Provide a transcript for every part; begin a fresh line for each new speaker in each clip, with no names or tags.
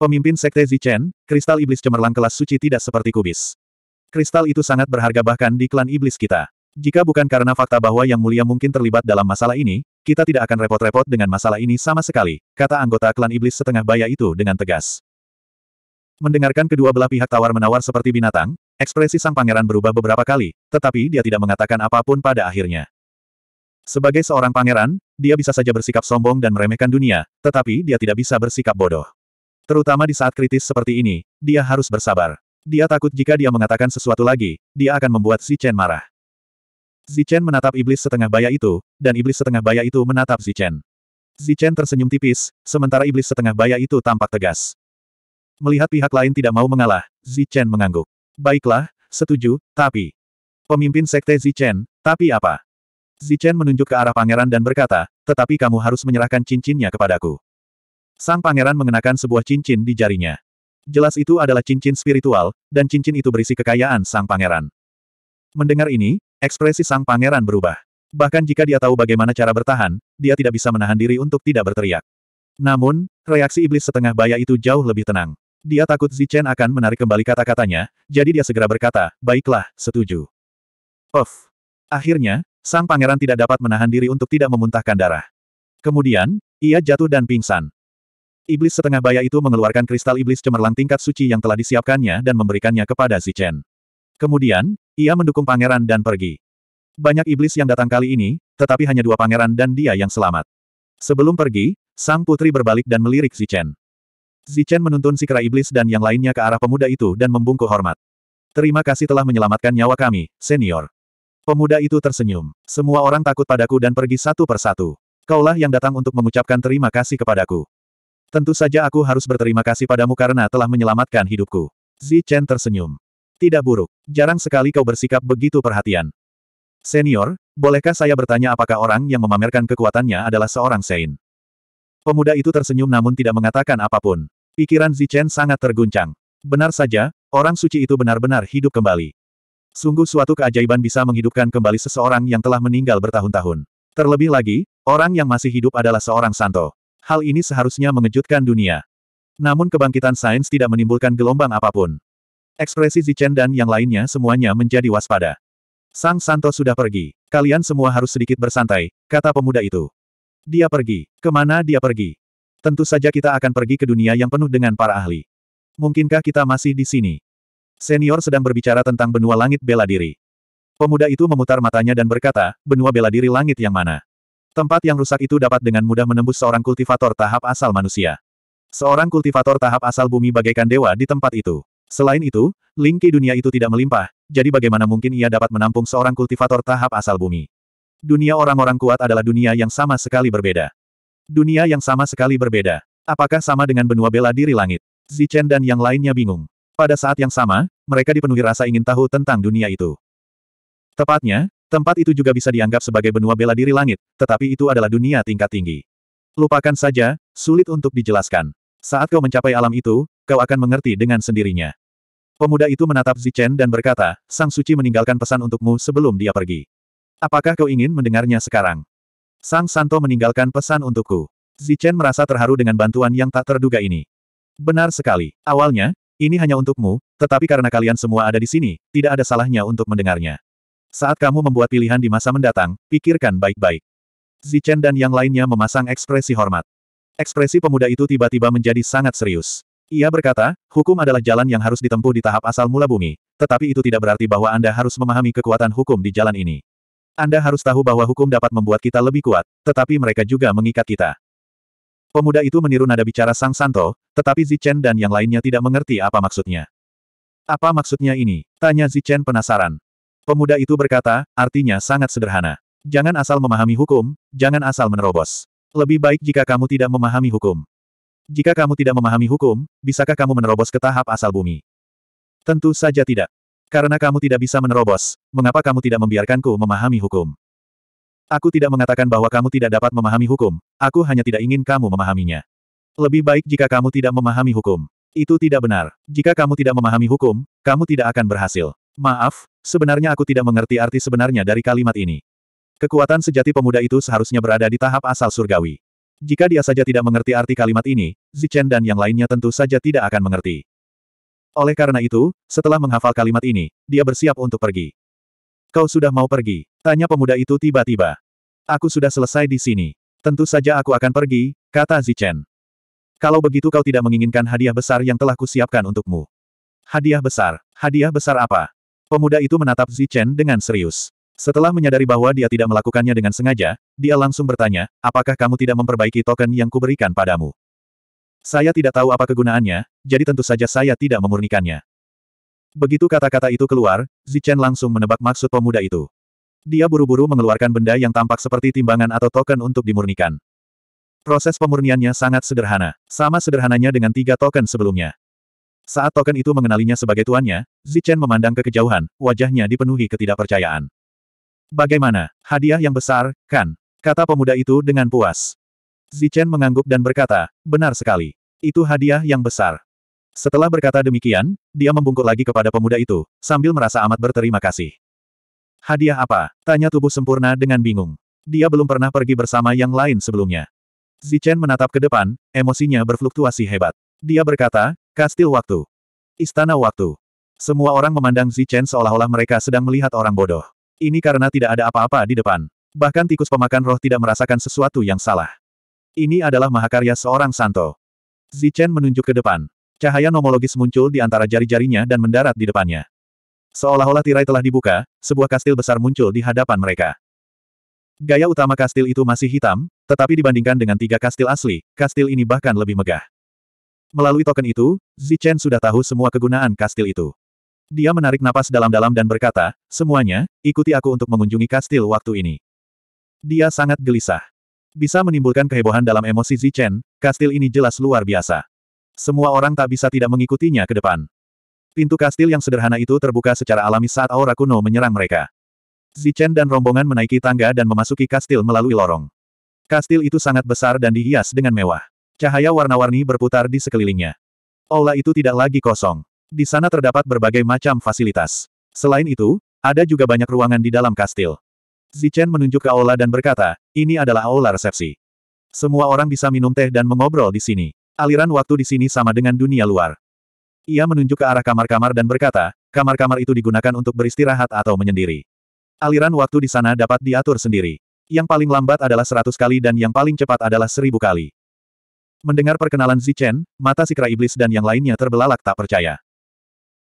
Pemimpin Sekte Zichen, kristal iblis cemerlang kelas suci tidak seperti kubis. Kristal itu sangat berharga bahkan di klan iblis kita. Jika bukan karena fakta bahwa Yang Mulia mungkin terlibat dalam masalah ini, kita tidak akan repot-repot dengan masalah ini sama sekali, kata anggota klan iblis setengah baya itu dengan tegas. Mendengarkan kedua belah pihak tawar-menawar seperti binatang, ekspresi sang pangeran berubah beberapa kali, tetapi dia tidak mengatakan apapun pada akhirnya. Sebagai seorang pangeran, dia bisa saja bersikap sombong dan meremehkan dunia, tetapi dia tidak bisa bersikap bodoh. Terutama di saat kritis seperti ini, dia harus bersabar. Dia takut jika dia mengatakan sesuatu lagi, dia akan membuat Zichen marah. Zichen menatap iblis setengah baya itu, dan iblis setengah baya itu menatap Zichen. Zichen tersenyum tipis, sementara iblis setengah baya itu tampak tegas. Melihat pihak lain tidak mau mengalah, Zichen mengangguk. Baiklah, setuju, tapi... Pemimpin sekte Zichen, tapi apa? Zichen menunjuk ke arah pangeran dan berkata, tetapi kamu harus menyerahkan cincinnya kepadaku. Sang pangeran mengenakan sebuah cincin di jarinya. Jelas itu adalah cincin spiritual, dan cincin itu berisi kekayaan sang pangeran. Mendengar ini, ekspresi sang pangeran berubah. Bahkan jika dia tahu bagaimana cara bertahan, dia tidak bisa menahan diri untuk tidak berteriak. Namun, reaksi iblis setengah baya itu jauh lebih tenang. Dia takut Zichen akan menarik kembali kata-katanya, jadi dia segera berkata, baiklah, setuju. Of. Akhirnya, sang pangeran tidak dapat menahan diri untuk tidak memuntahkan darah. Kemudian, ia jatuh dan pingsan. Iblis setengah baya itu mengeluarkan kristal iblis cemerlang tingkat suci yang telah disiapkannya dan memberikannya kepada Zichen. Kemudian, ia mendukung pangeran dan pergi. Banyak iblis yang datang kali ini, tetapi hanya dua pangeran dan dia yang selamat. Sebelum pergi, sang putri berbalik dan melirik Zichen. Zichen menuntun si kera iblis dan yang lainnya ke arah pemuda itu dan membungkuk hormat. Terima kasih telah menyelamatkan nyawa kami, senior. Pemuda itu tersenyum. Semua orang takut padaku dan pergi satu persatu. Kaulah yang datang untuk mengucapkan terima kasih kepadaku. Tentu saja aku harus berterima kasih padamu karena telah menyelamatkan hidupku. Zi Chen tersenyum. Tidak buruk. Jarang sekali kau bersikap begitu perhatian. Senior, bolehkah saya bertanya apakah orang yang memamerkan kekuatannya adalah seorang Sein? Pemuda itu tersenyum namun tidak mengatakan apapun. Pikiran Zi Chen sangat terguncang. Benar saja, orang suci itu benar-benar hidup kembali. Sungguh suatu keajaiban bisa menghidupkan kembali seseorang yang telah meninggal bertahun-tahun. Terlebih lagi, orang yang masih hidup adalah seorang santo. Hal ini seharusnya mengejutkan dunia. Namun kebangkitan sains tidak menimbulkan gelombang apapun. Ekspresi Zichen dan yang lainnya semuanya menjadi waspada. Sang Santo sudah pergi. Kalian semua harus sedikit bersantai, kata pemuda itu. Dia pergi. Kemana dia pergi? Tentu saja kita akan pergi ke dunia yang penuh dengan para ahli. Mungkinkah kita masih di sini? Senior sedang berbicara tentang benua langit bela diri. Pemuda itu memutar matanya dan berkata, benua bela diri langit yang mana? Tempat yang rusak itu dapat dengan mudah menembus seorang kultivator tahap asal manusia. Seorang kultivator tahap asal bumi bagaikan dewa di tempat itu. Selain itu, lingki dunia itu tidak melimpah, jadi bagaimana mungkin ia dapat menampung seorang kultivator tahap asal bumi? Dunia orang-orang kuat adalah dunia yang sama sekali berbeda. Dunia yang sama sekali berbeda. Apakah sama dengan benua bela diri langit? Zichen dan yang lainnya bingung. Pada saat yang sama, mereka dipenuhi rasa ingin tahu tentang dunia itu. Tepatnya, Tempat itu juga bisa dianggap sebagai benua bela diri langit, tetapi itu adalah dunia tingkat tinggi. Lupakan saja, sulit untuk dijelaskan. Saat kau mencapai alam itu, kau akan mengerti dengan sendirinya. Pemuda itu menatap Zichen dan berkata, Sang Suci meninggalkan pesan untukmu sebelum dia pergi. Apakah kau ingin mendengarnya sekarang? Sang Santo meninggalkan pesan untukku. Zichen merasa terharu dengan bantuan yang tak terduga ini. Benar sekali. Awalnya, ini hanya untukmu, tetapi karena kalian semua ada di sini, tidak ada salahnya untuk mendengarnya. Saat kamu membuat pilihan di masa mendatang, pikirkan baik-baik. Zichen dan yang lainnya memasang ekspresi hormat. Ekspresi pemuda itu tiba-tiba menjadi sangat serius. Ia berkata, hukum adalah jalan yang harus ditempuh di tahap asal mula bumi, tetapi itu tidak berarti bahwa Anda harus memahami kekuatan hukum di jalan ini. Anda harus tahu bahwa hukum dapat membuat kita lebih kuat, tetapi mereka juga mengikat kita. Pemuda itu meniru nada bicara Sang Santo, tetapi Zichen dan yang lainnya tidak mengerti apa maksudnya. Apa maksudnya ini? Tanya Zichen penasaran. Pemuda itu berkata, artinya sangat sederhana. Jangan asal memahami hukum, jangan asal menerobos. Lebih baik jika kamu tidak memahami hukum. Jika kamu tidak memahami hukum, bisakah kamu menerobos ke tahap asal bumi? Tentu saja tidak. Karena kamu tidak bisa menerobos, mengapa kamu tidak membiarkanku memahami hukum? Aku tidak mengatakan bahwa kamu tidak dapat memahami hukum, aku hanya tidak ingin kamu memahaminya. Lebih baik jika kamu tidak memahami hukum. Itu tidak benar. Jika kamu tidak memahami hukum, kamu tidak akan berhasil. Maaf, Sebenarnya aku tidak mengerti arti sebenarnya dari kalimat ini. Kekuatan sejati pemuda itu seharusnya berada di tahap asal surgawi. Jika dia saja tidak mengerti arti kalimat ini, Zichen dan yang lainnya tentu saja tidak akan mengerti. Oleh karena itu, setelah menghafal kalimat ini, dia bersiap untuk pergi. Kau sudah mau pergi? Tanya pemuda itu tiba-tiba. Aku sudah selesai di sini. Tentu saja aku akan pergi, kata Zichen. Kalau begitu kau tidak menginginkan hadiah besar yang telah kusiapkan untukmu. Hadiah besar? Hadiah besar apa? Pemuda itu menatap Zichen dengan serius. Setelah menyadari bahwa dia tidak melakukannya dengan sengaja, dia langsung bertanya, apakah kamu tidak memperbaiki token yang kuberikan padamu? Saya tidak tahu apa kegunaannya, jadi tentu saja saya tidak memurnikannya. Begitu kata-kata itu keluar, Zichen langsung menebak maksud pemuda itu. Dia buru-buru mengeluarkan benda yang tampak seperti timbangan atau token untuk dimurnikan. Proses pemurniannya sangat sederhana, sama sederhananya dengan tiga token sebelumnya. Saat token itu mengenalinya sebagai tuannya, Zichen memandang ke kejauhan, wajahnya dipenuhi ketidakpercayaan. Bagaimana, hadiah yang besar, kan? Kata pemuda itu dengan puas. Zichen mengangguk dan berkata, benar sekali. Itu hadiah yang besar. Setelah berkata demikian, dia membungkuk lagi kepada pemuda itu, sambil merasa amat berterima kasih. Hadiah apa? Tanya tubuh sempurna dengan bingung. Dia belum pernah pergi bersama yang lain sebelumnya. Zichen menatap ke depan, emosinya berfluktuasi hebat. Dia berkata, Kastil Waktu. Istana Waktu. Semua orang memandang Zichen seolah-olah mereka sedang melihat orang bodoh. Ini karena tidak ada apa-apa di depan. Bahkan tikus pemakan roh tidak merasakan sesuatu yang salah. Ini adalah mahakarya seorang santo. Zichen menunjuk ke depan. Cahaya nomologis muncul di antara jari-jarinya dan mendarat di depannya. Seolah-olah tirai telah dibuka, sebuah kastil besar muncul di hadapan mereka. Gaya utama kastil itu masih hitam, tetapi dibandingkan dengan tiga kastil asli, kastil ini bahkan lebih megah. Melalui token itu, Zichen sudah tahu semua kegunaan kastil itu. Dia menarik napas dalam-dalam dan berkata, semuanya, ikuti aku untuk mengunjungi kastil waktu ini. Dia sangat gelisah. Bisa menimbulkan kehebohan dalam emosi Zichen, kastil ini jelas luar biasa. Semua orang tak bisa tidak mengikutinya ke depan. Pintu kastil yang sederhana itu terbuka secara alami saat aura kuno menyerang mereka. Zichen dan rombongan menaiki tangga dan memasuki kastil melalui lorong. Kastil itu sangat besar dan dihias dengan mewah. Cahaya warna-warni berputar di sekelilingnya. Aula itu tidak lagi kosong. Di sana terdapat berbagai macam fasilitas. Selain itu, ada juga banyak ruangan di dalam kastil. Zichen menunjuk ke aula dan berkata, ini adalah aula resepsi. Semua orang bisa minum teh dan mengobrol di sini. Aliran waktu di sini sama dengan dunia luar. Ia menunjuk ke arah kamar-kamar dan berkata, kamar-kamar itu digunakan untuk beristirahat atau menyendiri. Aliran waktu di sana dapat diatur sendiri. Yang paling lambat adalah seratus kali dan yang paling cepat adalah seribu kali. Mendengar perkenalan Zichen, mata si kera iblis dan yang lainnya terbelalak tak percaya.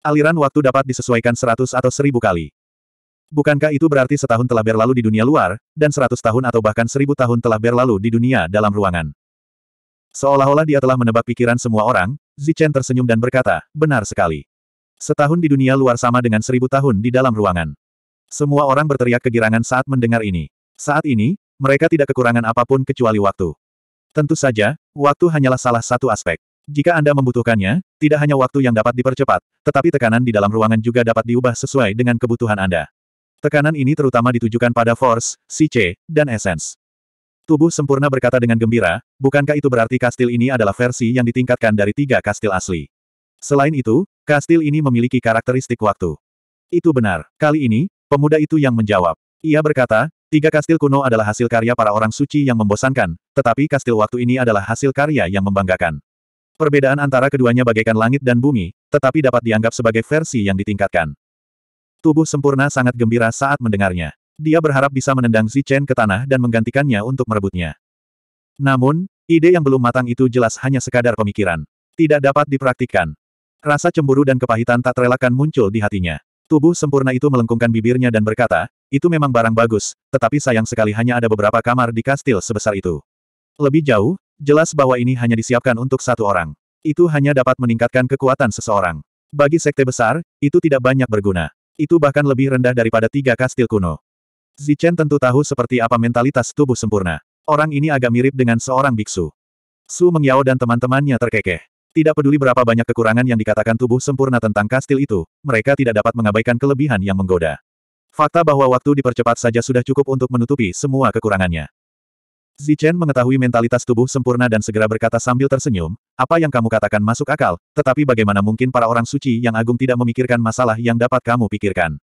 Aliran waktu dapat disesuaikan seratus atau seribu kali. Bukankah itu berarti setahun telah berlalu di dunia luar, dan seratus tahun atau bahkan seribu tahun telah berlalu di dunia dalam ruangan? Seolah-olah dia telah menebak pikiran semua orang, Zichen tersenyum dan berkata, benar sekali. Setahun di dunia luar sama dengan seribu tahun di dalam ruangan. Semua orang berteriak kegirangan saat mendengar ini. Saat ini, mereka tidak kekurangan apapun kecuali waktu. Tentu saja, waktu hanyalah salah satu aspek. Jika Anda membutuhkannya, tidak hanya waktu yang dapat dipercepat, tetapi tekanan di dalam ruangan juga dapat diubah sesuai dengan kebutuhan Anda. Tekanan ini terutama ditujukan pada force, C, dan essence. Tubuh sempurna berkata dengan gembira, bukankah itu berarti kastil ini adalah versi yang ditingkatkan dari tiga kastil asli. Selain itu, kastil ini memiliki karakteristik waktu. Itu benar. Kali ini, pemuda itu yang menjawab. Ia berkata, Tiga kastil kuno adalah hasil karya para orang suci yang membosankan, tetapi kastil waktu ini adalah hasil karya yang membanggakan. Perbedaan antara keduanya bagaikan langit dan bumi, tetapi dapat dianggap sebagai versi yang ditingkatkan. Tubuh sempurna sangat gembira saat mendengarnya. Dia berharap bisa menendang Zichen ke tanah dan menggantikannya untuk merebutnya. Namun, ide yang belum matang itu jelas hanya sekadar pemikiran. Tidak dapat dipraktikkan. Rasa cemburu dan kepahitan tak terelakkan muncul di hatinya. Tubuh sempurna itu melengkungkan bibirnya dan berkata, itu memang barang bagus, tetapi sayang sekali hanya ada beberapa kamar di kastil sebesar itu. Lebih jauh, jelas bahwa ini hanya disiapkan untuk satu orang. Itu hanya dapat meningkatkan kekuatan seseorang. Bagi sekte besar, itu tidak banyak berguna. Itu bahkan lebih rendah daripada tiga kastil kuno. Zichen tentu tahu seperti apa mentalitas tubuh sempurna. Orang ini agak mirip dengan seorang biksu. Su Mengyao dan teman-temannya terkekeh. Tidak peduli berapa banyak kekurangan yang dikatakan tubuh sempurna tentang kastil itu, mereka tidak dapat mengabaikan kelebihan yang menggoda. Fakta bahwa waktu dipercepat saja sudah cukup untuk menutupi semua kekurangannya. Zichen mengetahui mentalitas tubuh sempurna dan segera berkata sambil tersenyum, apa yang kamu katakan masuk akal, tetapi bagaimana mungkin para orang suci yang agung tidak memikirkan masalah yang dapat kamu pikirkan.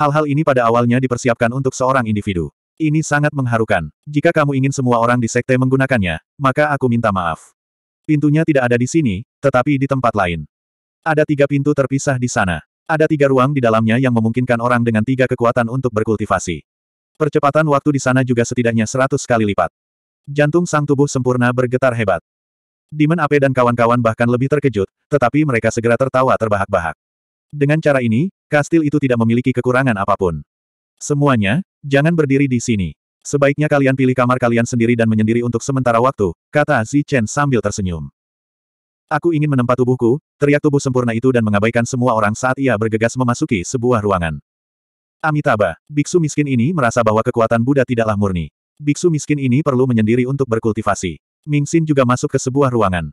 Hal-hal ini pada awalnya dipersiapkan untuk seorang individu. Ini sangat mengharukan. Jika kamu ingin semua orang di sekte menggunakannya, maka aku minta maaf. Pintunya tidak ada di sini, tetapi di tempat lain. Ada tiga pintu terpisah di sana. Ada tiga ruang di dalamnya yang memungkinkan orang dengan tiga kekuatan untuk berkultivasi. Percepatan waktu di sana juga setidaknya seratus kali lipat. Jantung sang tubuh sempurna bergetar hebat. Demon Ape dan kawan-kawan bahkan lebih terkejut, tetapi mereka segera tertawa terbahak-bahak. Dengan cara ini, kastil itu tidak memiliki kekurangan apapun. Semuanya, jangan berdiri di sini. Sebaiknya kalian pilih kamar kalian sendiri dan menyendiri untuk sementara waktu, kata Zi Chen sambil tersenyum. Aku ingin menempat tubuhku, teriak tubuh sempurna itu dan mengabaikan semua orang saat ia bergegas memasuki sebuah ruangan. Amitabha, biksu miskin ini merasa bahwa kekuatan Buddha tidaklah murni. Biksu miskin ini perlu menyendiri untuk berkultivasi. Ming Mingxin juga masuk ke sebuah ruangan.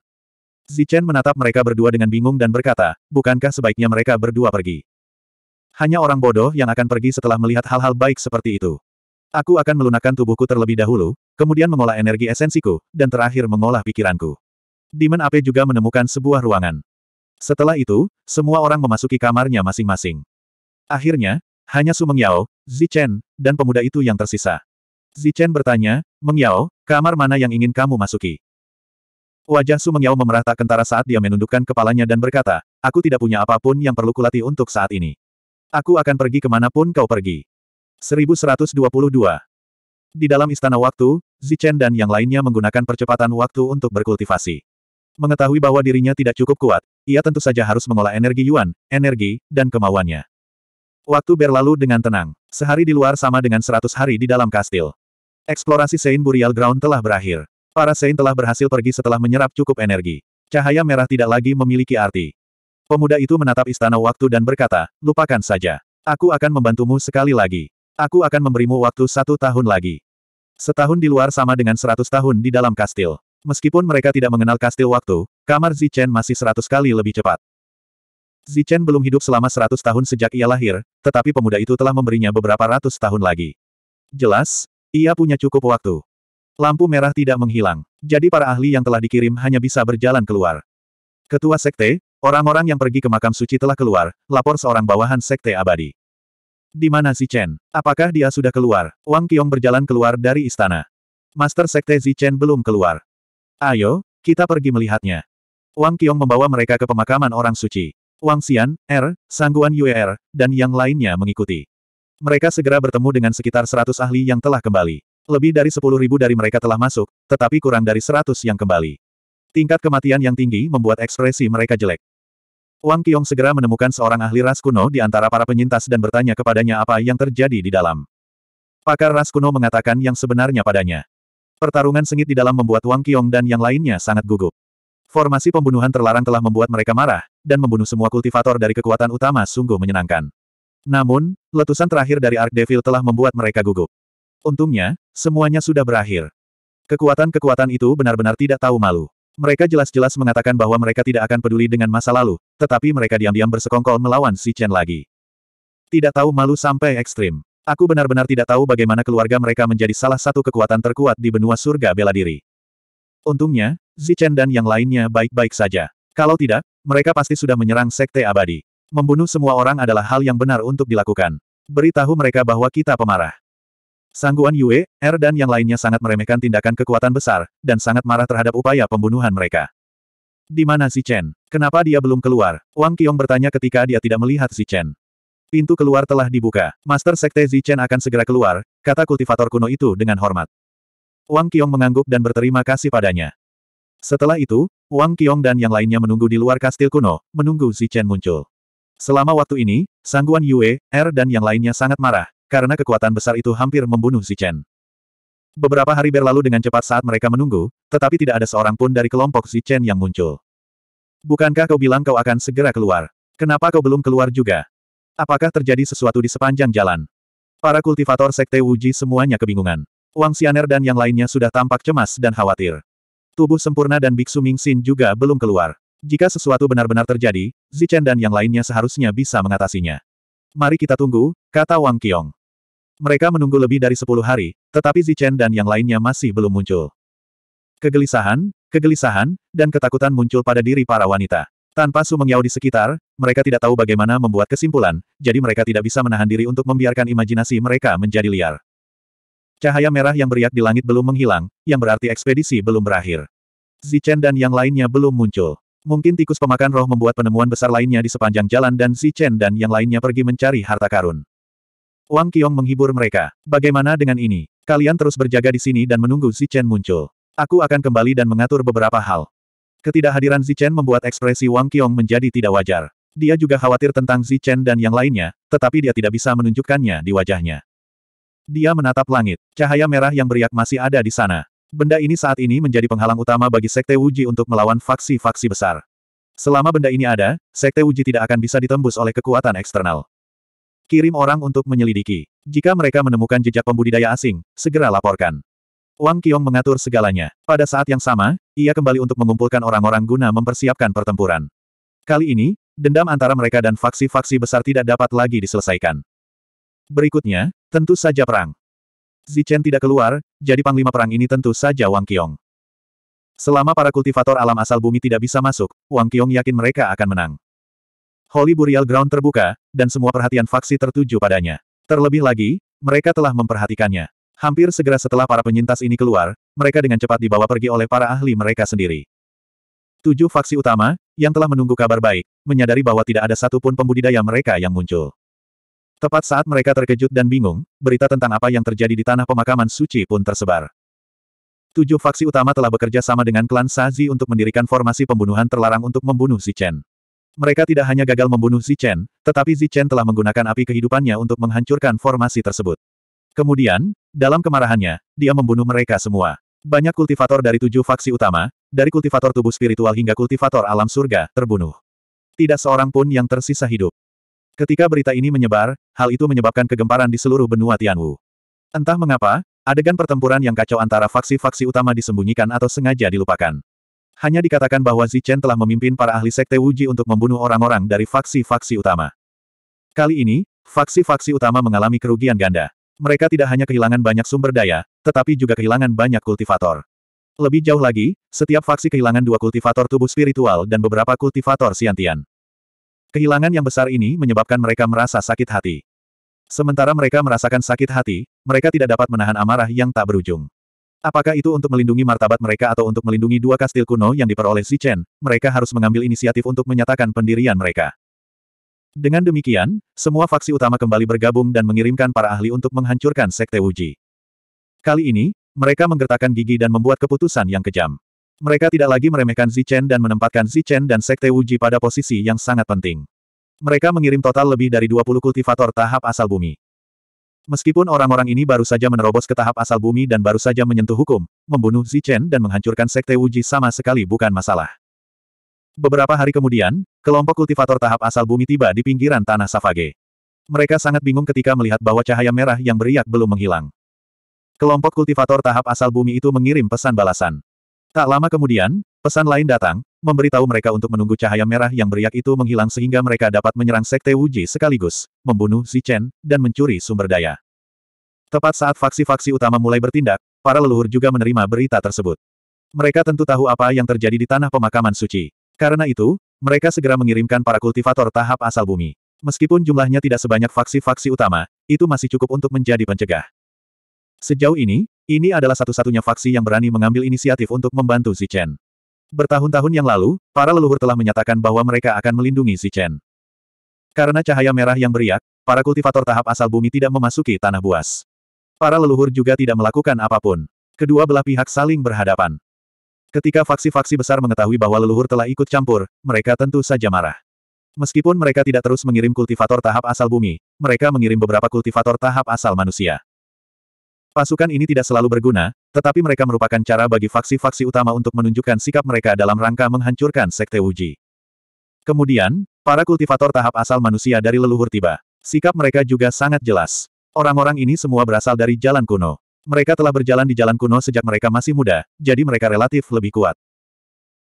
Zi Chen menatap mereka berdua dengan bingung dan berkata, bukankah sebaiknya mereka berdua pergi? Hanya orang bodoh yang akan pergi setelah melihat hal-hal baik seperti itu. Aku akan melunakkan tubuhku terlebih dahulu, kemudian mengolah energi esensiku, dan terakhir mengolah pikiranku. Demon Ape juga menemukan sebuah ruangan. Setelah itu, semua orang memasuki kamarnya masing-masing. Akhirnya, hanya Su Mengyao, Zichen, dan pemuda itu yang tersisa. Zichen bertanya, Mengyao, kamar mana yang ingin kamu masuki? Wajah Su Mengyao memerah tak kentara saat dia menundukkan kepalanya dan berkata, aku tidak punya apapun yang perlu kulati untuk saat ini. Aku akan pergi kemanapun kau pergi. 1122. Di dalam istana waktu, Zichen dan yang lainnya menggunakan percepatan waktu untuk berkultivasi. Mengetahui bahwa dirinya tidak cukup kuat, ia tentu saja harus mengolah energi Yuan, energi, dan kemauannya. Waktu berlalu dengan tenang. Sehari di luar sama dengan seratus hari di dalam kastil. Eksplorasi Saint Burial Ground telah berakhir. Para Saint telah berhasil pergi setelah menyerap cukup energi. Cahaya merah tidak lagi memiliki arti. Pemuda itu menatap istana waktu dan berkata, lupakan saja. Aku akan membantumu sekali lagi. Aku akan memberimu waktu satu tahun lagi. Setahun di luar sama dengan seratus tahun di dalam kastil. Meskipun mereka tidak mengenal kastil waktu, kamar Zichen masih seratus kali lebih cepat. Zichen belum hidup selama seratus tahun sejak ia lahir, tetapi pemuda itu telah memberinya beberapa ratus tahun lagi. Jelas, ia punya cukup waktu. Lampu merah tidak menghilang, jadi para ahli yang telah dikirim hanya bisa berjalan keluar. Ketua Sekte, orang-orang yang pergi ke makam suci telah keluar, lapor seorang bawahan Sekte Abadi. Di mana Zichen? Apakah dia sudah keluar? Wang Qiong berjalan keluar dari istana. Master Sekte Zichen belum keluar. Ayo, kita pergi melihatnya. Wang Qiong membawa mereka ke pemakaman orang suci. Wang Xian, Er, Sangguan Yue Er, dan yang lainnya mengikuti. Mereka segera bertemu dengan sekitar 100 ahli yang telah kembali. Lebih dari ribu dari mereka telah masuk, tetapi kurang dari 100 yang kembali. Tingkat kematian yang tinggi membuat ekspresi mereka jelek. Wang Qiong segera menemukan seorang ahli ras kuno di antara para penyintas dan bertanya kepadanya apa yang terjadi di dalam. Pakar ras kuno mengatakan yang sebenarnya padanya. Pertarungan sengit di dalam membuat Wang Qiong dan yang lainnya sangat gugup. Formasi pembunuhan terlarang telah membuat mereka marah, dan membunuh semua kultivator dari kekuatan utama sungguh menyenangkan. Namun, letusan terakhir dari Ark Devil telah membuat mereka gugup. Untungnya, semuanya sudah berakhir. Kekuatan-kekuatan itu benar-benar tidak tahu malu. Mereka jelas-jelas mengatakan bahwa mereka tidak akan peduli dengan masa lalu, tetapi mereka diam-diam bersekongkol melawan si Chen lagi. Tidak tahu malu sampai ekstrim. Aku benar-benar tidak tahu bagaimana keluarga mereka menjadi salah satu kekuatan terkuat di benua surga bela diri. Untungnya, Zichen dan yang lainnya baik-baik saja. Kalau tidak, mereka pasti sudah menyerang sekte abadi. Membunuh semua orang adalah hal yang benar untuk dilakukan. Beritahu mereka bahwa kita pemarah. Sangguan Yue, Er dan yang lainnya sangat meremehkan tindakan kekuatan besar, dan sangat marah terhadap upaya pembunuhan mereka. Di mana si Chen? Kenapa dia belum keluar? Wang Qiong bertanya ketika dia tidak melihat si Chen. Pintu keluar telah dibuka. Master Sekte Zi Chen akan segera keluar, kata kultivator kuno itu dengan hormat. Wang Qiong mengangguk dan berterima kasih padanya. Setelah itu, Wang Qiong dan yang lainnya menunggu di luar kastil kuno, menunggu Si Chen muncul. Selama waktu ini, Sangguan Yue, Er dan yang lainnya sangat marah, karena kekuatan besar itu hampir membunuh Zichen. Beberapa hari berlalu dengan cepat saat mereka menunggu, tetapi tidak ada seorang pun dari kelompok Zichen yang muncul. Bukankah kau bilang kau akan segera keluar? Kenapa kau belum keluar juga? Apakah terjadi sesuatu di sepanjang jalan? Para kultivator Sekte Wuji semuanya kebingungan. Wang Xianer dan yang lainnya sudah tampak cemas dan khawatir. Tubuh sempurna dan Biksu Ming Xin juga belum keluar. Jika sesuatu benar-benar terjadi, Zichen dan yang lainnya seharusnya bisa mengatasinya. Mari kita tunggu, kata Wang Qiong. Mereka menunggu lebih dari sepuluh hari, tetapi Zichen dan yang lainnya masih belum muncul. Kegelisahan, kegelisahan, dan ketakutan muncul pada diri para wanita. Tanpa Su Mengyao di sekitar, mereka tidak tahu bagaimana membuat kesimpulan, jadi mereka tidak bisa menahan diri untuk membiarkan imajinasi mereka menjadi liar. Cahaya merah yang beriak di langit belum menghilang, yang berarti ekspedisi belum berakhir. Zichen dan yang lainnya belum muncul. Mungkin tikus pemakan roh membuat penemuan besar lainnya di sepanjang jalan dan si Chen dan yang lainnya pergi mencari harta karun. Wang Qiong menghibur mereka. Bagaimana dengan ini? Kalian terus berjaga di sini dan menunggu si Chen muncul. Aku akan kembali dan mengatur beberapa hal. Ketidakhadiran si Chen membuat ekspresi Wang Qiong menjadi tidak wajar. Dia juga khawatir tentang si Chen dan yang lainnya, tetapi dia tidak bisa menunjukkannya di wajahnya. Dia menatap langit. Cahaya merah yang beriak masih ada di sana. Benda ini saat ini menjadi penghalang utama bagi Sekte Wuji untuk melawan faksi-faksi besar. Selama benda ini ada, Sekte Wuji tidak akan bisa ditembus oleh kekuatan eksternal. Kirim orang untuk menyelidiki. Jika mereka menemukan jejak pembudidaya asing, segera laporkan. Wang Qiong mengatur segalanya. Pada saat yang sama, ia kembali untuk mengumpulkan orang-orang guna mempersiapkan pertempuran. Kali ini, dendam antara mereka dan faksi-faksi besar tidak dapat lagi diselesaikan. Berikutnya, tentu saja perang. Zichen tidak keluar, jadi panglima perang ini tentu saja Wang Qiong. Selama para kultivator alam asal bumi tidak bisa masuk, Wang Qiong yakin mereka akan menang. Holy Burial Ground terbuka, dan semua perhatian faksi tertuju padanya. Terlebih lagi, mereka telah memperhatikannya. Hampir segera setelah para penyintas ini keluar, mereka dengan cepat dibawa pergi oleh para ahli mereka sendiri. Tujuh faksi utama, yang telah menunggu kabar baik, menyadari bahwa tidak ada satupun pembudidaya mereka yang muncul. Tepat saat mereka terkejut dan bingung, berita tentang apa yang terjadi di tanah pemakaman suci pun tersebar. Tujuh faksi utama telah bekerja sama dengan klan Sazi untuk mendirikan formasi pembunuhan terlarang untuk membunuh Zichen. Mereka tidak hanya gagal membunuh Zichen, tetapi Zichen telah menggunakan api kehidupannya untuk menghancurkan formasi tersebut. Kemudian, dalam kemarahannya, dia membunuh mereka semua. Banyak kultivator dari tujuh faksi utama, dari kultivator tubuh spiritual hingga kultivator alam surga, terbunuh. Tidak seorang pun yang tersisa hidup. Ketika berita ini menyebar, hal itu menyebabkan kegemparan di seluruh benua Tianwu. Entah mengapa, adegan pertempuran yang kacau antara faksi-faksi utama disembunyikan atau sengaja dilupakan. Hanya dikatakan bahwa Zichen telah memimpin para ahli sekte Wuji untuk membunuh orang-orang dari faksi-faksi utama. Kali ini, faksi-faksi utama mengalami kerugian ganda. Mereka tidak hanya kehilangan banyak sumber daya, tetapi juga kehilangan banyak kultivator. Lebih jauh lagi, setiap faksi kehilangan dua kultivator tubuh spiritual dan beberapa kultivator siantian. Kehilangan yang besar ini menyebabkan mereka merasa sakit hati. Sementara mereka merasakan sakit hati, mereka tidak dapat menahan amarah yang tak berujung. Apakah itu untuk melindungi martabat mereka atau untuk melindungi dua kastil kuno yang diperoleh si Chen, mereka harus mengambil inisiatif untuk menyatakan pendirian mereka. Dengan demikian, semua faksi utama kembali bergabung dan mengirimkan para ahli untuk menghancurkan Sekte Wuji. Kali ini, mereka menggertakkan gigi dan membuat keputusan yang kejam. Mereka tidak lagi meremehkan Zichen dan menempatkan Zichen dan Sekte Wuji pada posisi yang sangat penting. Mereka mengirim total lebih dari 20 kultivator tahap asal bumi. Meskipun orang-orang ini baru saja menerobos ke tahap asal bumi dan baru saja menyentuh hukum, membunuh Zichen dan menghancurkan Sekte Wuji sama sekali bukan masalah. Beberapa hari kemudian, kelompok kultivator tahap asal bumi tiba di pinggiran tanah Savage. Mereka sangat bingung ketika melihat bahwa cahaya merah yang beriak belum menghilang. Kelompok kultivator tahap asal bumi itu mengirim pesan balasan. Tak lama kemudian, pesan lain datang, memberitahu mereka untuk menunggu cahaya merah yang beriak itu menghilang sehingga mereka dapat menyerang Sekte Wuji sekaligus, membunuh Zichen, dan mencuri sumber daya. Tepat saat faksi-faksi utama mulai bertindak, para leluhur juga menerima berita tersebut. Mereka tentu tahu apa yang terjadi di tanah pemakaman suci. Karena itu, mereka segera mengirimkan para kultivator tahap asal bumi. Meskipun jumlahnya tidak sebanyak faksi-faksi utama, itu masih cukup untuk menjadi pencegah. Sejauh ini, ini adalah satu-satunya faksi yang berani mengambil inisiatif untuk membantu Zichen. Bertahun-tahun yang lalu, para leluhur telah menyatakan bahwa mereka akan melindungi Zichen. Karena cahaya merah yang beriak, para kultivator tahap asal bumi tidak memasuki tanah buas. Para leluhur juga tidak melakukan apapun. Kedua belah pihak saling berhadapan. Ketika faksi-faksi besar mengetahui bahwa leluhur telah ikut campur, mereka tentu saja marah. Meskipun mereka tidak terus mengirim kultivator tahap asal bumi, mereka mengirim beberapa kultivator tahap asal manusia. Pasukan ini tidak selalu berguna, tetapi mereka merupakan cara bagi faksi-faksi utama untuk menunjukkan sikap mereka dalam rangka menghancurkan Sekte Wuji. Kemudian, para kultivator tahap asal manusia dari leluhur tiba. Sikap mereka juga sangat jelas. Orang-orang ini semua berasal dari jalan kuno. Mereka telah berjalan di jalan kuno sejak mereka masih muda, jadi mereka relatif lebih kuat.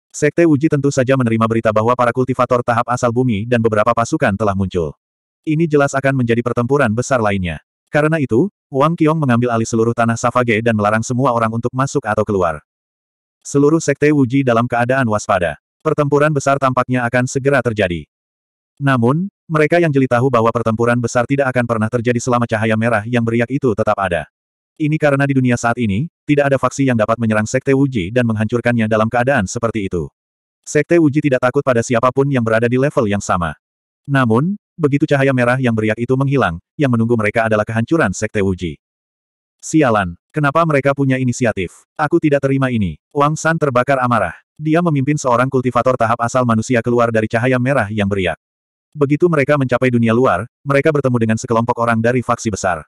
Sekte Wuji tentu saja menerima berita bahwa para kultivator tahap asal bumi dan beberapa pasukan telah muncul. Ini jelas akan menjadi pertempuran besar lainnya. Karena itu, Wang Qiong mengambil alih seluruh tanah Savage dan melarang semua orang untuk masuk atau keluar. Seluruh sekte Wuji dalam keadaan waspada. Pertempuran besar tampaknya akan segera terjadi. Namun, mereka yang jeli tahu bahwa pertempuran besar tidak akan pernah terjadi selama cahaya merah yang beriak itu tetap ada. Ini karena di dunia saat ini, tidak ada faksi yang dapat menyerang Sekte Wuji dan menghancurkannya dalam keadaan seperti itu. Sekte Wuji tidak takut pada siapapun yang berada di level yang sama. Namun, Begitu cahaya merah yang beriak itu menghilang, yang menunggu mereka adalah kehancuran Sekte Wuji. Sialan, kenapa mereka punya inisiatif? Aku tidak terima ini. Wang San terbakar amarah. Dia memimpin seorang kultivator tahap asal manusia keluar dari cahaya merah yang beriak. Begitu mereka mencapai dunia luar, mereka bertemu dengan sekelompok orang dari faksi besar.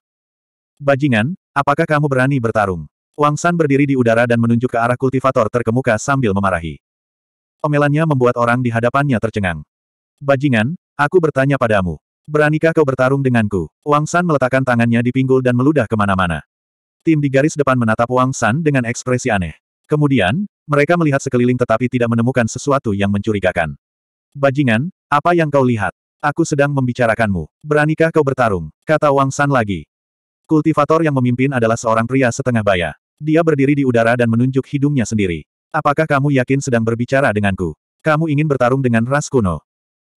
Bajingan, apakah kamu berani bertarung? Wang San berdiri di udara dan menunjuk ke arah kultivator terkemuka sambil memarahi. Omelannya membuat orang di hadapannya tercengang. Bajingan, Aku bertanya padamu. Beranikah kau bertarung denganku? Wang San meletakkan tangannya di pinggul dan meludah kemana-mana. Tim di garis depan menatap Wang San dengan ekspresi aneh. Kemudian, mereka melihat sekeliling tetapi tidak menemukan sesuatu yang mencurigakan. Bajingan, apa yang kau lihat? Aku sedang membicarakanmu. Beranikah kau bertarung? Kata Wang San lagi. Kultivator yang memimpin adalah seorang pria setengah baya. Dia berdiri di udara dan menunjuk hidungnya sendiri. Apakah kamu yakin sedang berbicara denganku? Kamu ingin bertarung dengan ras kuno?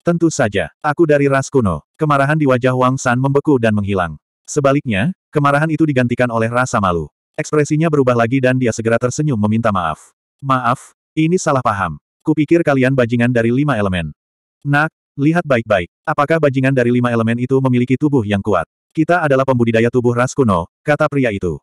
Tentu saja, aku dari ras kuno. Kemarahan di wajah Wang San membeku dan menghilang. Sebaliknya, kemarahan itu digantikan oleh rasa malu. Ekspresinya berubah lagi dan dia segera tersenyum meminta maaf. Maaf, ini salah paham. Kupikir kalian bajingan dari lima elemen. Nak, lihat baik-baik. Apakah bajingan dari lima elemen itu memiliki tubuh yang kuat? Kita adalah pembudidaya tubuh ras kuno, kata pria itu.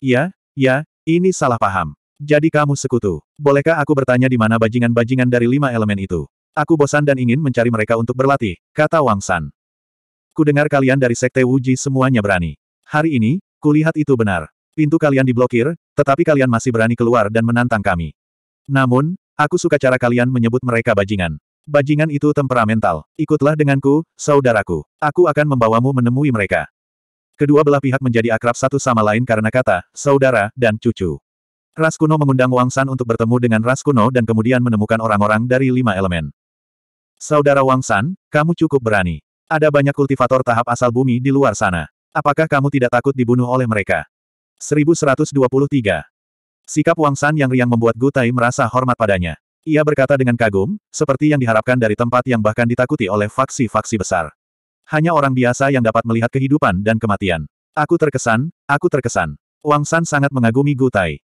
Ya, ya, ini salah paham. Jadi kamu sekutu. Bolehkah aku bertanya di mana bajingan-bajingan dari lima elemen itu? Aku bosan dan ingin mencari mereka untuk berlatih, kata Wang San. Ku dengar kalian dari Sekte Wuji semuanya berani. Hari ini, ku lihat itu benar. Pintu kalian diblokir, tetapi kalian masih berani keluar dan menantang kami. Namun, aku suka cara kalian menyebut mereka bajingan. Bajingan itu temperamental. Ikutlah denganku, saudaraku. Aku akan membawamu menemui mereka. Kedua belah pihak menjadi akrab satu sama lain karena kata, saudara, dan cucu. Ras kuno mengundang Wang San untuk bertemu dengan Ras kuno dan kemudian menemukan orang-orang dari lima elemen. Saudara Wang San, kamu cukup berani. Ada banyak kultivator tahap asal bumi di luar sana. Apakah kamu tidak takut dibunuh oleh mereka? 1123. Sikap Wang San yang riang membuat Gutai merasa hormat padanya. Ia berkata dengan kagum, seperti yang diharapkan dari tempat yang bahkan ditakuti oleh faksi-faksi besar. Hanya orang biasa yang dapat melihat kehidupan dan kematian. Aku terkesan, aku terkesan. Wang San sangat mengagumi Gutai.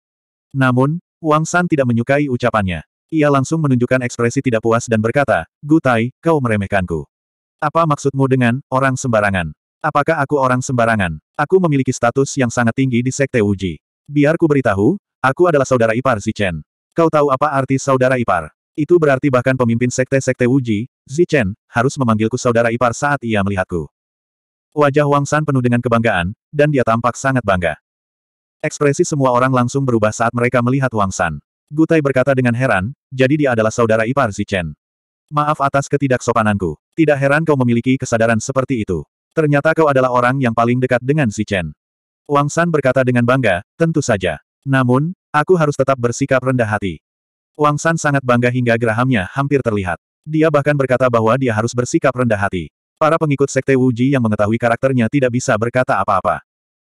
Namun, Wang San tidak menyukai ucapannya. Ia langsung menunjukkan ekspresi tidak puas dan berkata, Gutai, kau meremehkanku. Apa maksudmu dengan, orang sembarangan? Apakah aku orang sembarangan? Aku memiliki status yang sangat tinggi di Sekte Wuji. Biar ku beritahu, aku adalah saudara ipar Zichen. Kau tahu apa arti saudara ipar? Itu berarti bahkan pemimpin Sekte-Sekte Wuji, Zichen, harus memanggilku saudara ipar saat ia melihatku. Wajah Wang San penuh dengan kebanggaan, dan dia tampak sangat bangga. Ekspresi semua orang langsung berubah saat mereka melihat Wang San. Gutai berkata dengan heran, jadi dia adalah saudara ipar Zichen. Maaf atas ketidaksopananku. Tidak heran kau memiliki kesadaran seperti itu. Ternyata kau adalah orang yang paling dekat dengan Zichen. Wang San berkata dengan bangga, tentu saja. Namun, aku harus tetap bersikap rendah hati. Wang San sangat bangga hingga gerahamnya hampir terlihat. Dia bahkan berkata bahwa dia harus bersikap rendah hati. Para pengikut sekte Wuji yang mengetahui karakternya tidak bisa berkata apa-apa.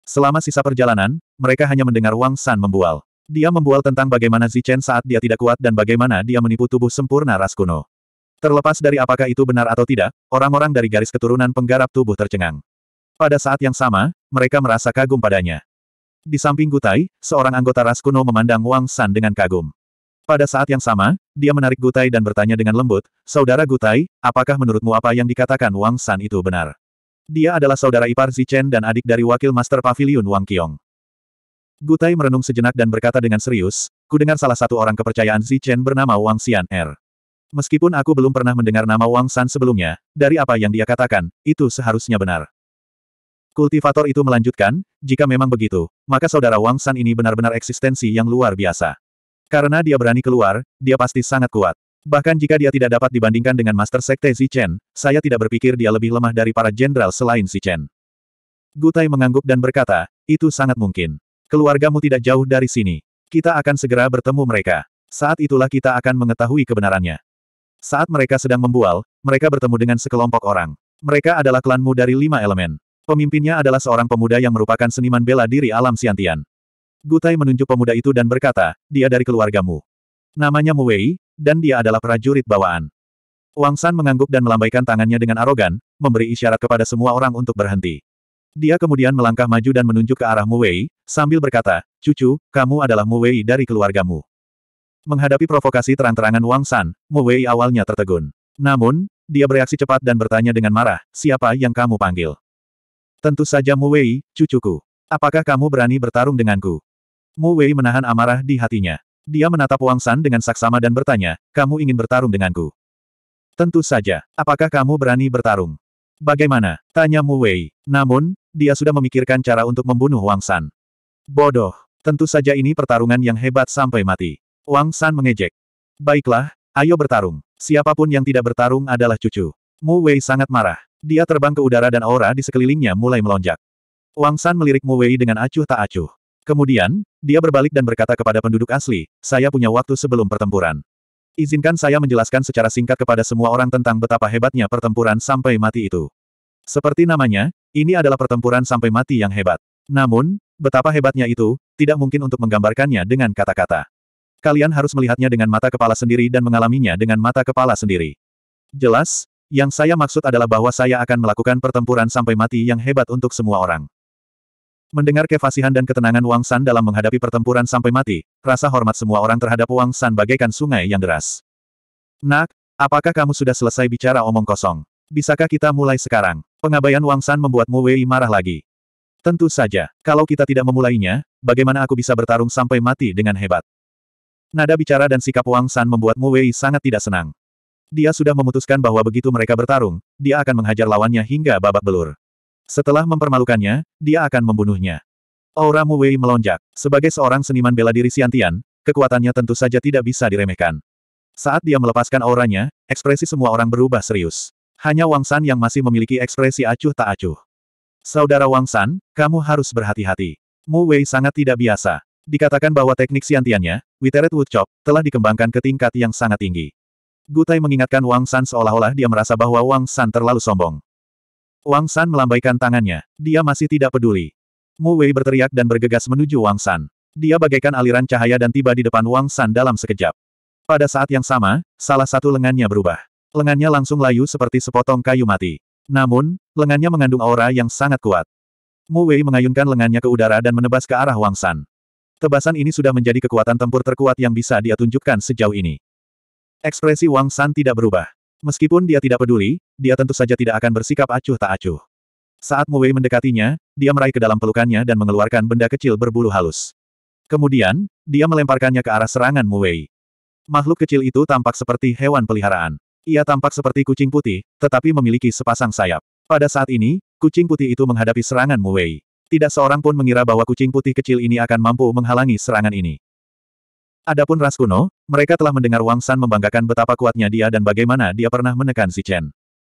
Selama sisa perjalanan, mereka hanya mendengar Wang San membual. Dia membual tentang bagaimana Zichen saat dia tidak kuat dan bagaimana dia menipu tubuh sempurna ras kuno. Terlepas dari apakah itu benar atau tidak, orang-orang dari garis keturunan penggarap tubuh tercengang. Pada saat yang sama, mereka merasa kagum padanya. Di samping Gutai, seorang anggota ras kuno memandang Wang San dengan kagum. Pada saat yang sama, dia menarik Gutai dan bertanya dengan lembut, Saudara Gutai, apakah menurutmu apa yang dikatakan Wang San itu benar? Dia adalah saudara ipar Zichen dan adik dari wakil Master Pavilion Wang Qiong. Gutai merenung sejenak dan berkata dengan serius, ku dengar salah satu orang kepercayaan Zichen bernama Wang Xian Er. Meskipun aku belum pernah mendengar nama Wang San sebelumnya, dari apa yang dia katakan, itu seharusnya benar. Kultivator itu melanjutkan, jika memang begitu, maka saudara Wang San ini benar-benar eksistensi yang luar biasa. Karena dia berani keluar, dia pasti sangat kuat. Bahkan jika dia tidak dapat dibandingkan dengan Master Sekte Zichen, saya tidak berpikir dia lebih lemah dari para jenderal selain Zichen. Gutai mengangguk dan berkata, itu sangat mungkin. Keluargamu tidak jauh dari sini. Kita akan segera bertemu mereka. Saat itulah kita akan mengetahui kebenarannya. Saat mereka sedang membual, mereka bertemu dengan sekelompok orang. Mereka adalah klanmu dari lima elemen. Pemimpinnya adalah seorang pemuda yang merupakan seniman bela diri alam Siantian. Gutai menunjuk pemuda itu dan berkata, dia dari keluargamu. Namanya Muwei, dan dia adalah prajurit bawaan. Wang San mengangguk dan melambaikan tangannya dengan arogan, memberi isyarat kepada semua orang untuk berhenti. Dia kemudian melangkah maju dan menunjuk ke arah Mu Wei, sambil berkata, Cucu, kamu adalah Mu Wei dari keluargamu. Menghadapi provokasi terang-terangan Wang San, Mu Wei awalnya tertegun. Namun, dia bereaksi cepat dan bertanya dengan marah, siapa yang kamu panggil? Tentu saja Mu Wei, cucuku. Apakah kamu berani bertarung denganku? Mu Wei menahan amarah di hatinya. Dia menatap Wang San dengan saksama dan bertanya, kamu ingin bertarung denganku? Tentu saja. Apakah kamu berani bertarung? Bagaimana? Tanya Mu Wei. Namun, dia sudah memikirkan cara untuk membunuh Wang San. Bodoh. Tentu saja ini pertarungan yang hebat sampai mati. Wang San mengejek. Baiklah, ayo bertarung. Siapapun yang tidak bertarung adalah cucu. Mu Wei sangat marah. Dia terbang ke udara dan aura di sekelilingnya mulai melonjak. Wang San melirik Mu Wei dengan acuh tak acuh. Kemudian, dia berbalik dan berkata kepada penduduk asli, saya punya waktu sebelum pertempuran. Izinkan saya menjelaskan secara singkat kepada semua orang tentang betapa hebatnya pertempuran sampai mati itu. Seperti namanya, ini adalah pertempuran sampai mati yang hebat. Namun, betapa hebatnya itu, tidak mungkin untuk menggambarkannya dengan kata-kata. Kalian harus melihatnya dengan mata kepala sendiri dan mengalaminya dengan mata kepala sendiri. Jelas, yang saya maksud adalah bahwa saya akan melakukan pertempuran sampai mati yang hebat untuk semua orang. Mendengar kefasihan dan ketenangan Wang San dalam menghadapi pertempuran sampai mati, rasa hormat semua orang terhadap Wang San bagaikan sungai yang deras. Nak, apakah kamu sudah selesai bicara omong kosong? Bisakah kita mulai sekarang? Pengabaian Wang San membuat Mu Wei marah lagi. Tentu saja, kalau kita tidak memulainya, bagaimana aku bisa bertarung sampai mati dengan hebat? Nada bicara dan sikap Wang San membuat Mu Wei sangat tidak senang. Dia sudah memutuskan bahwa begitu mereka bertarung, dia akan menghajar lawannya hingga babak belur. Setelah mempermalukannya, dia akan membunuhnya. Aura Mu Wei melonjak. Sebagai seorang seniman bela diri Siantian, kekuatannya tentu saja tidak bisa diremehkan. Saat dia melepaskan auranya, ekspresi semua orang berubah serius. Hanya Wang San yang masih memiliki ekspresi acuh tak acuh. Saudara Wang San, kamu harus berhati-hati. Mu Wei sangat tidak biasa. Dikatakan bahwa teknik siantiannya, Witeret Woodchop, telah dikembangkan ke tingkat yang sangat tinggi. Gutai mengingatkan Wang San seolah-olah dia merasa bahwa Wang San terlalu sombong. Wang San melambaikan tangannya. Dia masih tidak peduli. Mu Wei berteriak dan bergegas menuju Wang San. Dia bagaikan aliran cahaya dan tiba di depan Wang San dalam sekejap. Pada saat yang sama, salah satu lengannya berubah lengannya langsung layu seperti sepotong kayu mati. Namun, lengannya mengandung aura yang sangat kuat. Mu Wei mengayunkan lengannya ke udara dan menebas ke arah Wang San. Tebasan ini sudah menjadi kekuatan tempur terkuat yang bisa dia tunjukkan sejauh ini. Ekspresi Wang San tidak berubah. Meskipun dia tidak peduli, dia tentu saja tidak akan bersikap acuh tak acuh. Saat Mu Wei mendekatinya, dia meraih ke dalam pelukannya dan mengeluarkan benda kecil berbulu halus. Kemudian, dia melemparkannya ke arah serangan Mu Wei. Makhluk kecil itu tampak seperti hewan peliharaan. Ia tampak seperti kucing putih, tetapi memiliki sepasang sayap. Pada saat ini, kucing putih itu menghadapi serangan Mu Wei. Tidak seorang pun mengira bahwa kucing putih kecil ini akan mampu menghalangi serangan ini. Adapun ras kuno, mereka telah mendengar Wang San membanggakan betapa kuatnya dia dan bagaimana dia pernah menekan si Chen.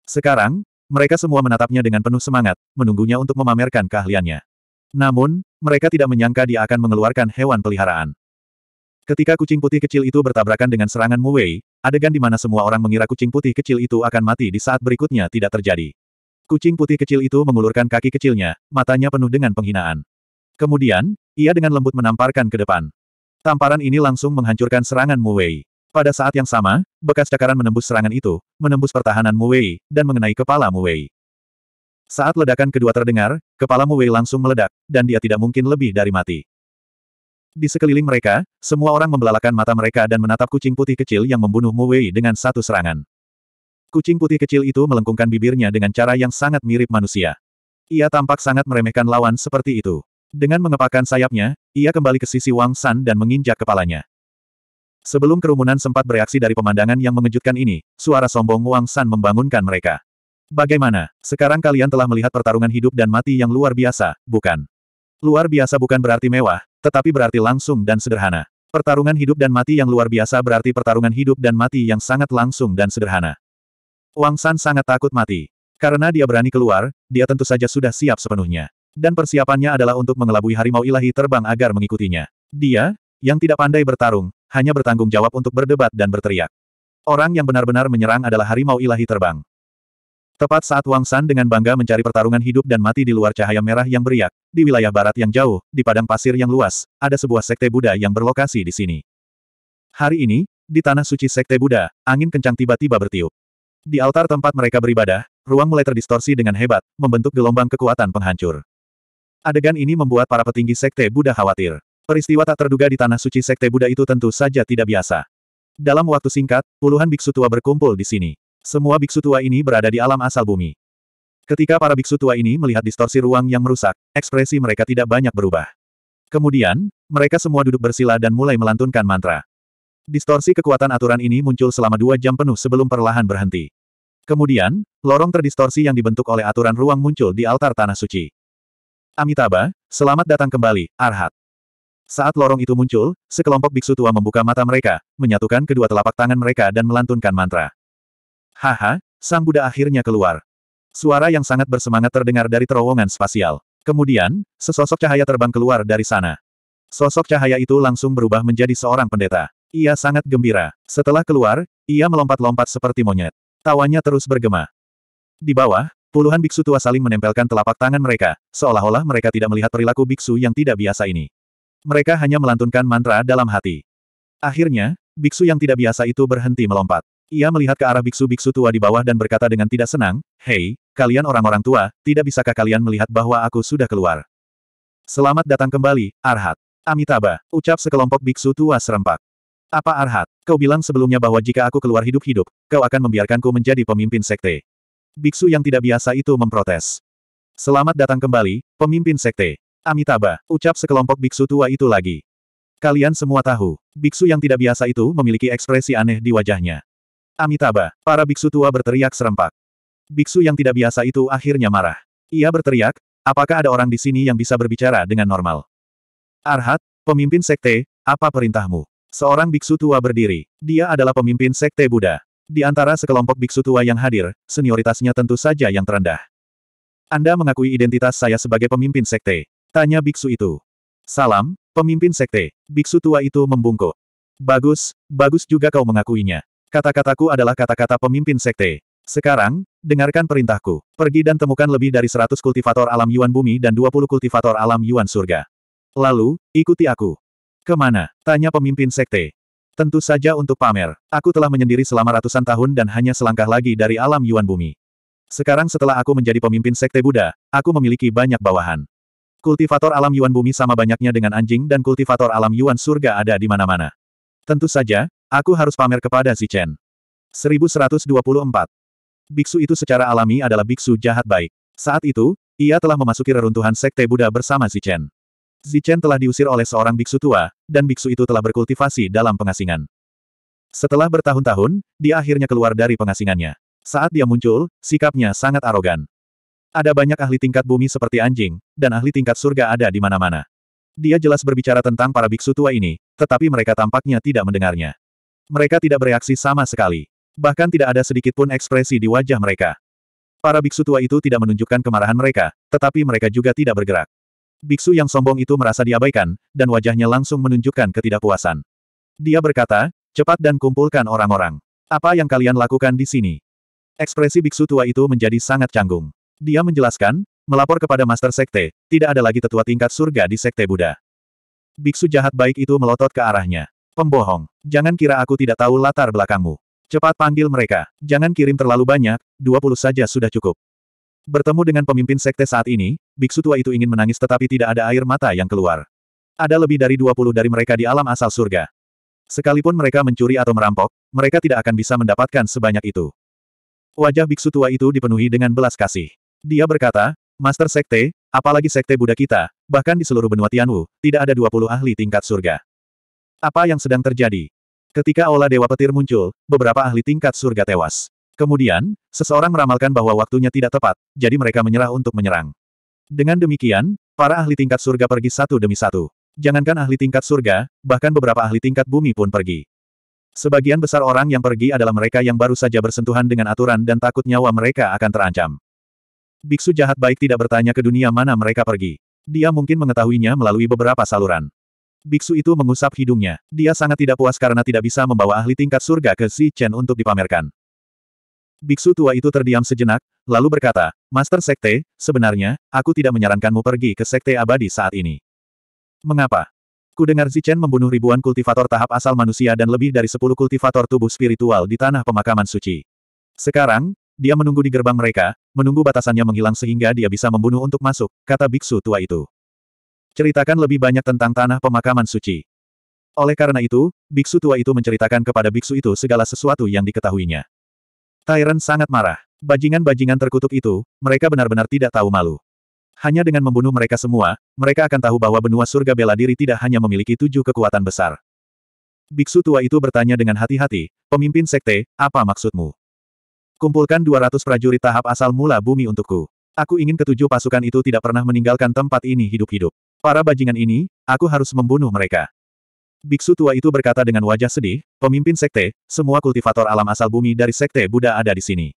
Sekarang, mereka semua menatapnya dengan penuh semangat, menunggunya untuk memamerkan keahliannya. Namun, mereka tidak menyangka dia akan mengeluarkan hewan peliharaan. Ketika kucing putih kecil itu bertabrakan dengan serangan Mu Wei, adegan di mana semua orang mengira kucing putih kecil itu akan mati di saat berikutnya tidak terjadi. Kucing putih kecil itu mengulurkan kaki kecilnya, matanya penuh dengan penghinaan. Kemudian, ia dengan lembut menamparkan ke depan. Tamparan ini langsung menghancurkan serangan Mu Wei. Pada saat yang sama, bekas cakaran menembus serangan itu, menembus pertahanan Mu Wei, dan mengenai kepala Mu Wei. Saat ledakan kedua terdengar, kepala Mu Wei langsung meledak, dan dia tidak mungkin lebih dari mati. Di sekeliling mereka, semua orang membelalakan mata mereka dan menatap kucing putih kecil yang membunuh Mu Wei dengan satu serangan. Kucing putih kecil itu melengkungkan bibirnya dengan cara yang sangat mirip manusia. Ia tampak sangat meremehkan lawan seperti itu. Dengan mengepakkan sayapnya, ia kembali ke sisi Wang San dan menginjak kepalanya. Sebelum kerumunan sempat bereaksi dari pemandangan yang mengejutkan ini, suara sombong Wang San membangunkan mereka. Bagaimana, sekarang kalian telah melihat pertarungan hidup dan mati yang luar biasa, bukan? Luar biasa bukan berarti mewah, tetapi berarti langsung dan sederhana. Pertarungan hidup dan mati yang luar biasa berarti pertarungan hidup dan mati yang sangat langsung dan sederhana. Wang San sangat takut mati. Karena dia berani keluar, dia tentu saja sudah siap sepenuhnya. Dan persiapannya adalah untuk mengelabui harimau ilahi terbang agar mengikutinya. Dia, yang tidak pandai bertarung, hanya bertanggung jawab untuk berdebat dan berteriak. Orang yang benar-benar menyerang adalah harimau ilahi terbang. Tepat saat Wang San dengan bangga mencari pertarungan hidup dan mati di luar cahaya merah yang beriak, di wilayah barat yang jauh, di padang pasir yang luas, ada sebuah sekte Buddha yang berlokasi di sini. Hari ini, di tanah suci sekte Buddha, angin kencang tiba-tiba bertiup. Di altar tempat mereka beribadah, ruang mulai terdistorsi dengan hebat, membentuk gelombang kekuatan penghancur. Adegan ini membuat para petinggi sekte Buddha khawatir. Peristiwa tak terduga di tanah suci sekte Buddha itu tentu saja tidak biasa. Dalam waktu singkat, puluhan biksu tua berkumpul di sini. Semua biksu tua ini berada di alam asal bumi. Ketika para biksu tua ini melihat distorsi ruang yang merusak, ekspresi mereka tidak banyak berubah. Kemudian, mereka semua duduk bersila dan mulai melantunkan mantra. Distorsi kekuatan aturan ini muncul selama dua jam penuh sebelum perlahan berhenti. Kemudian, lorong terdistorsi yang dibentuk oleh aturan ruang muncul di altar Tanah Suci. Amitabha, selamat datang kembali, Arhat. Saat lorong itu muncul, sekelompok biksu tua membuka mata mereka, menyatukan kedua telapak tangan mereka dan melantunkan mantra. Haha, sang Buddha akhirnya keluar. Suara yang sangat bersemangat terdengar dari terowongan spasial. Kemudian, sesosok cahaya terbang keluar dari sana. Sosok cahaya itu langsung berubah menjadi seorang pendeta. Ia sangat gembira. Setelah keluar, ia melompat-lompat seperti monyet. Tawanya terus bergema. Di bawah, puluhan biksu tua saling menempelkan telapak tangan mereka, seolah-olah mereka tidak melihat perilaku biksu yang tidak biasa ini. Mereka hanya melantunkan mantra dalam hati. Akhirnya, biksu yang tidak biasa itu berhenti melompat. Ia melihat ke arah biksu-biksu tua di bawah dan berkata dengan tidak senang, Hei, kalian orang-orang tua, tidak bisakah kalian melihat bahwa aku sudah keluar? Selamat datang kembali, Arhat. Amitabha, ucap sekelompok biksu tua serempak. Apa Arhat, kau bilang sebelumnya bahwa jika aku keluar hidup-hidup, kau akan membiarkanku menjadi pemimpin sekte. Biksu yang tidak biasa itu memprotes. Selamat datang kembali, pemimpin sekte. Amitabha, ucap sekelompok biksu tua itu lagi. Kalian semua tahu, biksu yang tidak biasa itu memiliki ekspresi aneh di wajahnya. Amitabha, para biksu tua berteriak serempak. Biksu yang tidak biasa itu akhirnya marah. Ia berteriak, apakah ada orang di sini yang bisa berbicara dengan normal? Arhat, pemimpin sekte, apa perintahmu? Seorang biksu tua berdiri. Dia adalah pemimpin sekte Buddha. Di antara sekelompok biksu tua yang hadir, senioritasnya tentu saja yang terendah. Anda mengakui identitas saya sebagai pemimpin sekte? Tanya biksu itu. Salam, pemimpin sekte. Biksu tua itu membungkuk. Bagus, bagus juga kau mengakuinya. Kata-kataku adalah kata-kata pemimpin sekte. Sekarang, dengarkan perintahku. Pergi dan temukan lebih dari 100 kultivator alam Yuan Bumi dan 20 kultivator alam Yuan Surga. Lalu, ikuti aku. Kemana? Tanya pemimpin sekte. Tentu saja untuk pamer. Aku telah menyendiri selama ratusan tahun dan hanya selangkah lagi dari alam Yuan Bumi. Sekarang setelah aku menjadi pemimpin sekte Buddha, aku memiliki banyak bawahan. Kultivator alam Yuan Bumi sama banyaknya dengan anjing dan kultivator alam Yuan Surga ada di mana-mana. Tentu saja, Aku harus pamer kepada Zichen. 1124. Biksu itu secara alami adalah biksu jahat baik. Saat itu, ia telah memasuki reruntuhan Sekte Buddha bersama Zichen. Zichen telah diusir oleh seorang biksu tua, dan biksu itu telah berkultivasi dalam pengasingan. Setelah bertahun-tahun, dia akhirnya keluar dari pengasingannya. Saat dia muncul, sikapnya sangat arogan. Ada banyak ahli tingkat bumi seperti anjing, dan ahli tingkat surga ada di mana-mana. Dia jelas berbicara tentang para biksu tua ini, tetapi mereka tampaknya tidak mendengarnya. Mereka tidak bereaksi sama sekali. Bahkan tidak ada sedikit pun ekspresi di wajah mereka. Para biksu tua itu tidak menunjukkan kemarahan mereka, tetapi mereka juga tidak bergerak. Biksu yang sombong itu merasa diabaikan, dan wajahnya langsung menunjukkan ketidakpuasan. Dia berkata, cepat dan kumpulkan orang-orang. Apa yang kalian lakukan di sini? Ekspresi biksu tua itu menjadi sangat canggung. Dia menjelaskan, melapor kepada Master Sekte, tidak ada lagi tetua tingkat surga di Sekte Buddha. Biksu jahat baik itu melotot ke arahnya. Pembohong. Jangan kira aku tidak tahu latar belakangmu. Cepat panggil mereka. Jangan kirim terlalu banyak, 20 saja sudah cukup. Bertemu dengan pemimpin sekte saat ini, biksu tua itu ingin menangis tetapi tidak ada air mata yang keluar. Ada lebih dari 20 dari mereka di alam asal surga. Sekalipun mereka mencuri atau merampok, mereka tidak akan bisa mendapatkan sebanyak itu. Wajah biksu tua itu dipenuhi dengan belas kasih. Dia berkata, Master Sekte, apalagi Sekte Buddha kita, bahkan di seluruh benua Tianwu, tidak ada 20 ahli tingkat surga. Apa yang sedang terjadi? Ketika Aula Dewa Petir muncul, beberapa ahli tingkat surga tewas. Kemudian, seseorang meramalkan bahwa waktunya tidak tepat, jadi mereka menyerah untuk menyerang. Dengan demikian, para ahli tingkat surga pergi satu demi satu. Jangankan ahli tingkat surga, bahkan beberapa ahli tingkat bumi pun pergi. Sebagian besar orang yang pergi adalah mereka yang baru saja bersentuhan dengan aturan dan takut nyawa mereka akan terancam. Biksu jahat baik tidak bertanya ke dunia mana mereka pergi. Dia mungkin mengetahuinya melalui beberapa saluran. Biksu itu mengusap hidungnya. Dia sangat tidak puas karena tidak bisa membawa ahli tingkat surga ke Xi Chen untuk dipamerkan. Biksu tua itu terdiam sejenak, lalu berkata, Master Sekte, sebenarnya, aku tidak menyarankanmu pergi ke Sekte Abadi saat ini. Mengapa? Kudengar Chen membunuh ribuan kultivator tahap asal manusia dan lebih dari sepuluh kultivator tubuh spiritual di tanah pemakaman suci. Sekarang, dia menunggu di gerbang mereka, menunggu batasannya menghilang sehingga dia bisa membunuh untuk masuk, kata biksu tua itu ceritakan lebih banyak tentang tanah pemakaman suci. Oleh karena itu, biksu tua itu menceritakan kepada biksu itu segala sesuatu yang diketahuinya. Tyrant sangat marah. Bajingan-bajingan terkutuk itu, mereka benar-benar tidak tahu malu. Hanya dengan membunuh mereka semua, mereka akan tahu bahwa benua surga bela diri tidak hanya memiliki tujuh kekuatan besar. Biksu tua itu bertanya dengan hati-hati, pemimpin sekte, apa maksudmu? Kumpulkan 200 prajurit tahap asal mula bumi untukku. Aku ingin ketujuh pasukan itu tidak pernah meninggalkan tempat ini hidup-hidup. Para bajingan ini, aku harus membunuh mereka. Biksu tua itu berkata dengan wajah sedih, pemimpin sekte, semua kultivator alam asal bumi dari sekte Buddha ada di sini.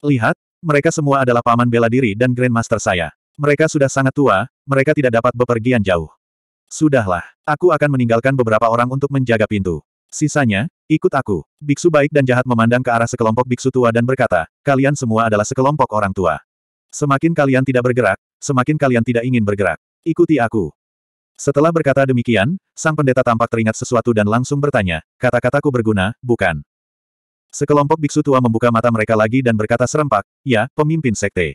Lihat, mereka semua adalah paman bela diri dan grandmaster saya. Mereka sudah sangat tua, mereka tidak dapat bepergian jauh. Sudahlah, aku akan meninggalkan beberapa orang untuk menjaga pintu. Sisanya, ikut aku. Biksu baik dan jahat memandang ke arah sekelompok biksu tua dan berkata, kalian semua adalah sekelompok orang tua. Semakin kalian tidak bergerak, semakin kalian tidak ingin bergerak. Ikuti aku. Setelah berkata demikian, sang pendeta tampak teringat sesuatu dan langsung bertanya, kata-kataku berguna, bukan? Sekelompok biksu tua membuka mata mereka lagi dan berkata serempak, ya, pemimpin sekte.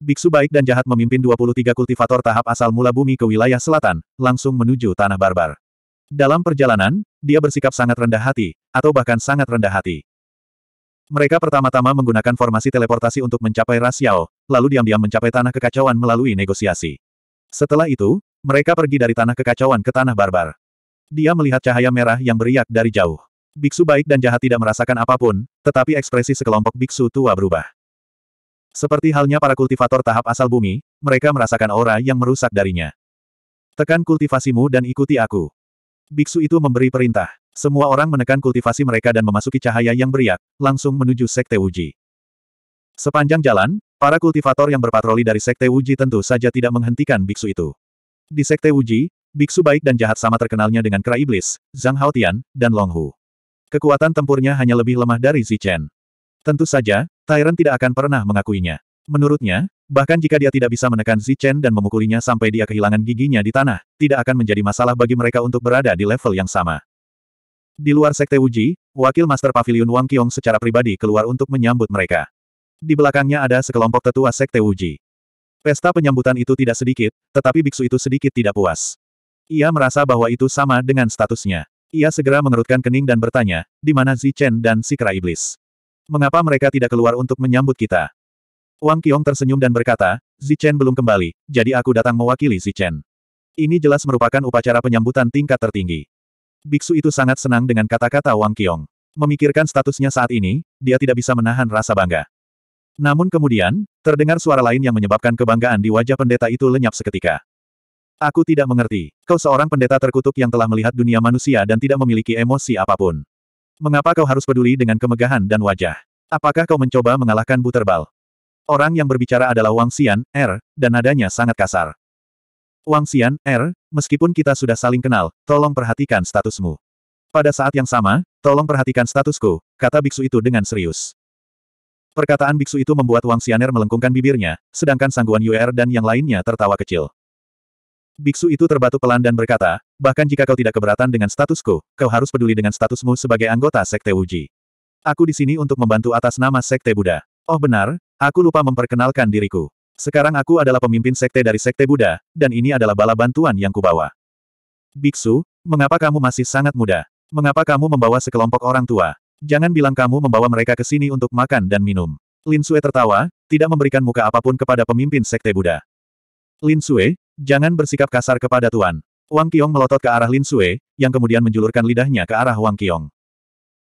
Biksu baik dan jahat memimpin 23 kultivator tahap asal mula bumi ke wilayah selatan, langsung menuju tanah barbar. Dalam perjalanan, dia bersikap sangat rendah hati, atau bahkan sangat rendah hati. Mereka pertama-tama menggunakan formasi teleportasi untuk mencapai Rasiao, lalu diam-diam mencapai tanah kekacauan melalui negosiasi. Setelah itu, mereka pergi dari tanah kekacauan ke tanah barbar. Dia melihat cahaya merah yang beriak dari jauh. Biksu baik dan jahat tidak merasakan apapun, tetapi ekspresi sekelompok biksu tua berubah. Seperti halnya para kultivator tahap asal bumi, mereka merasakan aura yang merusak darinya. Tekan kultivasimu dan ikuti aku. Biksu itu memberi perintah. Semua orang menekan kultivasi mereka dan memasuki cahaya yang beriak, langsung menuju Sekte Uji. Sepanjang jalan, para kultivator yang berpatroli dari Sekte Wuji tentu saja tidak menghentikan biksu itu. Di Sekte Wuji, biksu baik dan jahat sama terkenalnya dengan Kera Iblis, Zhang Haotian, dan Long Hu. Kekuatan tempurnya hanya lebih lemah dari Zichen. Tentu saja, Tyrant tidak akan pernah mengakuinya. Menurutnya, bahkan jika dia tidak bisa menekan Zichen dan memukulinya sampai dia kehilangan giginya di tanah, tidak akan menjadi masalah bagi mereka untuk berada di level yang sama. Di luar Sekte Wuji, Wakil Master Pavilion Wang Qiong secara pribadi keluar untuk menyambut mereka. Di belakangnya ada sekelompok tetua sekte Wuji. Pesta penyambutan itu tidak sedikit, tetapi biksu itu sedikit tidak puas. Ia merasa bahwa itu sama dengan statusnya. Ia segera mengerutkan kening dan bertanya, di mana Zichen dan si kera iblis? Mengapa mereka tidak keluar untuk menyambut kita? Wang Qiong tersenyum dan berkata, Zichen belum kembali, jadi aku datang mewakili Zichen. Ini jelas merupakan upacara penyambutan tingkat tertinggi. Biksu itu sangat senang dengan kata-kata Wang Qiong. Memikirkan statusnya saat ini, dia tidak bisa menahan rasa bangga. Namun kemudian, terdengar suara lain yang menyebabkan kebanggaan di wajah pendeta itu lenyap seketika. Aku tidak mengerti. Kau seorang pendeta terkutuk yang telah melihat dunia manusia dan tidak memiliki emosi apapun. Mengapa kau harus peduli dengan kemegahan dan wajah? Apakah kau mencoba mengalahkan Buterbal? Orang yang berbicara adalah Wang Xian, Er, dan nadanya sangat kasar. Wang Xian, Er, meskipun kita sudah saling kenal, tolong perhatikan statusmu. Pada saat yang sama, tolong perhatikan statusku, kata biksu itu dengan serius. Perkataan biksu itu membuat Wang Xianer melengkungkan bibirnya, sedangkan Sangguan Yuer dan yang lainnya tertawa kecil. Biksu itu terbatuk pelan dan berkata, bahkan jika kau tidak keberatan dengan statusku, kau harus peduli dengan statusmu sebagai anggota Sekte Wuji. Aku di sini untuk membantu atas nama Sekte Buddha. Oh benar, aku lupa memperkenalkan diriku. Sekarang aku adalah pemimpin Sekte dari Sekte Buddha, dan ini adalah bala bantuan yang kubawa. Biksu, mengapa kamu masih sangat muda? Mengapa kamu membawa sekelompok orang tua? Jangan bilang kamu membawa mereka ke sini untuk makan dan minum. Lin Sue tertawa, tidak memberikan muka apapun kepada pemimpin Sekte Buddha. Lin Sue, jangan bersikap kasar kepada Tuan. Wang Qiong melotot ke arah Lin Sue, yang kemudian menjulurkan lidahnya ke arah Wang Qiong.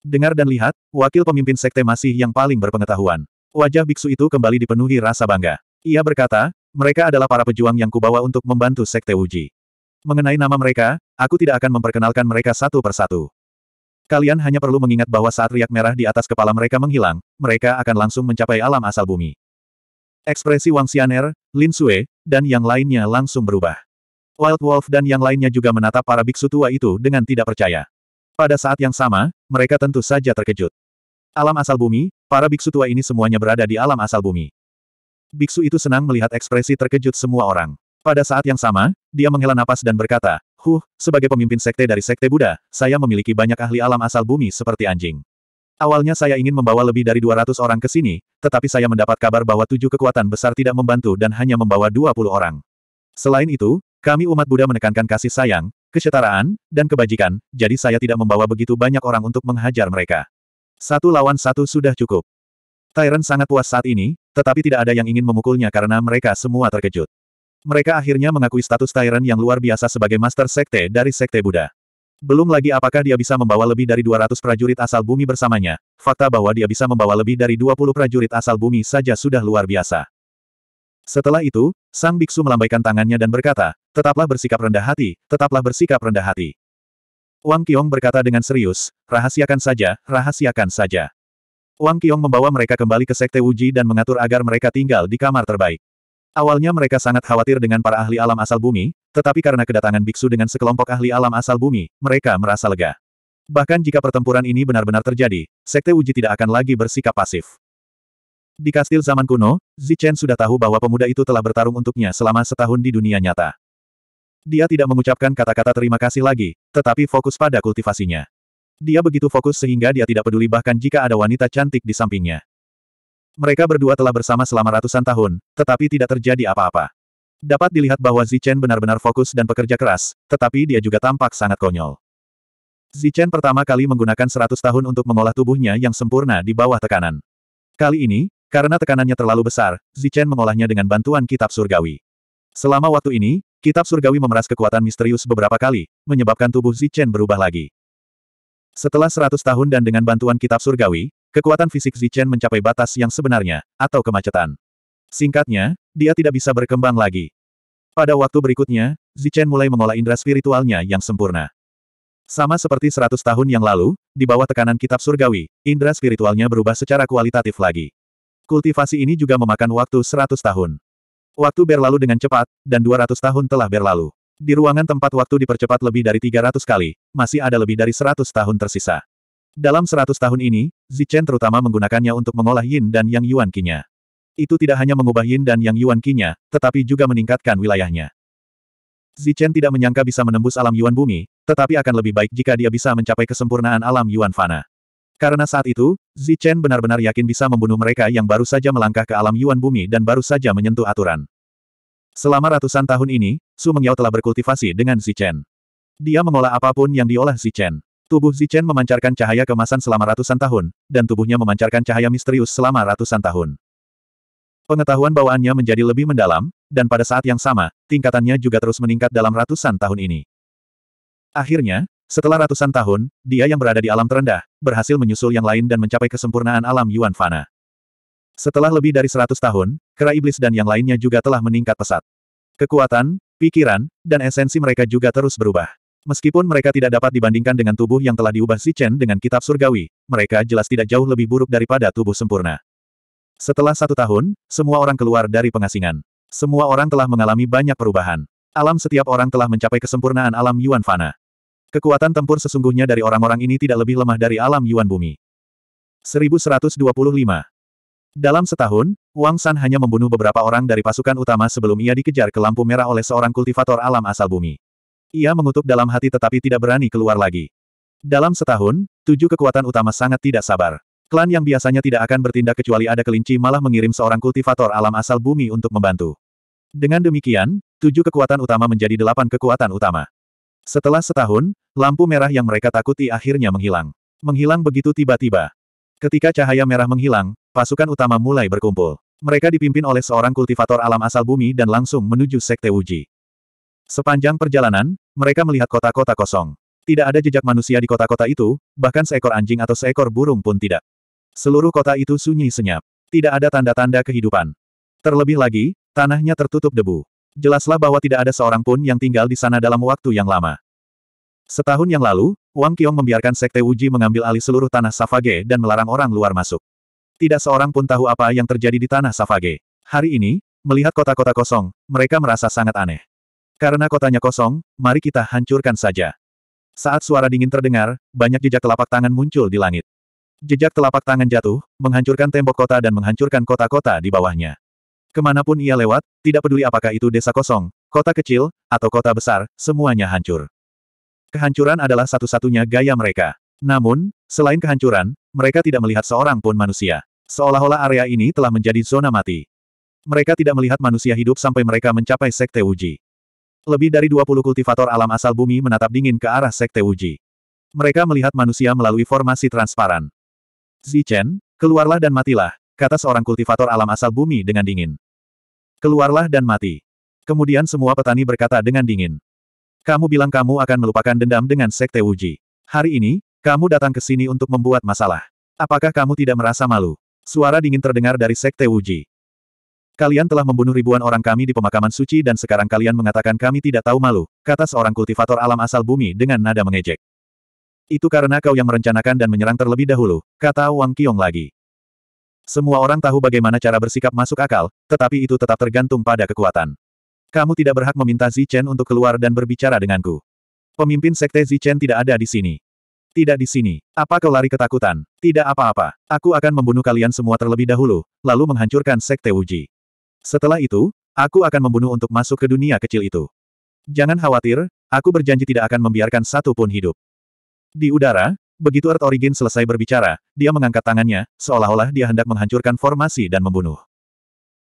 Dengar dan lihat, wakil pemimpin Sekte masih yang paling berpengetahuan. Wajah biksu itu kembali dipenuhi rasa bangga. Ia berkata, mereka adalah para pejuang yang kubawa untuk membantu Sekte Wuji. Mengenai nama mereka, aku tidak akan memperkenalkan mereka satu persatu. Kalian hanya perlu mengingat bahwa saat riak merah di atas kepala mereka menghilang, mereka akan langsung mencapai alam asal bumi. Ekspresi Wang Xianer, Lin Sue, dan yang lainnya langsung berubah. Wild Wolf dan yang lainnya juga menatap para biksu tua itu dengan tidak percaya. Pada saat yang sama, mereka tentu saja terkejut. Alam asal bumi, para biksu tua ini semuanya berada di alam asal bumi. Biksu itu senang melihat ekspresi terkejut semua orang. Pada saat yang sama, dia menghela napas dan berkata, Huh, sebagai pemimpin sekte dari sekte Buddha, saya memiliki banyak ahli alam asal bumi seperti anjing. Awalnya saya ingin membawa lebih dari 200 orang ke sini, tetapi saya mendapat kabar bahwa tujuh kekuatan besar tidak membantu dan hanya membawa 20 orang. Selain itu, kami umat Buddha menekankan kasih sayang, kesetaraan, dan kebajikan, jadi saya tidak membawa begitu banyak orang untuk menghajar mereka. Satu lawan satu sudah cukup. Tyrant sangat puas saat ini, tetapi tidak ada yang ingin memukulnya karena mereka semua terkejut. Mereka akhirnya mengakui status Tyrant yang luar biasa sebagai Master Sekte dari Sekte Buddha. Belum lagi apakah dia bisa membawa lebih dari 200 prajurit asal bumi bersamanya, fakta bahwa dia bisa membawa lebih dari 20 prajurit asal bumi saja sudah luar biasa. Setelah itu, Sang Biksu melambaikan tangannya dan berkata, tetaplah bersikap rendah hati, tetaplah bersikap rendah hati. Wang Qiong berkata dengan serius, rahasiakan saja, rahasiakan saja. Wang Qiong membawa mereka kembali ke Sekte Wuji dan mengatur agar mereka tinggal di kamar terbaik. Awalnya mereka sangat khawatir dengan para ahli alam asal bumi, tetapi karena kedatangan biksu dengan sekelompok ahli alam asal bumi, mereka merasa lega. Bahkan jika pertempuran ini benar-benar terjadi, Sekte Uji tidak akan lagi bersikap pasif. Di kastil zaman kuno, Zichen sudah tahu bahwa pemuda itu telah bertarung untuknya selama setahun di dunia nyata. Dia tidak mengucapkan kata-kata terima kasih lagi, tetapi fokus pada kultivasinya. Dia begitu fokus sehingga dia tidak peduli bahkan jika ada wanita cantik di sampingnya. Mereka berdua telah bersama selama ratusan tahun, tetapi tidak terjadi apa-apa. Dapat dilihat bahwa Zichen benar-benar fokus dan pekerja keras, tetapi dia juga tampak sangat konyol. Zichen pertama kali menggunakan 100 tahun untuk mengolah tubuhnya yang sempurna di bawah tekanan. Kali ini, karena tekanannya terlalu besar, Zichen mengolahnya dengan bantuan kitab surgawi. Selama waktu ini, kitab surgawi memeras kekuatan misterius beberapa kali, menyebabkan tubuh Zichen berubah lagi. Setelah 100 tahun dan dengan bantuan kitab surgawi, Kekuatan fisik Zichen mencapai batas yang sebenarnya, atau kemacetan. Singkatnya, dia tidak bisa berkembang lagi. Pada waktu berikutnya, Zichen mulai mengolah indera spiritualnya yang sempurna. Sama seperti 100 tahun yang lalu, di bawah tekanan kitab surgawi, indera spiritualnya berubah secara kualitatif lagi. Kultivasi ini juga memakan waktu 100 tahun. Waktu berlalu dengan cepat, dan 200 tahun telah berlalu. Di ruangan tempat waktu dipercepat lebih dari 300 kali, masih ada lebih dari 100 tahun tersisa. Dalam seratus tahun ini, Zichen terutama menggunakannya untuk mengolah yin dan yang yuan kinya. Itu tidak hanya mengubah yin dan yang yuan kinya, tetapi juga meningkatkan wilayahnya. Zichen tidak menyangka bisa menembus alam yuan bumi, tetapi akan lebih baik jika dia bisa mencapai kesempurnaan alam yuan fana. Karena saat itu, Zichen benar-benar yakin bisa membunuh mereka yang baru saja melangkah ke alam yuan bumi dan baru saja menyentuh aturan. Selama ratusan tahun ini, Su Mengyao telah berkultivasi dengan Zichen. Dia mengolah apapun yang diolah Zichen. Tubuh Zichen memancarkan cahaya kemasan selama ratusan tahun, dan tubuhnya memancarkan cahaya misterius selama ratusan tahun. Pengetahuan bawaannya menjadi lebih mendalam, dan pada saat yang sama, tingkatannya juga terus meningkat dalam ratusan tahun ini. Akhirnya, setelah ratusan tahun, dia yang berada di alam terendah, berhasil menyusul yang lain dan mencapai kesempurnaan alam Yuan Fana. Setelah lebih dari seratus tahun, kera iblis dan yang lainnya juga telah meningkat pesat. Kekuatan, pikiran, dan esensi mereka juga terus berubah. Meskipun mereka tidak dapat dibandingkan dengan tubuh yang telah diubah si Chen dengan kitab surgawi, mereka jelas tidak jauh lebih buruk daripada tubuh sempurna. Setelah satu tahun, semua orang keluar dari pengasingan. Semua orang telah mengalami banyak perubahan. Alam setiap orang telah mencapai kesempurnaan alam Yuan Fana. Kekuatan tempur sesungguhnya dari orang-orang ini tidak lebih lemah dari alam Yuan Bumi. 1125 Dalam setahun, Wang San hanya membunuh beberapa orang dari pasukan utama sebelum ia dikejar ke lampu merah oleh seorang kultivator alam asal bumi. Ia mengutuk dalam hati tetapi tidak berani keluar lagi. Dalam setahun, tujuh kekuatan utama sangat tidak sabar. Klan yang biasanya tidak akan bertindak kecuali ada kelinci malah mengirim seorang kultivator alam asal bumi untuk membantu. Dengan demikian, tujuh kekuatan utama menjadi delapan kekuatan utama. Setelah setahun, lampu merah yang mereka takuti akhirnya menghilang. Menghilang begitu tiba-tiba. Ketika cahaya merah menghilang, pasukan utama mulai berkumpul. Mereka dipimpin oleh seorang kultivator alam asal bumi dan langsung menuju Sekte Wuji. Sepanjang perjalanan, mereka melihat kota-kota kosong. Tidak ada jejak manusia di kota-kota itu, bahkan seekor anjing atau seekor burung pun tidak. Seluruh kota itu sunyi senyap. Tidak ada tanda-tanda kehidupan. Terlebih lagi, tanahnya tertutup debu. Jelaslah bahwa tidak ada seorang pun yang tinggal di sana dalam waktu yang lama. Setahun yang lalu, Wang Qiong membiarkan Sekte Wuji mengambil alih seluruh tanah Safage dan melarang orang luar masuk. Tidak seorang pun tahu apa yang terjadi di tanah Safage. Hari ini, melihat kota-kota kosong, mereka merasa sangat aneh. Karena kotanya kosong, mari kita hancurkan saja. Saat suara dingin terdengar, banyak jejak telapak tangan muncul di langit. Jejak telapak tangan jatuh, menghancurkan tembok kota dan menghancurkan kota-kota di bawahnya. Kemanapun ia lewat, tidak peduli apakah itu desa kosong, kota kecil, atau kota besar, semuanya hancur. Kehancuran adalah satu-satunya gaya mereka. Namun, selain kehancuran, mereka tidak melihat seorang pun manusia. Seolah-olah area ini telah menjadi zona mati. Mereka tidak melihat manusia hidup sampai mereka mencapai Sekte Uji. Lebih dari 20 kultivator alam asal bumi menatap dingin ke arah Sekte Wuji. Mereka melihat manusia melalui formasi transparan. Zichen, keluarlah dan matilah, kata seorang kultivator alam asal bumi dengan dingin. Keluarlah dan mati. Kemudian semua petani berkata dengan dingin. Kamu bilang kamu akan melupakan dendam dengan Sekte Wuji. Hari ini, kamu datang ke sini untuk membuat masalah. Apakah kamu tidak merasa malu? Suara dingin terdengar dari Sekte Wuji. Kalian telah membunuh ribuan orang kami di pemakaman suci dan sekarang kalian mengatakan kami tidak tahu malu, kata seorang kultivator alam asal bumi dengan nada mengejek. Itu karena kau yang merencanakan dan menyerang terlebih dahulu, kata Wang Qiong lagi. Semua orang tahu bagaimana cara bersikap masuk akal, tetapi itu tetap tergantung pada kekuatan. Kamu tidak berhak meminta Zichen untuk keluar dan berbicara denganku. Pemimpin sekte Zichen tidak ada di sini. Tidak di sini. Apa kau lari ketakutan? Tidak apa-apa. Aku akan membunuh kalian semua terlebih dahulu, lalu menghancurkan sekte Wuji. Setelah itu, aku akan membunuh untuk masuk ke dunia kecil itu. Jangan khawatir, aku berjanji tidak akan membiarkan satu pun hidup. Di udara, begitu Earth Origin selesai berbicara, dia mengangkat tangannya, seolah-olah dia hendak menghancurkan formasi dan membunuh.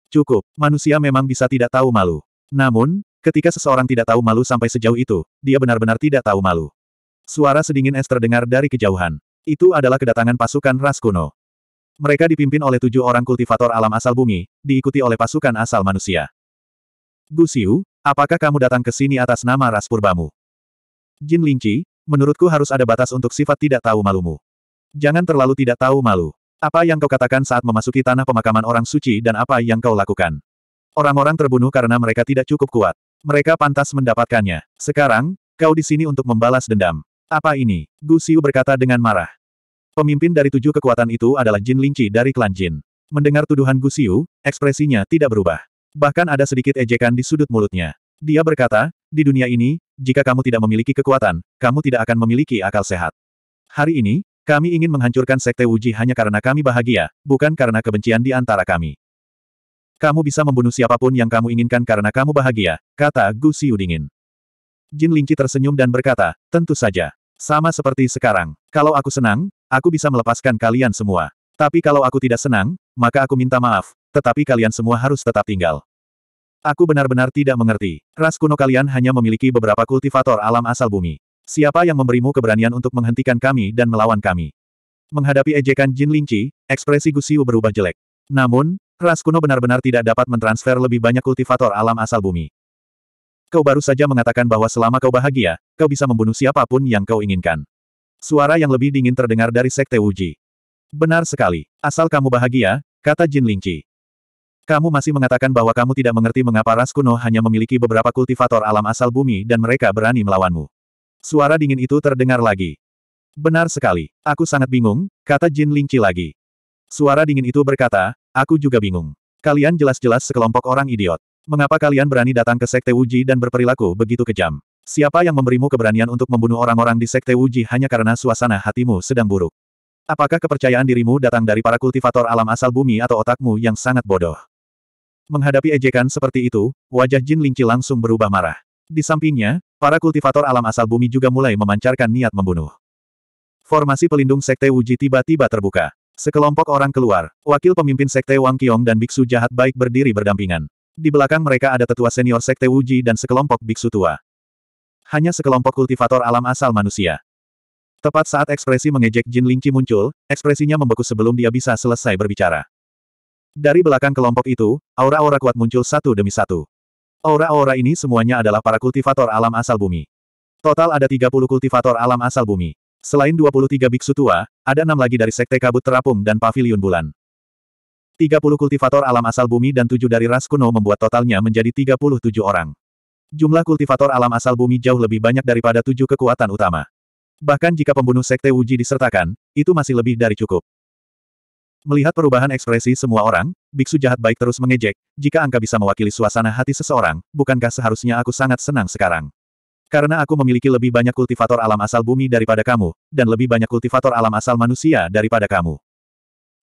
Cukup, manusia memang bisa tidak tahu malu. Namun, ketika seseorang tidak tahu malu sampai sejauh itu, dia benar-benar tidak tahu malu. Suara sedingin es terdengar dari kejauhan. Itu adalah kedatangan pasukan ras kuno. Mereka dipimpin oleh tujuh orang kultivator alam asal bumi, diikuti oleh pasukan asal manusia. Gu Xiu, apakah kamu datang ke sini atas nama ras purbamu? Jin Lingqi, menurutku harus ada batas untuk sifat tidak tahu malumu. Jangan terlalu tidak tahu malu. Apa yang kau katakan saat memasuki tanah pemakaman orang suci dan apa yang kau lakukan? Orang-orang terbunuh karena mereka tidak cukup kuat. Mereka pantas mendapatkannya. Sekarang, kau di sini untuk membalas dendam. Apa ini? Gu Xiu berkata dengan marah. Pemimpin dari tujuh kekuatan itu adalah Jin Lingqi dari klan Jin. Mendengar tuduhan Gu Xiu, ekspresinya tidak berubah. Bahkan ada sedikit ejekan di sudut mulutnya. Dia berkata, di dunia ini, jika kamu tidak memiliki kekuatan, kamu tidak akan memiliki akal sehat. Hari ini, kami ingin menghancurkan Sekte Wuji hanya karena kami bahagia, bukan karena kebencian di antara kami. Kamu bisa membunuh siapapun yang kamu inginkan karena kamu bahagia, kata Gu Xiu dingin. Jin Lingqi tersenyum dan berkata, tentu saja. Sama seperti sekarang. Kalau aku senang, Aku bisa melepaskan kalian semua. Tapi kalau aku tidak senang, maka aku minta maaf, tetapi kalian semua harus tetap tinggal. Aku benar-benar tidak mengerti. Ras kuno kalian hanya memiliki beberapa kultivator alam asal bumi. Siapa yang memberimu keberanian untuk menghentikan kami dan melawan kami? Menghadapi ejekan Jin Lingci, ekspresi Gusiu berubah jelek. Namun, Ras kuno benar-benar tidak dapat mentransfer lebih banyak kultivator alam asal bumi. Kau baru saja mengatakan bahwa selama kau bahagia, kau bisa membunuh siapapun yang kau inginkan. Suara yang lebih dingin terdengar dari Sekte Wuji. Benar sekali. Asal kamu bahagia, kata Jin Lingqi. Kamu masih mengatakan bahwa kamu tidak mengerti mengapa ras kuno hanya memiliki beberapa kultivator alam asal bumi dan mereka berani melawanmu. Suara dingin itu terdengar lagi. Benar sekali. Aku sangat bingung, kata Jin Lingqi lagi. Suara dingin itu berkata, aku juga bingung. Kalian jelas-jelas sekelompok orang idiot. Mengapa kalian berani datang ke Sekte Wuji dan berperilaku begitu kejam? Siapa yang memberimu keberanian untuk membunuh orang-orang di Sekte Wuji hanya karena suasana hatimu sedang buruk? Apakah kepercayaan dirimu datang dari para kultivator alam asal bumi atau otakmu yang sangat bodoh? Menghadapi ejekan seperti itu, wajah Jin Lingqi langsung berubah marah. Di sampingnya, para kultivator alam asal bumi juga mulai memancarkan niat membunuh. Formasi pelindung Sekte Wuji tiba-tiba terbuka. Sekelompok orang keluar, wakil pemimpin Sekte Wang Qiong dan Biksu jahat baik berdiri berdampingan. Di belakang mereka ada tetua senior Sekte Wuji dan sekelompok Biksu tua hanya sekelompok kultivator alam asal manusia. Tepat saat ekspresi mengejek Jin Lingqi muncul, ekspresinya membeku sebelum dia bisa selesai berbicara. Dari belakang kelompok itu, aura-aura kuat muncul satu demi satu. Aura-aura ini semuanya adalah para kultivator alam asal bumi. Total ada 30 kultivator alam asal bumi. Selain 23 biksu tua, ada enam lagi dari Sekte Kabut Terapung dan Paviliun Bulan. 30 kultivator alam asal bumi dan tujuh dari ras kuno membuat totalnya menjadi 37 orang. Jumlah kultivator alam asal bumi jauh lebih banyak daripada tujuh kekuatan utama. Bahkan jika pembunuh sekte Wuji disertakan, itu masih lebih dari cukup. Melihat perubahan ekspresi semua orang, biksu jahat baik terus mengejek, jika angka bisa mewakili suasana hati seseorang, bukankah seharusnya aku sangat senang sekarang? Karena aku memiliki lebih banyak kultivator alam asal bumi daripada kamu, dan lebih banyak kultivator alam asal manusia daripada kamu.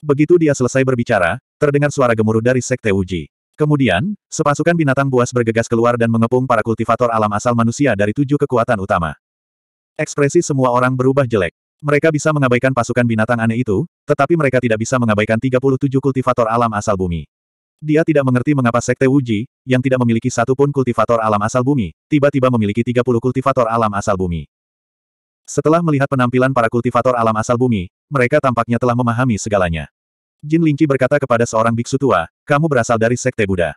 Begitu dia selesai berbicara, terdengar suara gemuruh dari sekte Wuji. Kemudian, sepasukan binatang buas bergegas keluar dan mengepung para kultivator alam asal manusia dari tujuh kekuatan utama. Ekspresi semua orang berubah jelek. Mereka bisa mengabaikan pasukan binatang aneh itu, tetapi mereka tidak bisa mengabaikan 37 kultivator alam asal bumi. Dia tidak mengerti mengapa Sekte Wuji, yang tidak memiliki satupun kultivator alam asal bumi, tiba-tiba memiliki 30 kultivator alam asal bumi. Setelah melihat penampilan para kultivator alam asal bumi, mereka tampaknya telah memahami segalanya. Jin Lingqi berkata kepada seorang biksu tua, kamu berasal dari Sekte Buddha.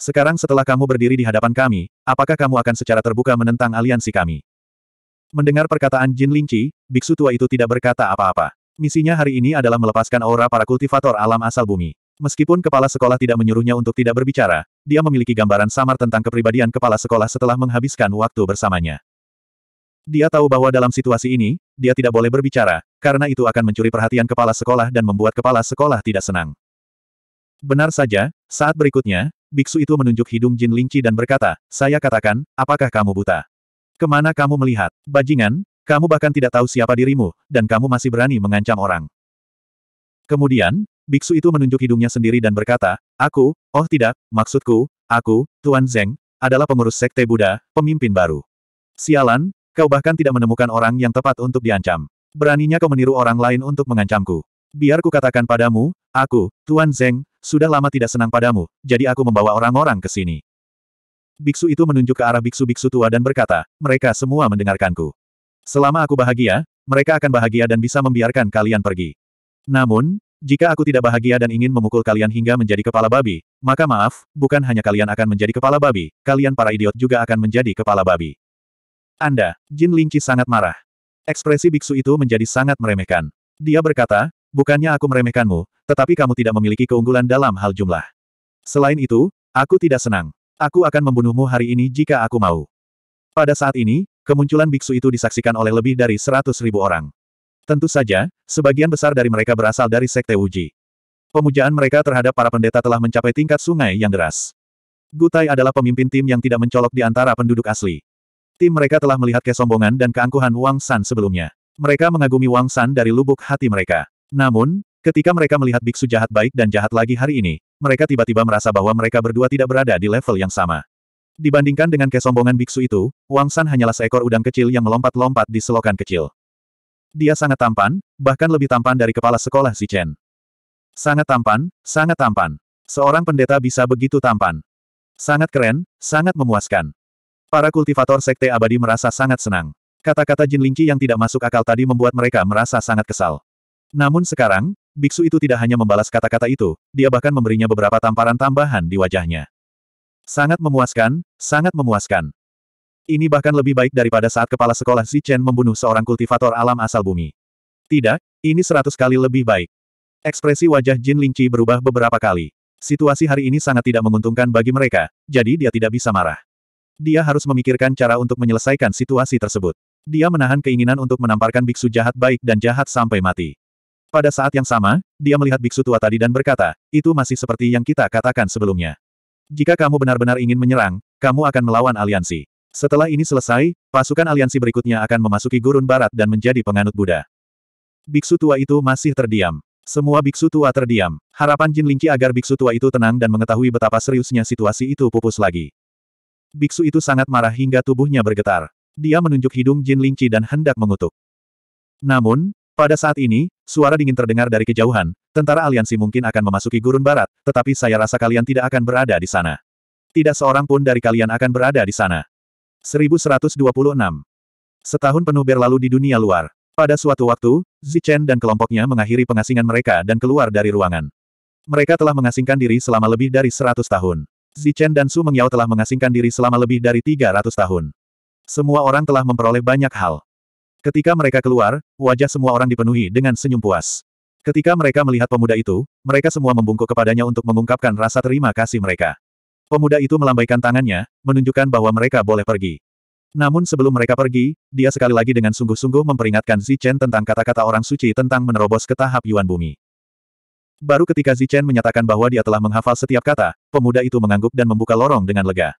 Sekarang setelah kamu berdiri di hadapan kami, apakah kamu akan secara terbuka menentang aliansi kami? Mendengar perkataan Jin Lingqi, biksu tua itu tidak berkata apa-apa. Misinya hari ini adalah melepaskan aura para kultivator alam asal bumi. Meskipun kepala sekolah tidak menyuruhnya untuk tidak berbicara, dia memiliki gambaran samar tentang kepribadian kepala sekolah setelah menghabiskan waktu bersamanya. Dia tahu bahwa dalam situasi ini, dia tidak boleh berbicara, karena itu akan mencuri perhatian kepala sekolah dan membuat kepala sekolah tidak senang. Benar saja, saat berikutnya, biksu itu menunjuk hidung Jin Lingci dan berkata, saya katakan, apakah kamu buta? Kemana kamu melihat? Bajingan, kamu bahkan tidak tahu siapa dirimu, dan kamu masih berani mengancam orang. Kemudian, biksu itu menunjuk hidungnya sendiri dan berkata, aku, oh tidak, maksudku, aku, Tuan Zeng, adalah pengurus Sekte Buddha, pemimpin baru. Sialan, Kau bahkan tidak menemukan orang yang tepat untuk diancam. Beraninya kau meniru orang lain untuk mengancamku. Biar ku katakan padamu, aku, Tuan Zeng, sudah lama tidak senang padamu, jadi aku membawa orang-orang ke sini. Biksu itu menunjuk ke arah biksu-biksu tua dan berkata, mereka semua mendengarkanku. Selama aku bahagia, mereka akan bahagia dan bisa membiarkan kalian pergi. Namun, jika aku tidak bahagia dan ingin memukul kalian hingga menjadi kepala babi, maka maaf, bukan hanya kalian akan menjadi kepala babi, kalian para idiot juga akan menjadi kepala babi. Anda, Jin Lingqi sangat marah. Ekspresi biksu itu menjadi sangat meremehkan. Dia berkata, bukannya aku meremehkanmu, tetapi kamu tidak memiliki keunggulan dalam hal jumlah. Selain itu, aku tidak senang. Aku akan membunuhmu hari ini jika aku mau. Pada saat ini, kemunculan biksu itu disaksikan oleh lebih dari seratus ribu orang. Tentu saja, sebagian besar dari mereka berasal dari Sekte Wuji. Pemujaan mereka terhadap para pendeta telah mencapai tingkat sungai yang deras. Gutai adalah pemimpin tim yang tidak mencolok di antara penduduk asli. Tim mereka telah melihat kesombongan dan keangkuhan Wang San sebelumnya. Mereka mengagumi Wang San dari lubuk hati mereka. Namun, ketika mereka melihat biksu jahat baik dan jahat lagi hari ini, mereka tiba-tiba merasa bahwa mereka berdua tidak berada di level yang sama. Dibandingkan dengan kesombongan biksu itu, Wang San hanyalah seekor udang kecil yang melompat-lompat di selokan kecil. Dia sangat tampan, bahkan lebih tampan dari kepala sekolah si Chen. Sangat tampan, sangat tampan. Seorang pendeta bisa begitu tampan. Sangat keren, sangat memuaskan. Para kultivator Sekte Abadi merasa sangat senang. Kata-kata Jin Lingqi yang tidak masuk akal tadi membuat mereka merasa sangat kesal. Namun sekarang, biksu itu tidak hanya membalas kata-kata itu, dia bahkan memberinya beberapa tamparan tambahan di wajahnya. Sangat memuaskan, sangat memuaskan. Ini bahkan lebih baik daripada saat kepala sekolah Zichen membunuh seorang kultivator alam asal bumi. Tidak, ini seratus kali lebih baik. Ekspresi wajah Jin Lingqi berubah beberapa kali. Situasi hari ini sangat tidak menguntungkan bagi mereka, jadi dia tidak bisa marah. Dia harus memikirkan cara untuk menyelesaikan situasi tersebut. Dia menahan keinginan untuk menamparkan biksu jahat baik dan jahat sampai mati. Pada saat yang sama, dia melihat biksu tua tadi dan berkata, itu masih seperti yang kita katakan sebelumnya. Jika kamu benar-benar ingin menyerang, kamu akan melawan aliansi. Setelah ini selesai, pasukan aliansi berikutnya akan memasuki gurun barat dan menjadi penganut Buddha. Biksu tua itu masih terdiam. Semua biksu tua terdiam. Harapan Jin Lingqi agar biksu tua itu tenang dan mengetahui betapa seriusnya situasi itu pupus lagi. Biksu itu sangat marah hingga tubuhnya bergetar. Dia menunjuk hidung Jin Lingci dan hendak mengutuk. Namun, pada saat ini, suara dingin terdengar dari kejauhan, tentara aliansi mungkin akan memasuki gurun barat, tetapi saya rasa kalian tidak akan berada di sana. Tidak seorang pun dari kalian akan berada di sana. 1126 Setahun penuh berlalu di dunia luar. Pada suatu waktu, Zichen dan kelompoknya mengakhiri pengasingan mereka dan keluar dari ruangan. Mereka telah mengasingkan diri selama lebih dari 100 tahun. Zichen dan Su Mengyao telah mengasingkan diri selama lebih dari 300 tahun. Semua orang telah memperoleh banyak hal. Ketika mereka keluar, wajah semua orang dipenuhi dengan senyum puas. Ketika mereka melihat pemuda itu, mereka semua membungkuk kepadanya untuk mengungkapkan rasa terima kasih mereka. Pemuda itu melambaikan tangannya, menunjukkan bahwa mereka boleh pergi. Namun sebelum mereka pergi, dia sekali lagi dengan sungguh-sungguh memperingatkan Zichen tentang kata-kata orang suci tentang menerobos ke tahap Yuan Bumi. Baru ketika Zichen menyatakan bahwa dia telah menghafal setiap kata, pemuda itu mengangguk dan membuka lorong dengan lega.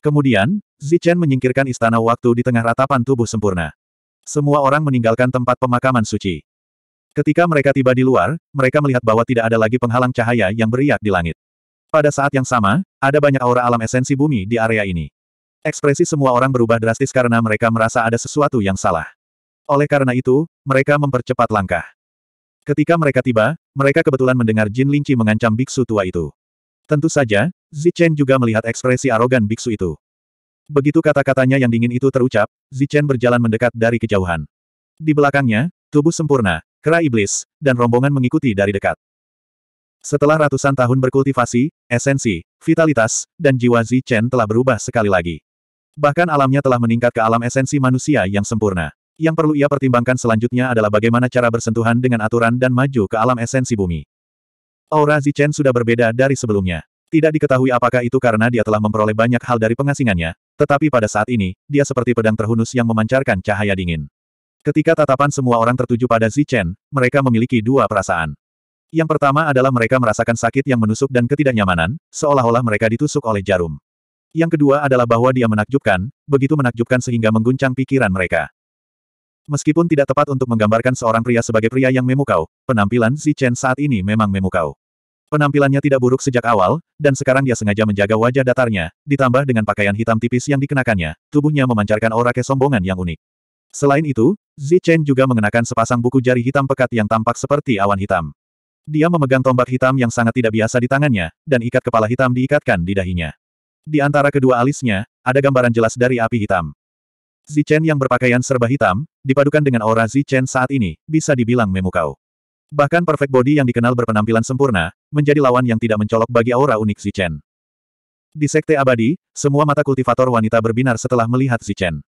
Kemudian, Zichen menyingkirkan istana waktu di tengah ratapan tubuh sempurna. Semua orang meninggalkan tempat pemakaman suci. Ketika mereka tiba di luar, mereka melihat bahwa tidak ada lagi penghalang cahaya yang beriak di langit. Pada saat yang sama, ada banyak aura alam esensi bumi di area ini. Ekspresi semua orang berubah drastis karena mereka merasa ada sesuatu yang salah. Oleh karena itu, mereka mempercepat langkah. Ketika mereka tiba, mereka kebetulan mendengar Jin Lingqi mengancam biksu tua itu. Tentu saja, Zichen juga melihat ekspresi arogan biksu itu. Begitu kata-katanya yang dingin itu terucap, Zichen berjalan mendekat dari kejauhan. Di belakangnya, tubuh sempurna, kera iblis, dan rombongan mengikuti dari dekat. Setelah ratusan tahun berkultivasi, esensi, vitalitas, dan jiwa Zichen telah berubah sekali lagi. Bahkan alamnya telah meningkat ke alam esensi manusia yang sempurna. Yang perlu ia pertimbangkan selanjutnya adalah bagaimana cara bersentuhan dengan aturan dan maju ke alam esensi bumi. Aura Zichen sudah berbeda dari sebelumnya. Tidak diketahui apakah itu karena dia telah memperoleh banyak hal dari pengasingannya, tetapi pada saat ini, dia seperti pedang terhunus yang memancarkan cahaya dingin. Ketika tatapan semua orang tertuju pada Zichen, mereka memiliki dua perasaan. Yang pertama adalah mereka merasakan sakit yang menusuk dan ketidaknyamanan, seolah-olah mereka ditusuk oleh jarum. Yang kedua adalah bahwa dia menakjubkan, begitu menakjubkan sehingga mengguncang pikiran mereka. Meskipun tidak tepat untuk menggambarkan seorang pria sebagai pria yang memukau, penampilan Xi Chen saat ini memang memukau. Penampilannya tidak buruk sejak awal, dan sekarang dia sengaja menjaga wajah datarnya, ditambah dengan pakaian hitam tipis yang dikenakannya, tubuhnya memancarkan aura kesombongan yang unik. Selain itu, Xi Chen juga mengenakan sepasang buku jari hitam pekat yang tampak seperti awan hitam. Dia memegang tombak hitam yang sangat tidak biasa di tangannya, dan ikat kepala hitam diikatkan di dahinya. Di antara kedua alisnya, ada gambaran jelas dari api hitam. Zichen yang berpakaian serba hitam, dipadukan dengan aura Zichen saat ini, bisa dibilang memukau. Bahkan perfect body yang dikenal berpenampilan sempurna, menjadi lawan yang tidak mencolok bagi aura unik Zichen. Di Sekte Abadi, semua mata kultivator wanita berbinar setelah melihat Zichen.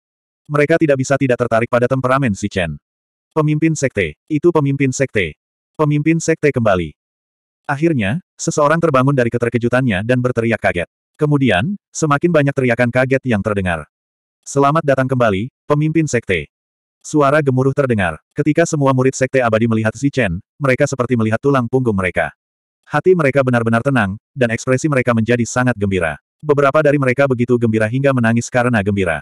Mereka tidak bisa tidak tertarik pada temperamen Zichen. Pemimpin Sekte, itu pemimpin Sekte. Pemimpin Sekte kembali. Akhirnya, seseorang terbangun dari keterkejutannya dan berteriak kaget. Kemudian, semakin banyak teriakan kaget yang terdengar. Selamat datang kembali, pemimpin sekte. Suara gemuruh terdengar. Ketika semua murid sekte abadi melihat Xi Chen, mereka seperti melihat tulang punggung mereka. Hati mereka benar-benar tenang, dan ekspresi mereka menjadi sangat gembira. Beberapa dari mereka begitu gembira hingga menangis karena gembira.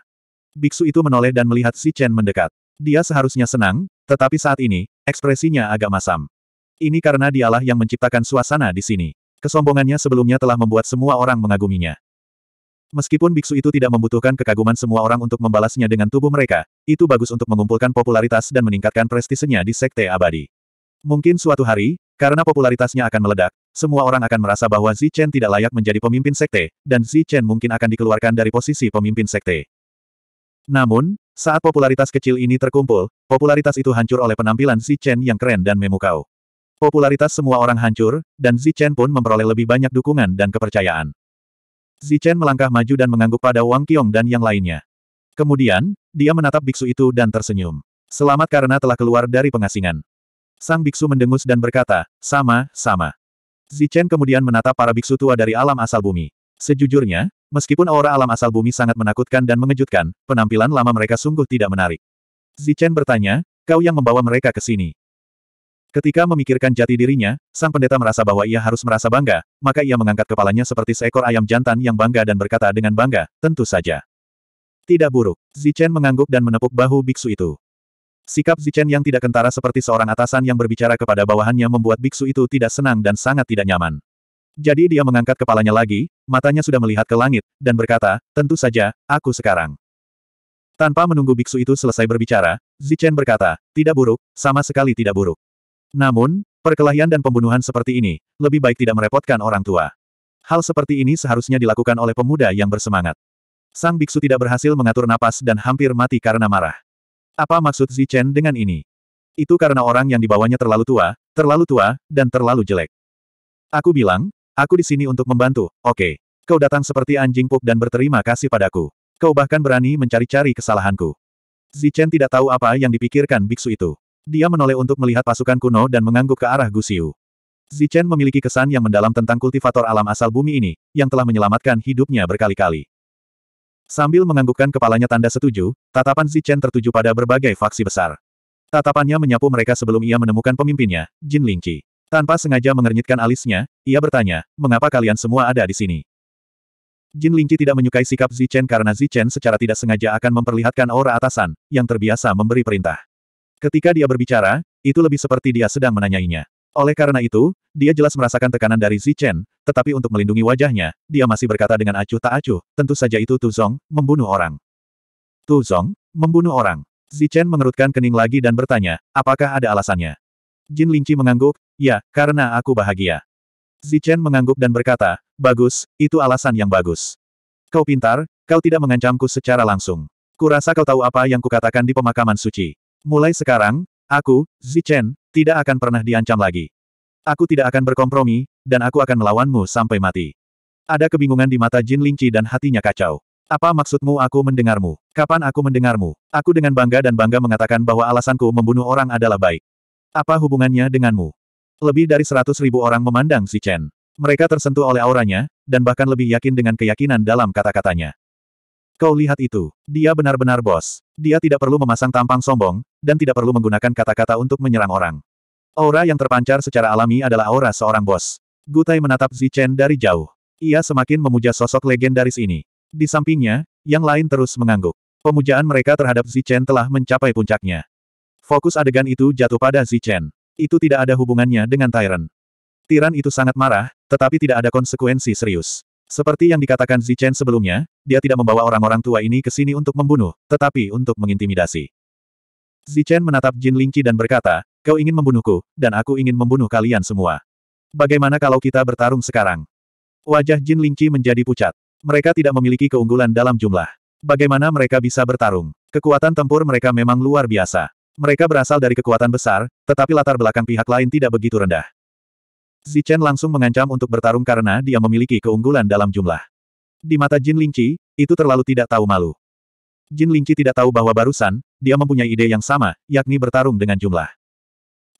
Biksu itu menoleh dan melihat Xi Chen mendekat. Dia seharusnya senang, tetapi saat ini, ekspresinya agak masam. Ini karena dialah yang menciptakan suasana di sini. Kesombongannya sebelumnya telah membuat semua orang mengaguminya. Meskipun biksu itu tidak membutuhkan kekaguman semua orang untuk membalasnya dengan tubuh mereka, itu bagus untuk mengumpulkan popularitas dan meningkatkan prestisenya di Sekte Abadi. Mungkin suatu hari, karena popularitasnya akan meledak, semua orang akan merasa bahwa Zi Chen tidak layak menjadi pemimpin Sekte, dan Zi Chen mungkin akan dikeluarkan dari posisi pemimpin Sekte. Namun, saat popularitas kecil ini terkumpul, popularitas itu hancur oleh penampilan Zi Chen yang keren dan memukau. Popularitas semua orang hancur, dan Zi Chen pun memperoleh lebih banyak dukungan dan kepercayaan. Zichen melangkah maju dan mengangguk pada Wang Qiong dan yang lainnya. Kemudian, dia menatap biksu itu dan tersenyum. Selamat karena telah keluar dari pengasingan. Sang biksu mendengus dan berkata, sama, sama. Zichen kemudian menatap para biksu tua dari alam asal bumi. Sejujurnya, meskipun aura alam asal bumi sangat menakutkan dan mengejutkan, penampilan lama mereka sungguh tidak menarik. Zichen bertanya, kau yang membawa mereka ke sini. Ketika memikirkan jati dirinya, sang pendeta merasa bahwa ia harus merasa bangga, maka ia mengangkat kepalanya seperti seekor ayam jantan yang bangga dan berkata dengan bangga, tentu saja. Tidak buruk, Zichen mengangguk dan menepuk bahu biksu itu. Sikap Zichen yang tidak kentara seperti seorang atasan yang berbicara kepada bawahannya membuat biksu itu tidak senang dan sangat tidak nyaman. Jadi dia mengangkat kepalanya lagi, matanya sudah melihat ke langit, dan berkata, tentu saja, aku sekarang. Tanpa menunggu biksu itu selesai berbicara, Zichen berkata, tidak buruk, sama sekali tidak buruk. Namun, perkelahian dan pembunuhan seperti ini, lebih baik tidak merepotkan orang tua. Hal seperti ini seharusnya dilakukan oleh pemuda yang bersemangat. Sang biksu tidak berhasil mengatur napas dan hampir mati karena marah. Apa maksud Zichen dengan ini? Itu karena orang yang dibawanya terlalu tua, terlalu tua, dan terlalu jelek. Aku bilang, aku di sini untuk membantu, oke. Okay. Kau datang seperti anjing pup dan berterima kasih padaku. Kau bahkan berani mencari-cari kesalahanku. Zichen tidak tahu apa yang dipikirkan biksu itu. Dia menoleh untuk melihat pasukan kuno dan mengangguk ke arah Gusiu. Zichen memiliki kesan yang mendalam tentang kultivator alam asal bumi ini, yang telah menyelamatkan hidupnya berkali-kali. Sambil menganggukkan kepalanya tanda setuju, tatapan Zichen tertuju pada berbagai faksi besar. Tatapannya menyapu mereka sebelum ia menemukan pemimpinnya, Jin Lingqi. Tanpa sengaja mengernyitkan alisnya, ia bertanya, mengapa kalian semua ada di sini? Jin Lingqi tidak menyukai sikap Zichen karena Zichen secara tidak sengaja akan memperlihatkan aura atasan, yang terbiasa memberi perintah. Ketika dia berbicara, itu lebih seperti dia sedang menanyainya. Oleh karena itu, dia jelas merasakan tekanan dari Zichen, tetapi untuk melindungi wajahnya, dia masih berkata dengan acuh tak acuh, tentu saja itu Tu Tuzong, membunuh orang. Tu Tuzong, membunuh orang. Zichen mengerutkan kening lagi dan bertanya, apakah ada alasannya? Jin Lingqi mengangguk, ya, karena aku bahagia. Zichen mengangguk dan berkata, bagus, itu alasan yang bagus. Kau pintar, kau tidak mengancamku secara langsung. Kurasa kau tahu apa yang kukatakan di pemakaman suci. Mulai sekarang, aku, Zichen, tidak akan pernah diancam lagi. Aku tidak akan berkompromi, dan aku akan melawanmu sampai mati. Ada kebingungan di mata Jin Lingqi dan hatinya kacau. Apa maksudmu aku mendengarmu? Kapan aku mendengarmu? Aku dengan bangga dan bangga mengatakan bahwa alasanku membunuh orang adalah baik. Apa hubungannya denganmu? Lebih dari seratus ribu orang memandang Zichen. Mereka tersentuh oleh auranya, dan bahkan lebih yakin dengan keyakinan dalam kata-katanya. Kau lihat itu. Dia benar-benar bos. Dia tidak perlu memasang tampang sombong, dan tidak perlu menggunakan kata-kata untuk menyerang orang. Aura yang terpancar secara alami adalah aura seorang bos. Gutai menatap Zichen dari jauh. Ia semakin memuja sosok legendaris ini. Di sampingnya, yang lain terus mengangguk. Pemujaan mereka terhadap Zichen telah mencapai puncaknya. Fokus adegan itu jatuh pada Zichen. Itu tidak ada hubungannya dengan Tyrant. Tiran itu sangat marah, tetapi tidak ada konsekuensi serius. Seperti yang dikatakan Zichen sebelumnya, dia tidak membawa orang-orang tua ini ke sini untuk membunuh, tetapi untuk mengintimidasi. Zichen menatap Jin Lingqi dan berkata, kau ingin membunuhku, dan aku ingin membunuh kalian semua. Bagaimana kalau kita bertarung sekarang? Wajah Jin Lingqi menjadi pucat. Mereka tidak memiliki keunggulan dalam jumlah. Bagaimana mereka bisa bertarung? Kekuatan tempur mereka memang luar biasa. Mereka berasal dari kekuatan besar, tetapi latar belakang pihak lain tidak begitu rendah. Zichen langsung mengancam untuk bertarung karena dia memiliki keunggulan dalam jumlah. Di mata Jin Lingqi, itu terlalu tidak tahu malu. Jin Lingqi tidak tahu bahwa barusan, dia mempunyai ide yang sama, yakni bertarung dengan jumlah.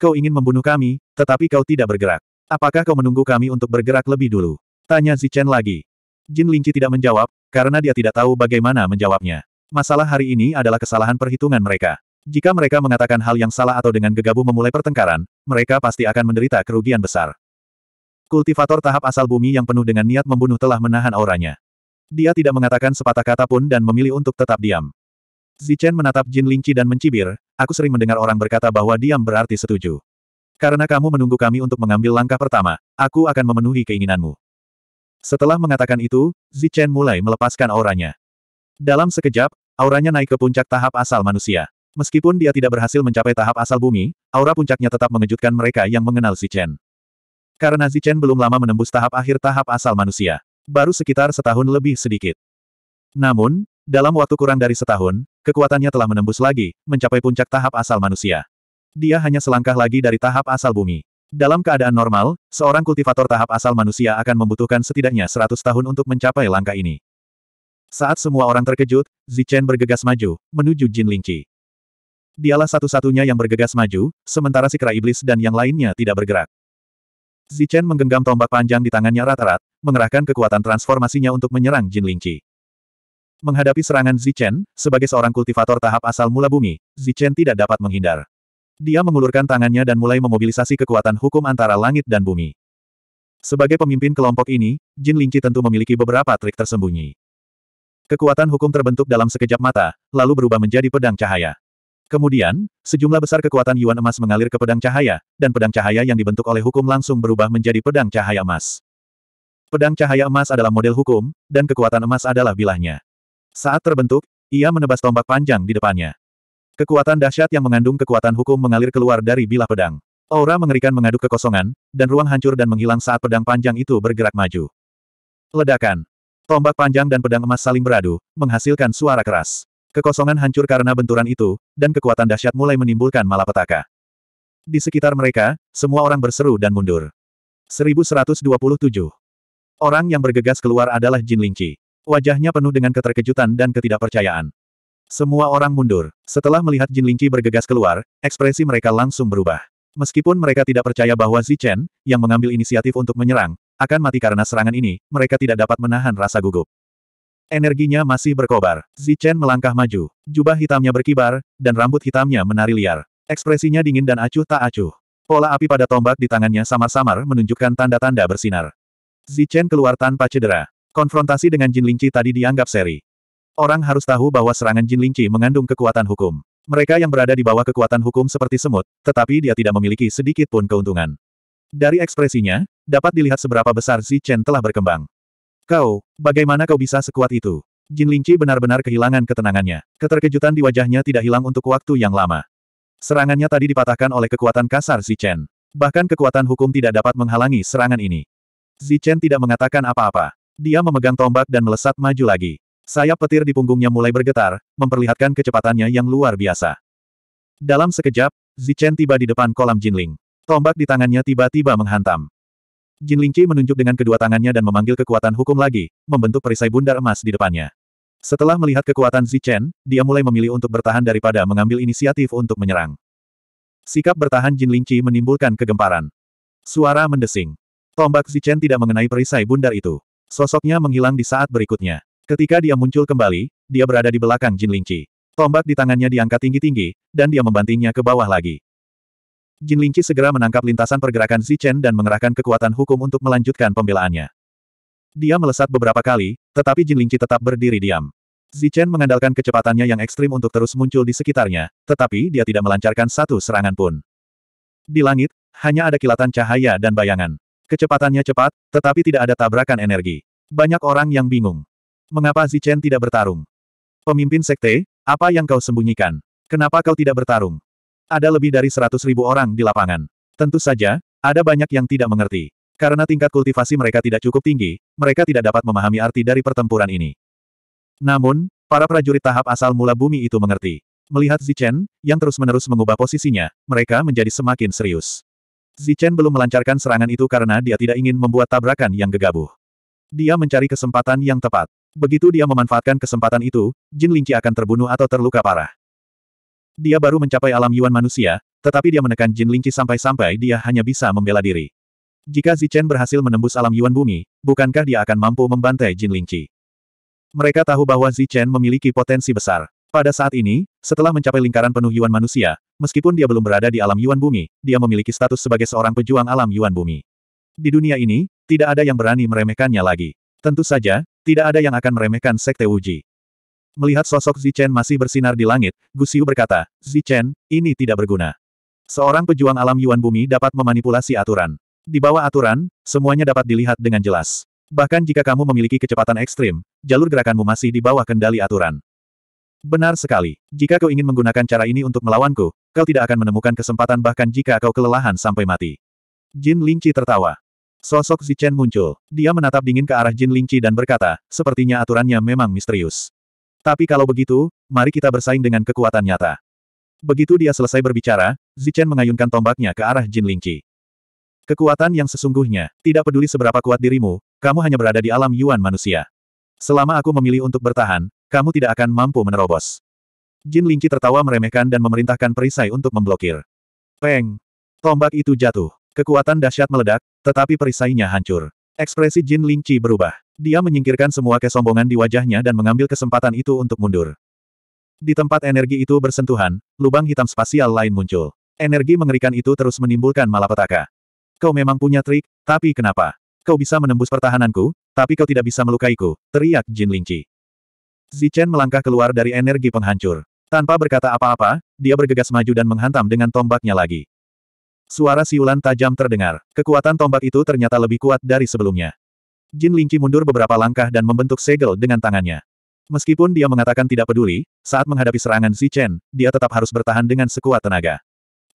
Kau ingin membunuh kami, tetapi kau tidak bergerak. Apakah kau menunggu kami untuk bergerak lebih dulu? Tanya Zichen lagi. Jin Lingqi tidak menjawab, karena dia tidak tahu bagaimana menjawabnya. Masalah hari ini adalah kesalahan perhitungan mereka. Jika mereka mengatakan hal yang salah atau dengan gegabah memulai pertengkaran, mereka pasti akan menderita kerugian besar. Kultivator tahap asal bumi yang penuh dengan niat membunuh telah menahan auranya. Dia tidak mengatakan sepatah kata pun dan memilih untuk tetap diam. Zichen menatap Jin Lingci dan mencibir, aku sering mendengar orang berkata bahwa diam berarti setuju. Karena kamu menunggu kami untuk mengambil langkah pertama, aku akan memenuhi keinginanmu. Setelah mengatakan itu, Zichen mulai melepaskan auranya. Dalam sekejap, auranya naik ke puncak tahap asal manusia. Meskipun dia tidak berhasil mencapai tahap asal bumi, aura puncaknya tetap mengejutkan mereka yang mengenal Zichen. Karena Zichen belum lama menembus tahap akhir tahap asal manusia. Baru sekitar setahun lebih sedikit. Namun, dalam waktu kurang dari setahun, kekuatannya telah menembus lagi, mencapai puncak tahap asal manusia. Dia hanya selangkah lagi dari tahap asal bumi. Dalam keadaan normal, seorang kultivator tahap asal manusia akan membutuhkan setidaknya 100 tahun untuk mencapai langkah ini. Saat semua orang terkejut, Zichen bergegas maju, menuju Jin Lingqi. Dialah satu-satunya yang bergegas maju, sementara si kera iblis dan yang lainnya tidak bergerak. Zichen menggenggam tombak panjang di tangannya rata-rat, mengerahkan kekuatan transformasinya untuk menyerang Jin Lingqi. Menghadapi serangan Zichen, sebagai seorang kultivator tahap asal mula bumi, Zichen tidak dapat menghindar. Dia mengulurkan tangannya dan mulai memobilisasi kekuatan hukum antara langit dan bumi. Sebagai pemimpin kelompok ini, Jin Lingqi tentu memiliki beberapa trik tersembunyi. Kekuatan hukum terbentuk dalam sekejap mata, lalu berubah menjadi pedang cahaya. Kemudian, sejumlah besar kekuatan Yuan emas mengalir ke pedang cahaya, dan pedang cahaya yang dibentuk oleh hukum langsung berubah menjadi pedang cahaya emas. Pedang cahaya emas adalah model hukum, dan kekuatan emas adalah bilahnya. Saat terbentuk, ia menebas tombak panjang di depannya. Kekuatan dahsyat yang mengandung kekuatan hukum mengalir keluar dari bilah pedang. Aura mengerikan mengadu kekosongan, dan ruang hancur dan menghilang saat pedang panjang itu bergerak maju. Ledakan. Tombak panjang dan pedang emas saling beradu, menghasilkan suara keras. Kekosongan hancur karena benturan itu, dan kekuatan dahsyat mulai menimbulkan malapetaka. Di sekitar mereka, semua orang berseru dan mundur. 1127. Orang yang bergegas keluar adalah Jin Lingqi. Wajahnya penuh dengan keterkejutan dan ketidakpercayaan. Semua orang mundur. Setelah melihat Jin Lingqi bergegas keluar, ekspresi mereka langsung berubah. Meskipun mereka tidak percaya bahwa Zichen, yang mengambil inisiatif untuk menyerang, akan mati karena serangan ini, mereka tidak dapat menahan rasa gugup. Energinya masih berkobar. Zichen melangkah maju. Jubah hitamnya berkibar, dan rambut hitamnya menari liar. Ekspresinya dingin dan acuh tak acuh. Pola api pada tombak di tangannya samar-samar menunjukkan tanda-tanda bersinar. Zichen keluar tanpa cedera. Konfrontasi dengan Jin Lingqi tadi dianggap seri. Orang harus tahu bahwa serangan Jin Lingqi mengandung kekuatan hukum. Mereka yang berada di bawah kekuatan hukum seperti semut, tetapi dia tidak memiliki sedikit pun keuntungan. Dari ekspresinya, dapat dilihat seberapa besar Zichen telah berkembang. Kau, bagaimana kau bisa sekuat itu? Jin Lingqi benar-benar kehilangan ketenangannya. Keterkejutan di wajahnya tidak hilang untuk waktu yang lama. Serangannya tadi dipatahkan oleh kekuatan kasar Zichen. Bahkan kekuatan hukum tidak dapat menghalangi serangan ini. Zichen tidak mengatakan apa-apa. Dia memegang tombak dan melesat maju lagi. Sayap petir di punggungnya mulai bergetar, memperlihatkan kecepatannya yang luar biasa. Dalam sekejap, Zichen tiba di depan kolam Jinling. Tombak di tangannya tiba-tiba menghantam. Jin Lingqi menunjuk dengan kedua tangannya dan memanggil kekuatan hukum lagi, membentuk perisai bundar emas di depannya. Setelah melihat kekuatan Zichen, dia mulai memilih untuk bertahan daripada mengambil inisiatif untuk menyerang. Sikap bertahan Jin Lingqi menimbulkan kegemparan. Suara mendesing. Tombak Zichen tidak mengenai perisai bundar itu. Sosoknya menghilang di saat berikutnya. Ketika dia muncul kembali, dia berada di belakang Jin Lingqi. Tombak di tangannya diangkat tinggi-tinggi, dan dia membantingnya ke bawah lagi. Jin Lingqi segera menangkap lintasan pergerakan Zichen dan mengerahkan kekuatan hukum untuk melanjutkan pembelaannya. Dia melesat beberapa kali, tetapi Jin Lingqi tetap berdiri diam. Zichen mengandalkan kecepatannya yang ekstrim untuk terus muncul di sekitarnya, tetapi dia tidak melancarkan satu serangan pun. Di langit, hanya ada kilatan cahaya dan bayangan. Kecepatannya cepat, tetapi tidak ada tabrakan energi. Banyak orang yang bingung. Mengapa Zichen tidak bertarung? Pemimpin sekte, apa yang kau sembunyikan? Kenapa kau tidak bertarung? Ada lebih dari seratus ribu orang di lapangan. Tentu saja, ada banyak yang tidak mengerti. Karena tingkat kultivasi mereka tidak cukup tinggi, mereka tidak dapat memahami arti dari pertempuran ini. Namun, para prajurit tahap asal mula bumi itu mengerti. Melihat Zichen, yang terus-menerus mengubah posisinya, mereka menjadi semakin serius. Zichen belum melancarkan serangan itu karena dia tidak ingin membuat tabrakan yang gegabah. Dia mencari kesempatan yang tepat. Begitu dia memanfaatkan kesempatan itu, Jin Lingqi akan terbunuh atau terluka parah. Dia baru mencapai alam Yuan manusia, tetapi dia menekan Jin Lingqi sampai-sampai dia hanya bisa membela diri. Jika Zichen berhasil menembus alam Yuan bumi, bukankah dia akan mampu membantai Jin Lingqi? Mereka tahu bahwa Zichen memiliki potensi besar. Pada saat ini, setelah mencapai lingkaran penuh Yuan manusia, meskipun dia belum berada di alam Yuan bumi, dia memiliki status sebagai seorang pejuang alam Yuan bumi. Di dunia ini, tidak ada yang berani meremehkannya lagi. Tentu saja, tidak ada yang akan meremehkan Sekte Wuji. Melihat sosok Zichen masih bersinar di langit, Gusiu berkata, Zichen, ini tidak berguna. Seorang pejuang alam Yuan Bumi dapat memanipulasi aturan. Di bawah aturan, semuanya dapat dilihat dengan jelas. Bahkan jika kamu memiliki kecepatan ekstrim, jalur gerakanmu masih di bawah kendali aturan. Benar sekali. Jika kau ingin menggunakan cara ini untuk melawanku, kau tidak akan menemukan kesempatan bahkan jika kau kelelahan sampai mati. Jin Lingci tertawa. Sosok Zichen muncul. Dia menatap dingin ke arah Jin Lingci dan berkata, sepertinya aturannya memang misterius. Tapi kalau begitu, mari kita bersaing dengan kekuatan nyata. Begitu dia selesai berbicara, Zichen mengayunkan tombaknya ke arah Jin Lingqi. Kekuatan yang sesungguhnya, tidak peduli seberapa kuat dirimu, kamu hanya berada di alam Yuan manusia. Selama aku memilih untuk bertahan, kamu tidak akan mampu menerobos. Jin Lingqi tertawa meremehkan dan memerintahkan perisai untuk memblokir. Peng! Tombak itu jatuh. Kekuatan dahsyat meledak, tetapi perisainya hancur. Ekspresi Jin Lingqi berubah. Dia menyingkirkan semua kesombongan di wajahnya dan mengambil kesempatan itu untuk mundur. Di tempat energi itu bersentuhan, lubang hitam spasial lain muncul. Energi mengerikan itu terus menimbulkan malapetaka. Kau memang punya trik, tapi kenapa? Kau bisa menembus pertahananku, tapi kau tidak bisa melukaiku, teriak Jin Lingqi. Zichen melangkah keluar dari energi penghancur. Tanpa berkata apa-apa, dia bergegas maju dan menghantam dengan tombaknya lagi. Suara siulan tajam terdengar. Kekuatan tombak itu ternyata lebih kuat dari sebelumnya. Jin Lingqi mundur beberapa langkah dan membentuk segel dengan tangannya. Meskipun dia mengatakan tidak peduli, saat menghadapi serangan Xi Chen, dia tetap harus bertahan dengan sekuat tenaga.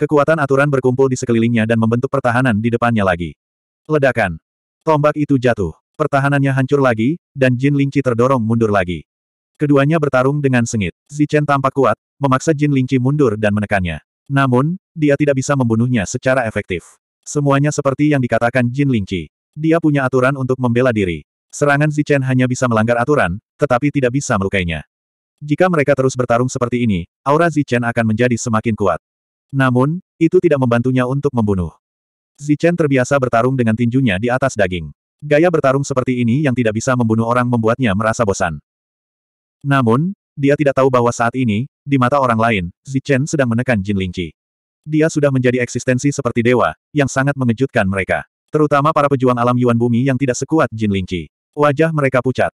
Kekuatan aturan berkumpul di sekelilingnya dan membentuk pertahanan di depannya lagi. Ledakan. Tombak itu jatuh. Pertahanannya hancur lagi, dan Jin Lingqi terdorong mundur lagi. Keduanya bertarung dengan sengit. Xi Chen tampak kuat, memaksa Jin Lingqi mundur dan menekannya. Namun, dia tidak bisa membunuhnya secara efektif. Semuanya seperti yang dikatakan Jin Lingqi. Dia punya aturan untuk membela diri. Serangan Zichen hanya bisa melanggar aturan, tetapi tidak bisa melukainya. Jika mereka terus bertarung seperti ini, aura Zichen akan menjadi semakin kuat. Namun, itu tidak membantunya untuk membunuh. Zichen terbiasa bertarung dengan tinjunya di atas daging. Gaya bertarung seperti ini yang tidak bisa membunuh orang membuatnya merasa bosan. Namun, dia tidak tahu bahwa saat ini, di mata orang lain, Zichen sedang menekan Jin Lingqi. Dia sudah menjadi eksistensi seperti dewa, yang sangat mengejutkan mereka. Terutama para pejuang alam Yuan Bumi yang tidak sekuat Jin Lingqi. Wajah mereka pucat.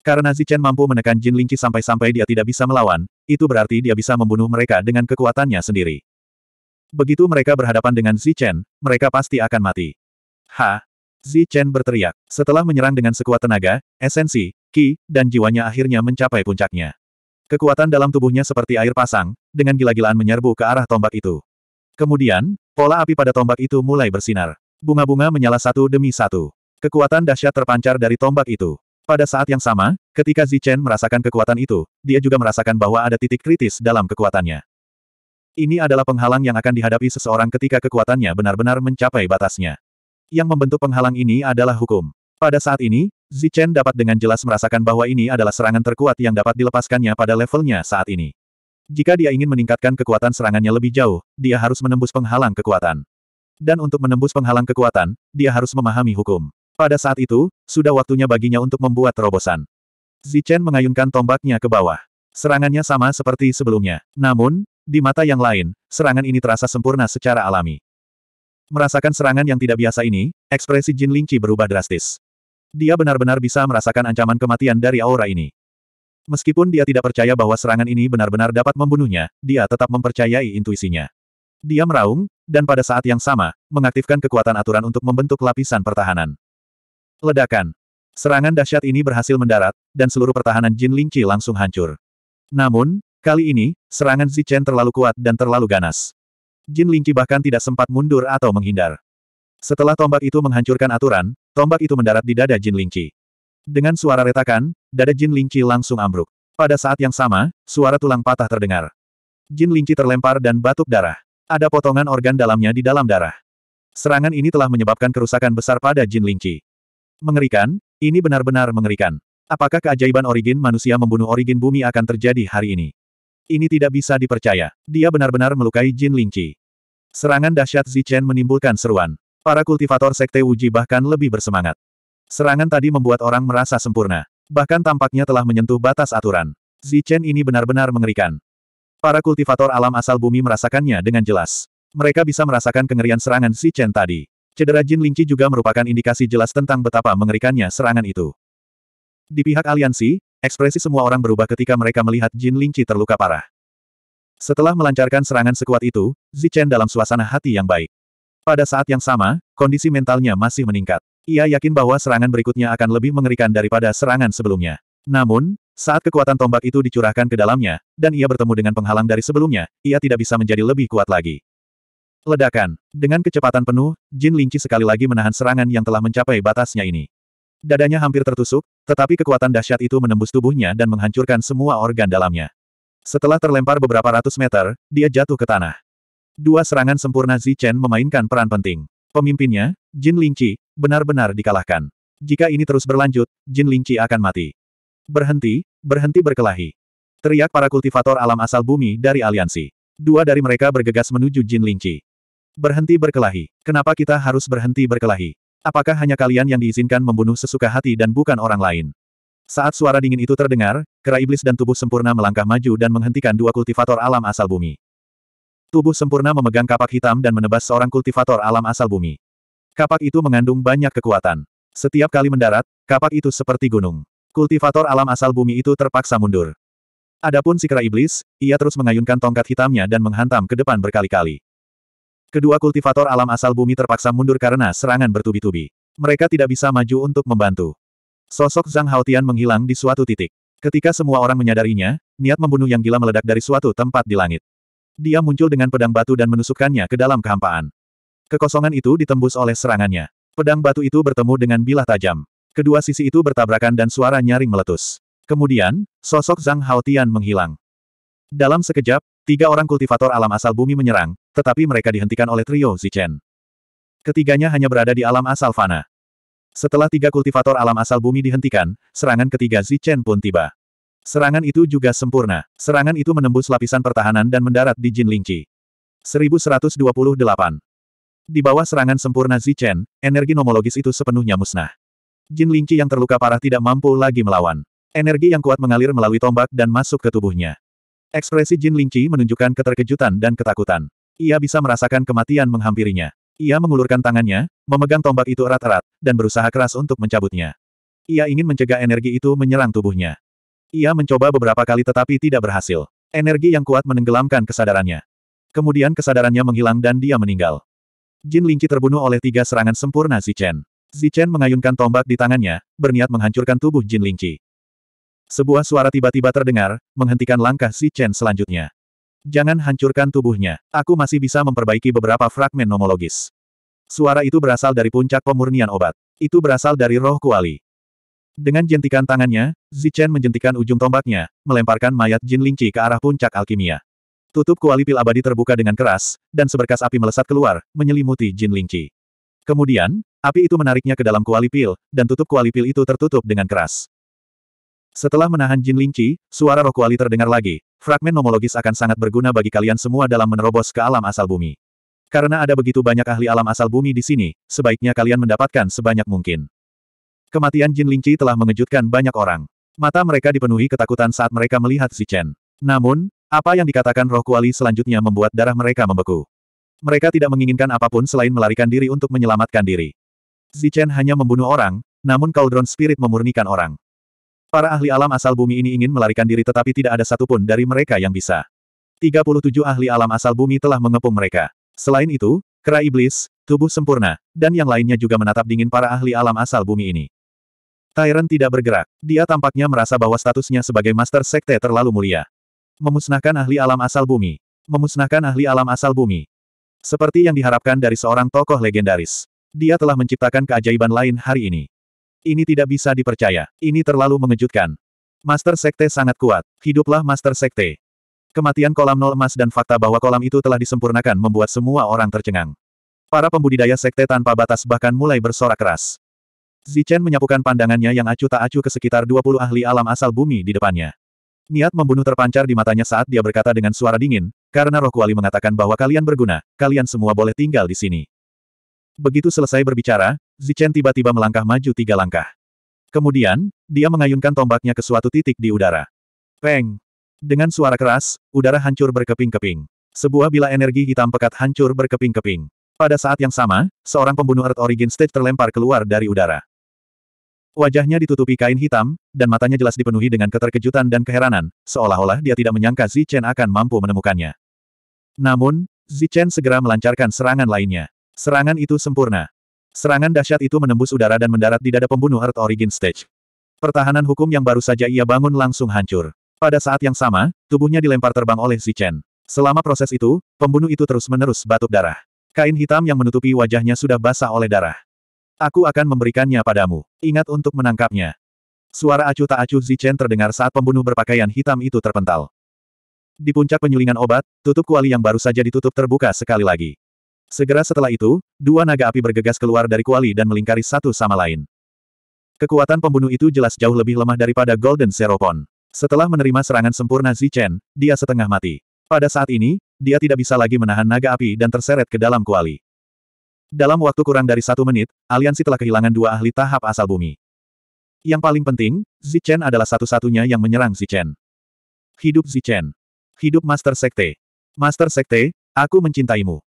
Karena Zichen mampu menekan Jin Lingqi sampai-sampai dia tidak bisa melawan, itu berarti dia bisa membunuh mereka dengan kekuatannya sendiri. Begitu mereka berhadapan dengan Zichen, mereka pasti akan mati. Ha! Zichen berteriak. Setelah menyerang dengan sekuat tenaga, esensi, ki, dan jiwanya akhirnya mencapai puncaknya. Kekuatan dalam tubuhnya seperti air pasang, dengan gila-gilaan menyerbu ke arah tombak itu. Kemudian, pola api pada tombak itu mulai bersinar. Bunga-bunga menyala satu demi satu. Kekuatan dahsyat terpancar dari tombak itu. Pada saat yang sama, ketika Zichen merasakan kekuatan itu, dia juga merasakan bahwa ada titik kritis dalam kekuatannya. Ini adalah penghalang yang akan dihadapi seseorang ketika kekuatannya benar-benar mencapai batasnya. Yang membentuk penghalang ini adalah hukum. Pada saat ini, Zichen dapat dengan jelas merasakan bahwa ini adalah serangan terkuat yang dapat dilepaskannya pada levelnya saat ini. Jika dia ingin meningkatkan kekuatan serangannya lebih jauh, dia harus menembus penghalang kekuatan. Dan untuk menembus penghalang kekuatan, dia harus memahami hukum. Pada saat itu, sudah waktunya baginya untuk membuat terobosan. Zichen mengayunkan tombaknya ke bawah. Serangannya sama seperti sebelumnya. Namun, di mata yang lain, serangan ini terasa sempurna secara alami. Merasakan serangan yang tidak biasa ini, ekspresi Jin Lingqi berubah drastis. Dia benar-benar bisa merasakan ancaman kematian dari aura ini. Meskipun dia tidak percaya bahwa serangan ini benar-benar dapat membunuhnya, dia tetap mempercayai intuisinya. Dia meraung, dan pada saat yang sama, mengaktifkan kekuatan aturan untuk membentuk lapisan pertahanan. Ledakan. Serangan dahsyat ini berhasil mendarat, dan seluruh pertahanan Jin Lingqi langsung hancur. Namun, kali ini, serangan Zichen terlalu kuat dan terlalu ganas. Jin Lingqi bahkan tidak sempat mundur atau menghindar. Setelah tombak itu menghancurkan aturan, tombak itu mendarat di dada Jin Lingqi. Dengan suara retakan, dada Jin Lingqi langsung ambruk. Pada saat yang sama, suara tulang patah terdengar. Jin Lingqi terlempar dan batuk darah. Ada potongan organ dalamnya di dalam darah. Serangan ini telah menyebabkan kerusakan besar pada Jin Lingqi. Mengerikan, ini benar-benar mengerikan. Apakah keajaiban origin manusia membunuh origin bumi akan terjadi hari ini? Ini tidak bisa dipercaya. Dia benar-benar melukai Jin Lingqi. Serangan dahsyat Zichen menimbulkan seruan. Para kultivator Sekte Wuji bahkan lebih bersemangat. Serangan tadi membuat orang merasa sempurna. Bahkan tampaknya telah menyentuh batas aturan. Zichen ini benar-benar mengerikan. Para kultivator alam asal bumi merasakannya dengan jelas. Mereka bisa merasakan kengerian serangan Zichen tadi. Cedera Jin Lingqi juga merupakan indikasi jelas tentang betapa mengerikannya serangan itu. Di pihak aliansi, ekspresi semua orang berubah ketika mereka melihat Jin Lingqi terluka parah. Setelah melancarkan serangan sekuat itu, Zichen dalam suasana hati yang baik. Pada saat yang sama, kondisi mentalnya masih meningkat. Ia yakin bahwa serangan berikutnya akan lebih mengerikan daripada serangan sebelumnya. Namun, saat kekuatan tombak itu dicurahkan ke dalamnya, dan ia bertemu dengan penghalang dari sebelumnya, ia tidak bisa menjadi lebih kuat lagi. Ledakan. Dengan kecepatan penuh, Jin Lingci sekali lagi menahan serangan yang telah mencapai batasnya ini. Dadanya hampir tertusuk, tetapi kekuatan dahsyat itu menembus tubuhnya dan menghancurkan semua organ dalamnya. Setelah terlempar beberapa ratus meter, dia jatuh ke tanah. Dua serangan sempurna Zichen memainkan peran penting. Pemimpinnya, Jin Lingqi, benar-benar dikalahkan. Jika ini terus berlanjut, Jin Lingci akan mati. Berhenti, berhenti berkelahi. Teriak para kultivator alam asal bumi dari aliansi. Dua dari mereka bergegas menuju Jin Lingci. Berhenti berkelahi. Kenapa kita harus berhenti berkelahi? Apakah hanya kalian yang diizinkan membunuh sesuka hati dan bukan orang lain? Saat suara dingin itu terdengar, kera iblis dan tubuh sempurna melangkah maju dan menghentikan dua kultivator alam asal bumi. Tubuh sempurna memegang kapak hitam dan menebas seorang kultivator alam asal bumi. Kapak itu mengandung banyak kekuatan. Setiap kali mendarat, kapak itu seperti gunung. Kultivator alam asal bumi itu terpaksa mundur. Adapun si kera iblis, ia terus mengayunkan tongkat hitamnya dan menghantam ke depan berkali-kali. Kedua kultivator alam asal bumi terpaksa mundur karena serangan bertubi-tubi. Mereka tidak bisa maju untuk membantu. Sosok Zhang Haotian menghilang di suatu titik. Ketika semua orang menyadarinya, niat membunuh yang gila meledak dari suatu tempat di langit. Dia muncul dengan pedang batu dan menusukkannya ke dalam kehampaan. Kekosongan itu ditembus oleh serangannya. Pedang batu itu bertemu dengan bilah tajam. Kedua sisi itu bertabrakan dan suara nyaring meletus. Kemudian, sosok Zhang Haotian menghilang. Dalam sekejap, tiga orang kultivator alam asal bumi menyerang, tetapi mereka dihentikan oleh trio Zichen. Ketiganya hanya berada di alam asal fana. Setelah tiga kultivator alam asal bumi dihentikan, serangan ketiga Zichen pun tiba. Serangan itu juga sempurna. Serangan itu menembus lapisan pertahanan dan mendarat di Jin Lingqi. 1128. Di bawah serangan sempurna Zichen, energi nomologis itu sepenuhnya musnah. Jin Lingqi yang terluka parah tidak mampu lagi melawan. Energi yang kuat mengalir melalui tombak dan masuk ke tubuhnya. Ekspresi Jin Lingqi menunjukkan keterkejutan dan ketakutan. Ia bisa merasakan kematian menghampirinya. Ia mengulurkan tangannya, memegang tombak itu erat-erat, dan berusaha keras untuk mencabutnya. Ia ingin mencegah energi itu menyerang tubuhnya. Ia mencoba beberapa kali tetapi tidak berhasil. Energi yang kuat menenggelamkan kesadarannya. Kemudian kesadarannya menghilang dan dia meninggal. Jin Lingqi terbunuh oleh tiga serangan sempurna Zichen. Zichen mengayunkan tombak di tangannya, berniat menghancurkan tubuh Jin Lingqi. Sebuah suara tiba-tiba terdengar, menghentikan langkah Zichen selanjutnya. Jangan hancurkan tubuhnya, aku masih bisa memperbaiki beberapa fragmen nomologis. Suara itu berasal dari puncak pemurnian obat. Itu berasal dari roh kuali. Dengan jentikan tangannya, Zichen menjentikan ujung tombaknya, melemparkan mayat Jin Lingqi ke arah puncak alkimia. Tutup kuali pil abadi terbuka dengan keras, dan seberkas api melesat keluar, menyelimuti Jin Lingqi. Kemudian, api itu menariknya ke dalam kuali pil, dan tutup kuali pil itu tertutup dengan keras. Setelah menahan Jin Lingqi, suara roh kuali terdengar lagi. Fragmen nomologis akan sangat berguna bagi kalian semua dalam menerobos ke alam asal bumi. Karena ada begitu banyak ahli alam asal bumi di sini, sebaiknya kalian mendapatkan sebanyak mungkin. Kematian Jin Lingqi telah mengejutkan banyak orang. Mata mereka dipenuhi ketakutan saat mereka melihat Si Chen. Namun, apa yang dikatakan roh kuali selanjutnya membuat darah mereka membeku. Mereka tidak menginginkan apapun selain melarikan diri untuk menyelamatkan diri. Zichen hanya membunuh orang, namun Cauldron Spirit memurnikan orang. Para ahli alam asal bumi ini ingin melarikan diri tetapi tidak ada satupun dari mereka yang bisa. 37 ahli alam asal bumi telah mengepung mereka. Selain itu, kera iblis, tubuh sempurna, dan yang lainnya juga menatap dingin para ahli alam asal bumi ini. Tyrant tidak bergerak. Dia tampaknya merasa bahwa statusnya sebagai Master Sekte terlalu mulia. Memusnahkan ahli alam asal bumi. Memusnahkan ahli alam asal bumi. Seperti yang diharapkan dari seorang tokoh legendaris. Dia telah menciptakan keajaiban lain hari ini. Ini tidak bisa dipercaya. Ini terlalu mengejutkan. Master Sekte sangat kuat. Hiduplah Master Sekte. Kematian kolam nol emas dan fakta bahwa kolam itu telah disempurnakan membuat semua orang tercengang. Para pembudidaya sekte tanpa batas bahkan mulai bersorak keras. Zichen menyapukan pandangannya yang acuh tak acuh ke sekitar 20 ahli alam asal bumi di depannya. Niat membunuh terpancar di matanya saat dia berkata dengan suara dingin, karena roh kuali mengatakan bahwa kalian berguna, kalian semua boleh tinggal di sini. Begitu selesai berbicara, Zichen tiba-tiba melangkah maju tiga langkah. Kemudian, dia mengayunkan tombaknya ke suatu titik di udara. Peng! Dengan suara keras, udara hancur berkeping-keping. Sebuah bila energi hitam pekat hancur berkeping-keping. Pada saat yang sama, seorang pembunuh Earth Origin State terlempar keluar dari udara. Wajahnya ditutupi kain hitam, dan matanya jelas dipenuhi dengan keterkejutan dan keheranan, seolah-olah dia tidak menyangka Zichen akan mampu menemukannya. Namun, Zichen segera melancarkan serangan lainnya. Serangan itu sempurna. Serangan dahsyat itu menembus udara dan mendarat di dada pembunuh Earth Origin Stage. Pertahanan hukum yang baru saja ia bangun langsung hancur. Pada saat yang sama, tubuhnya dilempar terbang oleh Zichen. Selama proses itu, pembunuh itu terus-menerus batuk darah. Kain hitam yang menutupi wajahnya sudah basah oleh darah. Aku akan memberikannya padamu. Ingat untuk menangkapnya. Suara acuh tak acuh Zichen terdengar saat pembunuh berpakaian hitam itu terpental. Di puncak penyulingan obat, tutup kuali yang baru saja ditutup terbuka sekali lagi. Segera setelah itu, dua naga api bergegas keluar dari kuali dan melingkari satu sama lain. Kekuatan pembunuh itu jelas jauh lebih lemah daripada Golden Seropon. Setelah menerima serangan sempurna Zichen, dia setengah mati. Pada saat ini, dia tidak bisa lagi menahan naga api dan terseret ke dalam kuali. Dalam waktu kurang dari satu menit, aliansi telah kehilangan dua ahli tahap asal bumi. Yang paling penting, Zichen adalah satu-satunya yang menyerang Zichen. Hidup Zichen. Hidup Master Sekte. Master Sekte, aku mencintaimu.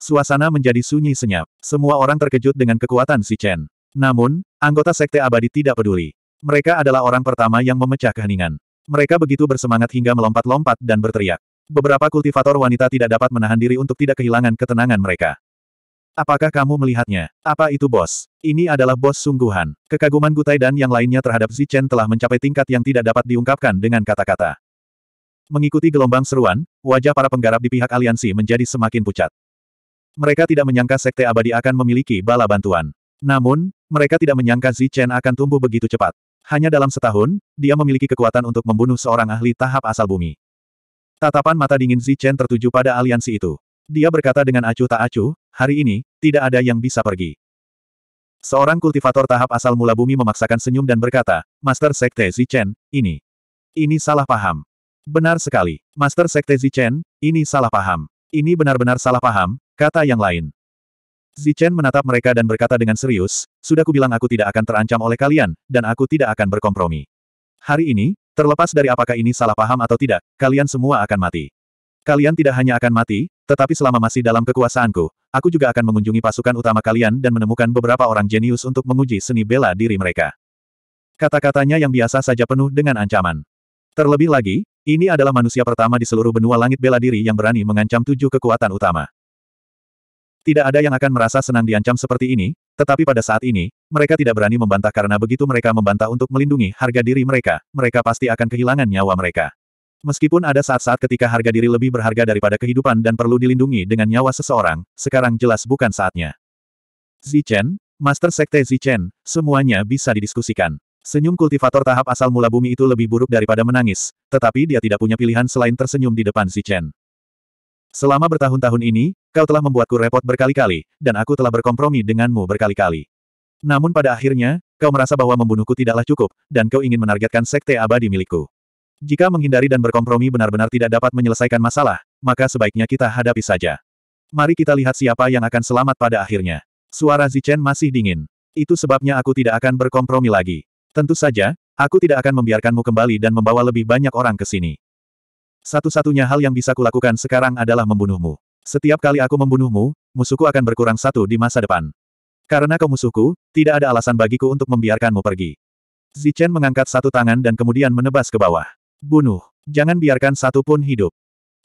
Suasana menjadi sunyi senyap. Semua orang terkejut dengan kekuatan Zichen. Namun, anggota Sekte Abadi tidak peduli. Mereka adalah orang pertama yang memecah keheningan. Mereka begitu bersemangat hingga melompat-lompat dan berteriak. Beberapa kultivator wanita tidak dapat menahan diri untuk tidak kehilangan ketenangan mereka. Apakah kamu melihatnya? Apa itu bos? Ini adalah bos sungguhan. Kekaguman Gutai dan yang lainnya terhadap Zichen telah mencapai tingkat yang tidak dapat diungkapkan dengan kata-kata. Mengikuti gelombang seruan, wajah para penggarap di pihak aliansi menjadi semakin pucat. Mereka tidak menyangka Sekte Abadi akan memiliki bala bantuan. Namun, mereka tidak menyangka Zichen akan tumbuh begitu cepat. Hanya dalam setahun, dia memiliki kekuatan untuk membunuh seorang ahli tahap asal bumi. Tatapan mata dingin Zichen tertuju pada aliansi itu. Dia berkata dengan acuh tak acuh, Hari ini, tidak ada yang bisa pergi. Seorang kultivator tahap asal mula bumi memaksakan senyum dan berkata, Master Sekte Zichen, ini. Ini salah paham. Benar sekali. Master Sekte Zichen, ini salah paham. Ini benar-benar salah paham, kata yang lain. Zichen menatap mereka dan berkata dengan serius, sudah kubilang aku tidak akan terancam oleh kalian, dan aku tidak akan berkompromi. Hari ini, terlepas dari apakah ini salah paham atau tidak, kalian semua akan mati. Kalian tidak hanya akan mati, tetapi selama masih dalam kekuasaanku, Aku juga akan mengunjungi pasukan utama kalian dan menemukan beberapa orang jenius untuk menguji seni bela diri mereka. Kata-katanya yang biasa saja penuh dengan ancaman. Terlebih lagi, ini adalah manusia pertama di seluruh benua langit bela diri yang berani mengancam tujuh kekuatan utama. Tidak ada yang akan merasa senang diancam seperti ini, tetapi pada saat ini, mereka tidak berani membantah karena begitu mereka membantah untuk melindungi harga diri mereka, mereka pasti akan kehilangan nyawa mereka. Meskipun ada saat-saat ketika harga diri lebih berharga daripada kehidupan dan perlu dilindungi dengan nyawa seseorang, sekarang jelas bukan saatnya. Zichen, Master Sekte Zichen, semuanya bisa didiskusikan. Senyum kultivator tahap asal mula bumi itu lebih buruk daripada menangis, tetapi dia tidak punya pilihan selain tersenyum di depan Zichen. Selama bertahun-tahun ini, kau telah membuatku repot berkali-kali, dan aku telah berkompromi denganmu berkali-kali. Namun pada akhirnya, kau merasa bahwa membunuhku tidaklah cukup, dan kau ingin menargetkan sekte abadi milikku. Jika menghindari dan berkompromi benar-benar tidak dapat menyelesaikan masalah, maka sebaiknya kita hadapi saja. Mari kita lihat siapa yang akan selamat pada akhirnya. Suara Zichen masih dingin. Itu sebabnya aku tidak akan berkompromi lagi. Tentu saja, aku tidak akan membiarkanmu kembali dan membawa lebih banyak orang ke sini. Satu-satunya hal yang bisa kulakukan sekarang adalah membunuhmu. Setiap kali aku membunuhmu, musuhku akan berkurang satu di masa depan. Karena kau musuhku, tidak ada alasan bagiku untuk membiarkanmu pergi. Zichen mengangkat satu tangan dan kemudian menebas ke bawah. Bunuh. Jangan biarkan satu pun hidup.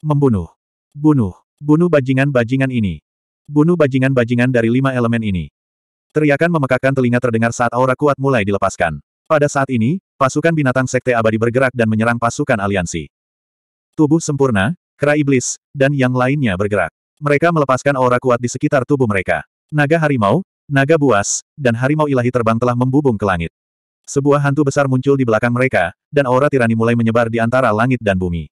Membunuh. Bunuh. Bunuh bajingan-bajingan ini. Bunuh bajingan-bajingan dari lima elemen ini. Teriakan memekakkan telinga terdengar saat aura kuat mulai dilepaskan. Pada saat ini, pasukan binatang sekte abadi bergerak dan menyerang pasukan aliansi. Tubuh sempurna, kera iblis, dan yang lainnya bergerak. Mereka melepaskan aura kuat di sekitar tubuh mereka. Naga harimau, naga buas, dan harimau ilahi terbang telah membubung ke langit. Sebuah hantu besar muncul di belakang mereka, dan aura tirani mulai menyebar di antara langit dan bumi.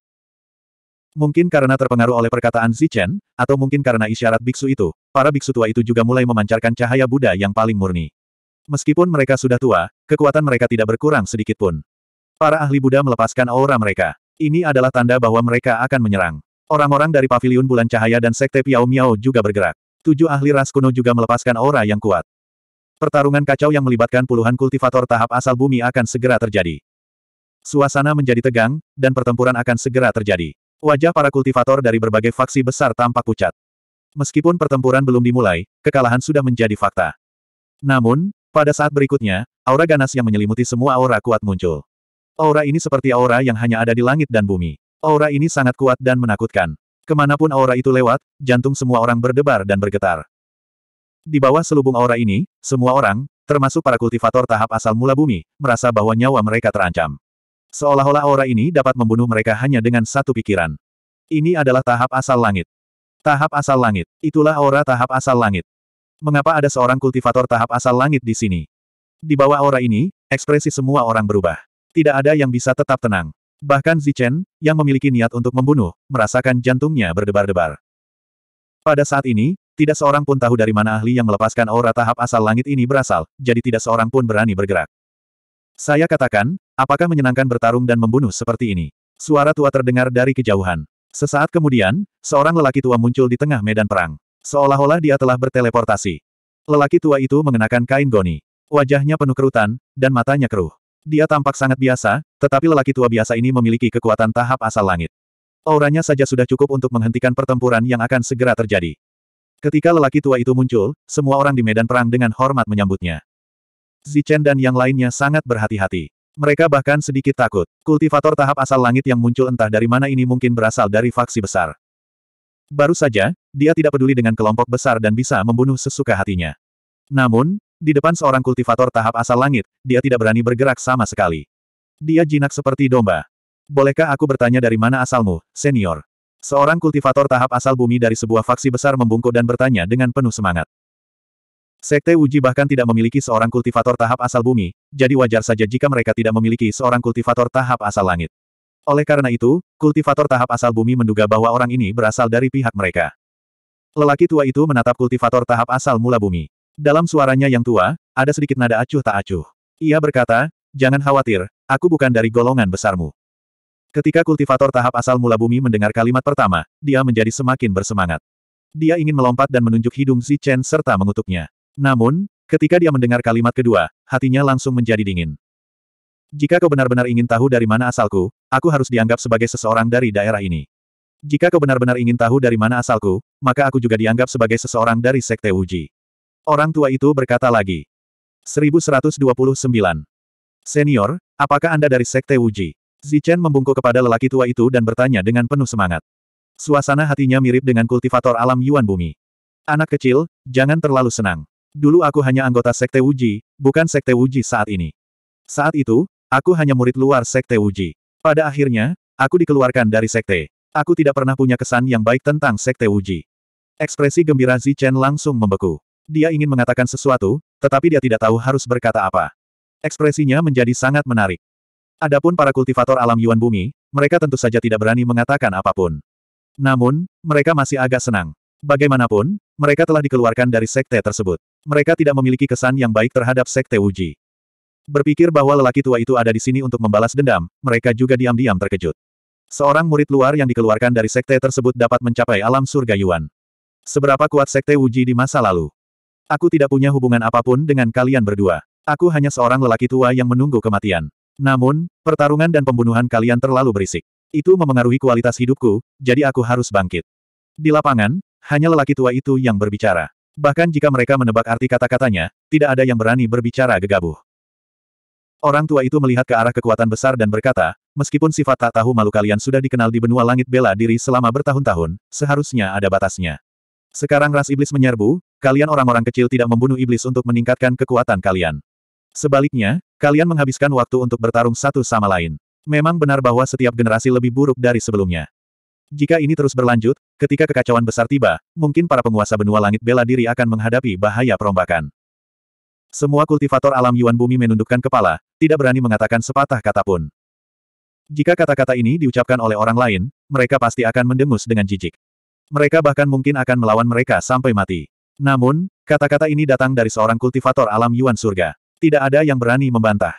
Mungkin karena terpengaruh oleh perkataan Zichen, atau mungkin karena isyarat biksu itu, para biksu tua itu juga mulai memancarkan cahaya Buddha yang paling murni. Meskipun mereka sudah tua, kekuatan mereka tidak berkurang sedikit pun. Para ahli Buddha melepaskan aura mereka. Ini adalah tanda bahwa mereka akan menyerang. Orang-orang dari Paviliun Bulan Cahaya dan Sekte Piao Miao juga bergerak. Tujuh ahli ras kuno juga melepaskan aura yang kuat. Pertarungan kacau yang melibatkan puluhan kultivator tahap asal bumi akan segera terjadi. Suasana menjadi tegang, dan pertempuran akan segera terjadi. Wajah para kultivator dari berbagai faksi besar tampak pucat. Meskipun pertempuran belum dimulai, kekalahan sudah menjadi fakta. Namun, pada saat berikutnya, aura ganas yang menyelimuti semua aura kuat muncul. Aura ini seperti aura yang hanya ada di langit dan bumi. Aura ini sangat kuat dan menakutkan. Kemanapun aura itu lewat, jantung semua orang berdebar dan bergetar. Di bawah selubung aura ini, semua orang, termasuk para kultivator tahap asal mula bumi, merasa bahwa nyawa mereka terancam. Seolah-olah aura ini dapat membunuh mereka hanya dengan satu pikiran. Ini adalah tahap asal langit. Tahap asal langit, itulah aura tahap asal langit. Mengapa ada seorang kultivator tahap asal langit di sini? Di bawah aura ini, ekspresi semua orang berubah. Tidak ada yang bisa tetap tenang. Bahkan Zichen, yang memiliki niat untuk membunuh, merasakan jantungnya berdebar-debar. Pada saat ini, tidak seorang pun tahu dari mana ahli yang melepaskan aura tahap asal langit ini berasal, jadi tidak seorang pun berani bergerak. Saya katakan, apakah menyenangkan bertarung dan membunuh seperti ini? Suara tua terdengar dari kejauhan. Sesaat kemudian, seorang lelaki tua muncul di tengah medan perang. Seolah-olah dia telah berteleportasi. Lelaki tua itu mengenakan kain goni. Wajahnya penuh kerutan, dan matanya keruh. Dia tampak sangat biasa, tetapi lelaki tua biasa ini memiliki kekuatan tahap asal langit. Auranya saja sudah cukup untuk menghentikan pertempuran yang akan segera terjadi. Ketika lelaki tua itu muncul, semua orang di medan perang dengan hormat menyambutnya. Zichen dan yang lainnya sangat berhati-hati. Mereka bahkan sedikit takut. Kultivator tahap asal langit yang muncul entah dari mana ini mungkin berasal dari faksi besar. Baru saja, dia tidak peduli dengan kelompok besar dan bisa membunuh sesuka hatinya. Namun, di depan seorang kultivator tahap asal langit, dia tidak berani bergerak sama sekali. Dia jinak seperti domba. Bolehkah aku bertanya dari mana asalmu, senior? Seorang kultivator tahap asal bumi dari sebuah faksi besar membungkuk dan bertanya dengan penuh semangat. Sekte Uji bahkan tidak memiliki seorang kultivator tahap asal bumi, jadi wajar saja jika mereka tidak memiliki seorang kultivator tahap asal langit. Oleh karena itu, kultivator tahap asal bumi menduga bahwa orang ini berasal dari pihak mereka. Lelaki tua itu menatap kultivator tahap asal mula bumi. Dalam suaranya yang tua, ada sedikit nada acuh tak acuh. Ia berkata, jangan khawatir, aku bukan dari golongan besarmu. Ketika kultivator tahap asal mula bumi mendengar kalimat pertama, dia menjadi semakin bersemangat. Dia ingin melompat dan menunjuk hidung Zi Chen serta mengutuknya. Namun, ketika dia mendengar kalimat kedua, hatinya langsung menjadi dingin. Jika kau benar-benar ingin tahu dari mana asalku, aku harus dianggap sebagai seseorang dari daerah ini. Jika kau benar-benar ingin tahu dari mana asalku, maka aku juga dianggap sebagai seseorang dari Sekte Wuji. Orang tua itu berkata lagi. 1129. Senior, apakah Anda dari Sekte Wuji? Zichen membungkuk kepada lelaki tua itu dan bertanya dengan penuh semangat. Suasana hatinya mirip dengan kultivator alam Yuan Bumi. Anak kecil, jangan terlalu senang. Dulu aku hanya anggota Sekte Wuji, bukan Sekte Wuji saat ini. Saat itu, aku hanya murid luar Sekte Wuji. Pada akhirnya, aku dikeluarkan dari Sekte. Aku tidak pernah punya kesan yang baik tentang Sekte Wuji. Ekspresi gembira Zichen langsung membeku. Dia ingin mengatakan sesuatu, tetapi dia tidak tahu harus berkata apa. Ekspresinya menjadi sangat menarik. Adapun para kultivator alam Yuan Bumi, mereka tentu saja tidak berani mengatakan apapun. Namun, mereka masih agak senang. Bagaimanapun, mereka telah dikeluarkan dari sekte tersebut. Mereka tidak memiliki kesan yang baik terhadap sekte Wuji. Berpikir bahwa lelaki tua itu ada di sini untuk membalas dendam, mereka juga diam-diam terkejut. Seorang murid luar yang dikeluarkan dari sekte tersebut dapat mencapai alam surga Yuan. Seberapa kuat sekte Wuji di masa lalu? Aku tidak punya hubungan apapun dengan kalian berdua. Aku hanya seorang lelaki tua yang menunggu kematian. Namun, pertarungan dan pembunuhan kalian terlalu berisik. Itu memengaruhi kualitas hidupku, jadi aku harus bangkit. Di lapangan, hanya lelaki tua itu yang berbicara. Bahkan jika mereka menebak arti kata-katanya, tidak ada yang berani berbicara gegabah. Orang tua itu melihat ke arah kekuatan besar dan berkata, meskipun sifat tak tahu malu kalian sudah dikenal di benua langit bela diri selama bertahun-tahun, seharusnya ada batasnya. Sekarang ras iblis menyerbu, kalian orang-orang kecil tidak membunuh iblis untuk meningkatkan kekuatan kalian. Sebaliknya, Kalian menghabiskan waktu untuk bertarung satu sama lain. Memang benar bahwa setiap generasi lebih buruk dari sebelumnya. Jika ini terus berlanjut, ketika kekacauan besar tiba, mungkin para penguasa benua langit bela diri akan menghadapi bahaya perombakan. Semua kultivator alam Yuan Bumi menundukkan kepala, tidak berani mengatakan sepatah kata pun. Jika kata-kata ini diucapkan oleh orang lain, mereka pasti akan mendengus dengan jijik. Mereka bahkan mungkin akan melawan mereka sampai mati. Namun, kata-kata ini datang dari seorang kultivator alam Yuan Surga. Tidak ada yang berani membantah.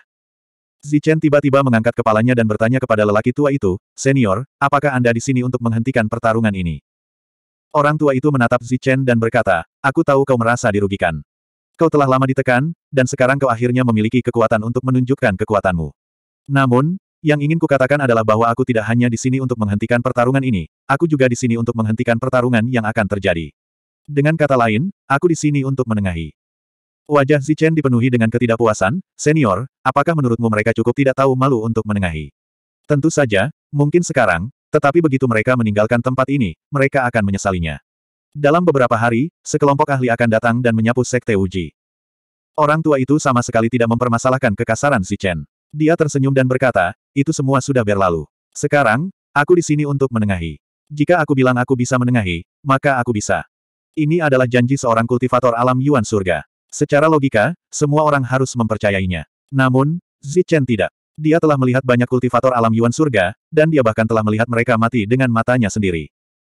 Zichen tiba-tiba mengangkat kepalanya dan bertanya kepada lelaki tua itu, Senior, apakah Anda di sini untuk menghentikan pertarungan ini? Orang tua itu menatap Zichen dan berkata, Aku tahu kau merasa dirugikan. Kau telah lama ditekan, dan sekarang kau akhirnya memiliki kekuatan untuk menunjukkan kekuatanmu. Namun, yang ingin kukatakan adalah bahwa aku tidak hanya di sini untuk menghentikan pertarungan ini, aku juga di sini untuk menghentikan pertarungan yang akan terjadi. Dengan kata lain, aku di sini untuk menengahi. Wajah Zichen dipenuhi dengan ketidakpuasan, senior, apakah menurutmu mereka cukup tidak tahu malu untuk menengahi? Tentu saja, mungkin sekarang, tetapi begitu mereka meninggalkan tempat ini, mereka akan menyesalinya. Dalam beberapa hari, sekelompok ahli akan datang dan menyapu sekte uji. Orang tua itu sama sekali tidak mempermasalahkan kekasaran Zichen. Dia tersenyum dan berkata, itu semua sudah berlalu. Sekarang, aku di sini untuk menengahi. Jika aku bilang aku bisa menengahi, maka aku bisa. Ini adalah janji seorang kultivator alam Yuan Surga. Secara logika, semua orang harus mempercayainya. Namun, Zichen tidak. Dia telah melihat banyak kultivator alam Yuan surga, dan dia bahkan telah melihat mereka mati dengan matanya sendiri.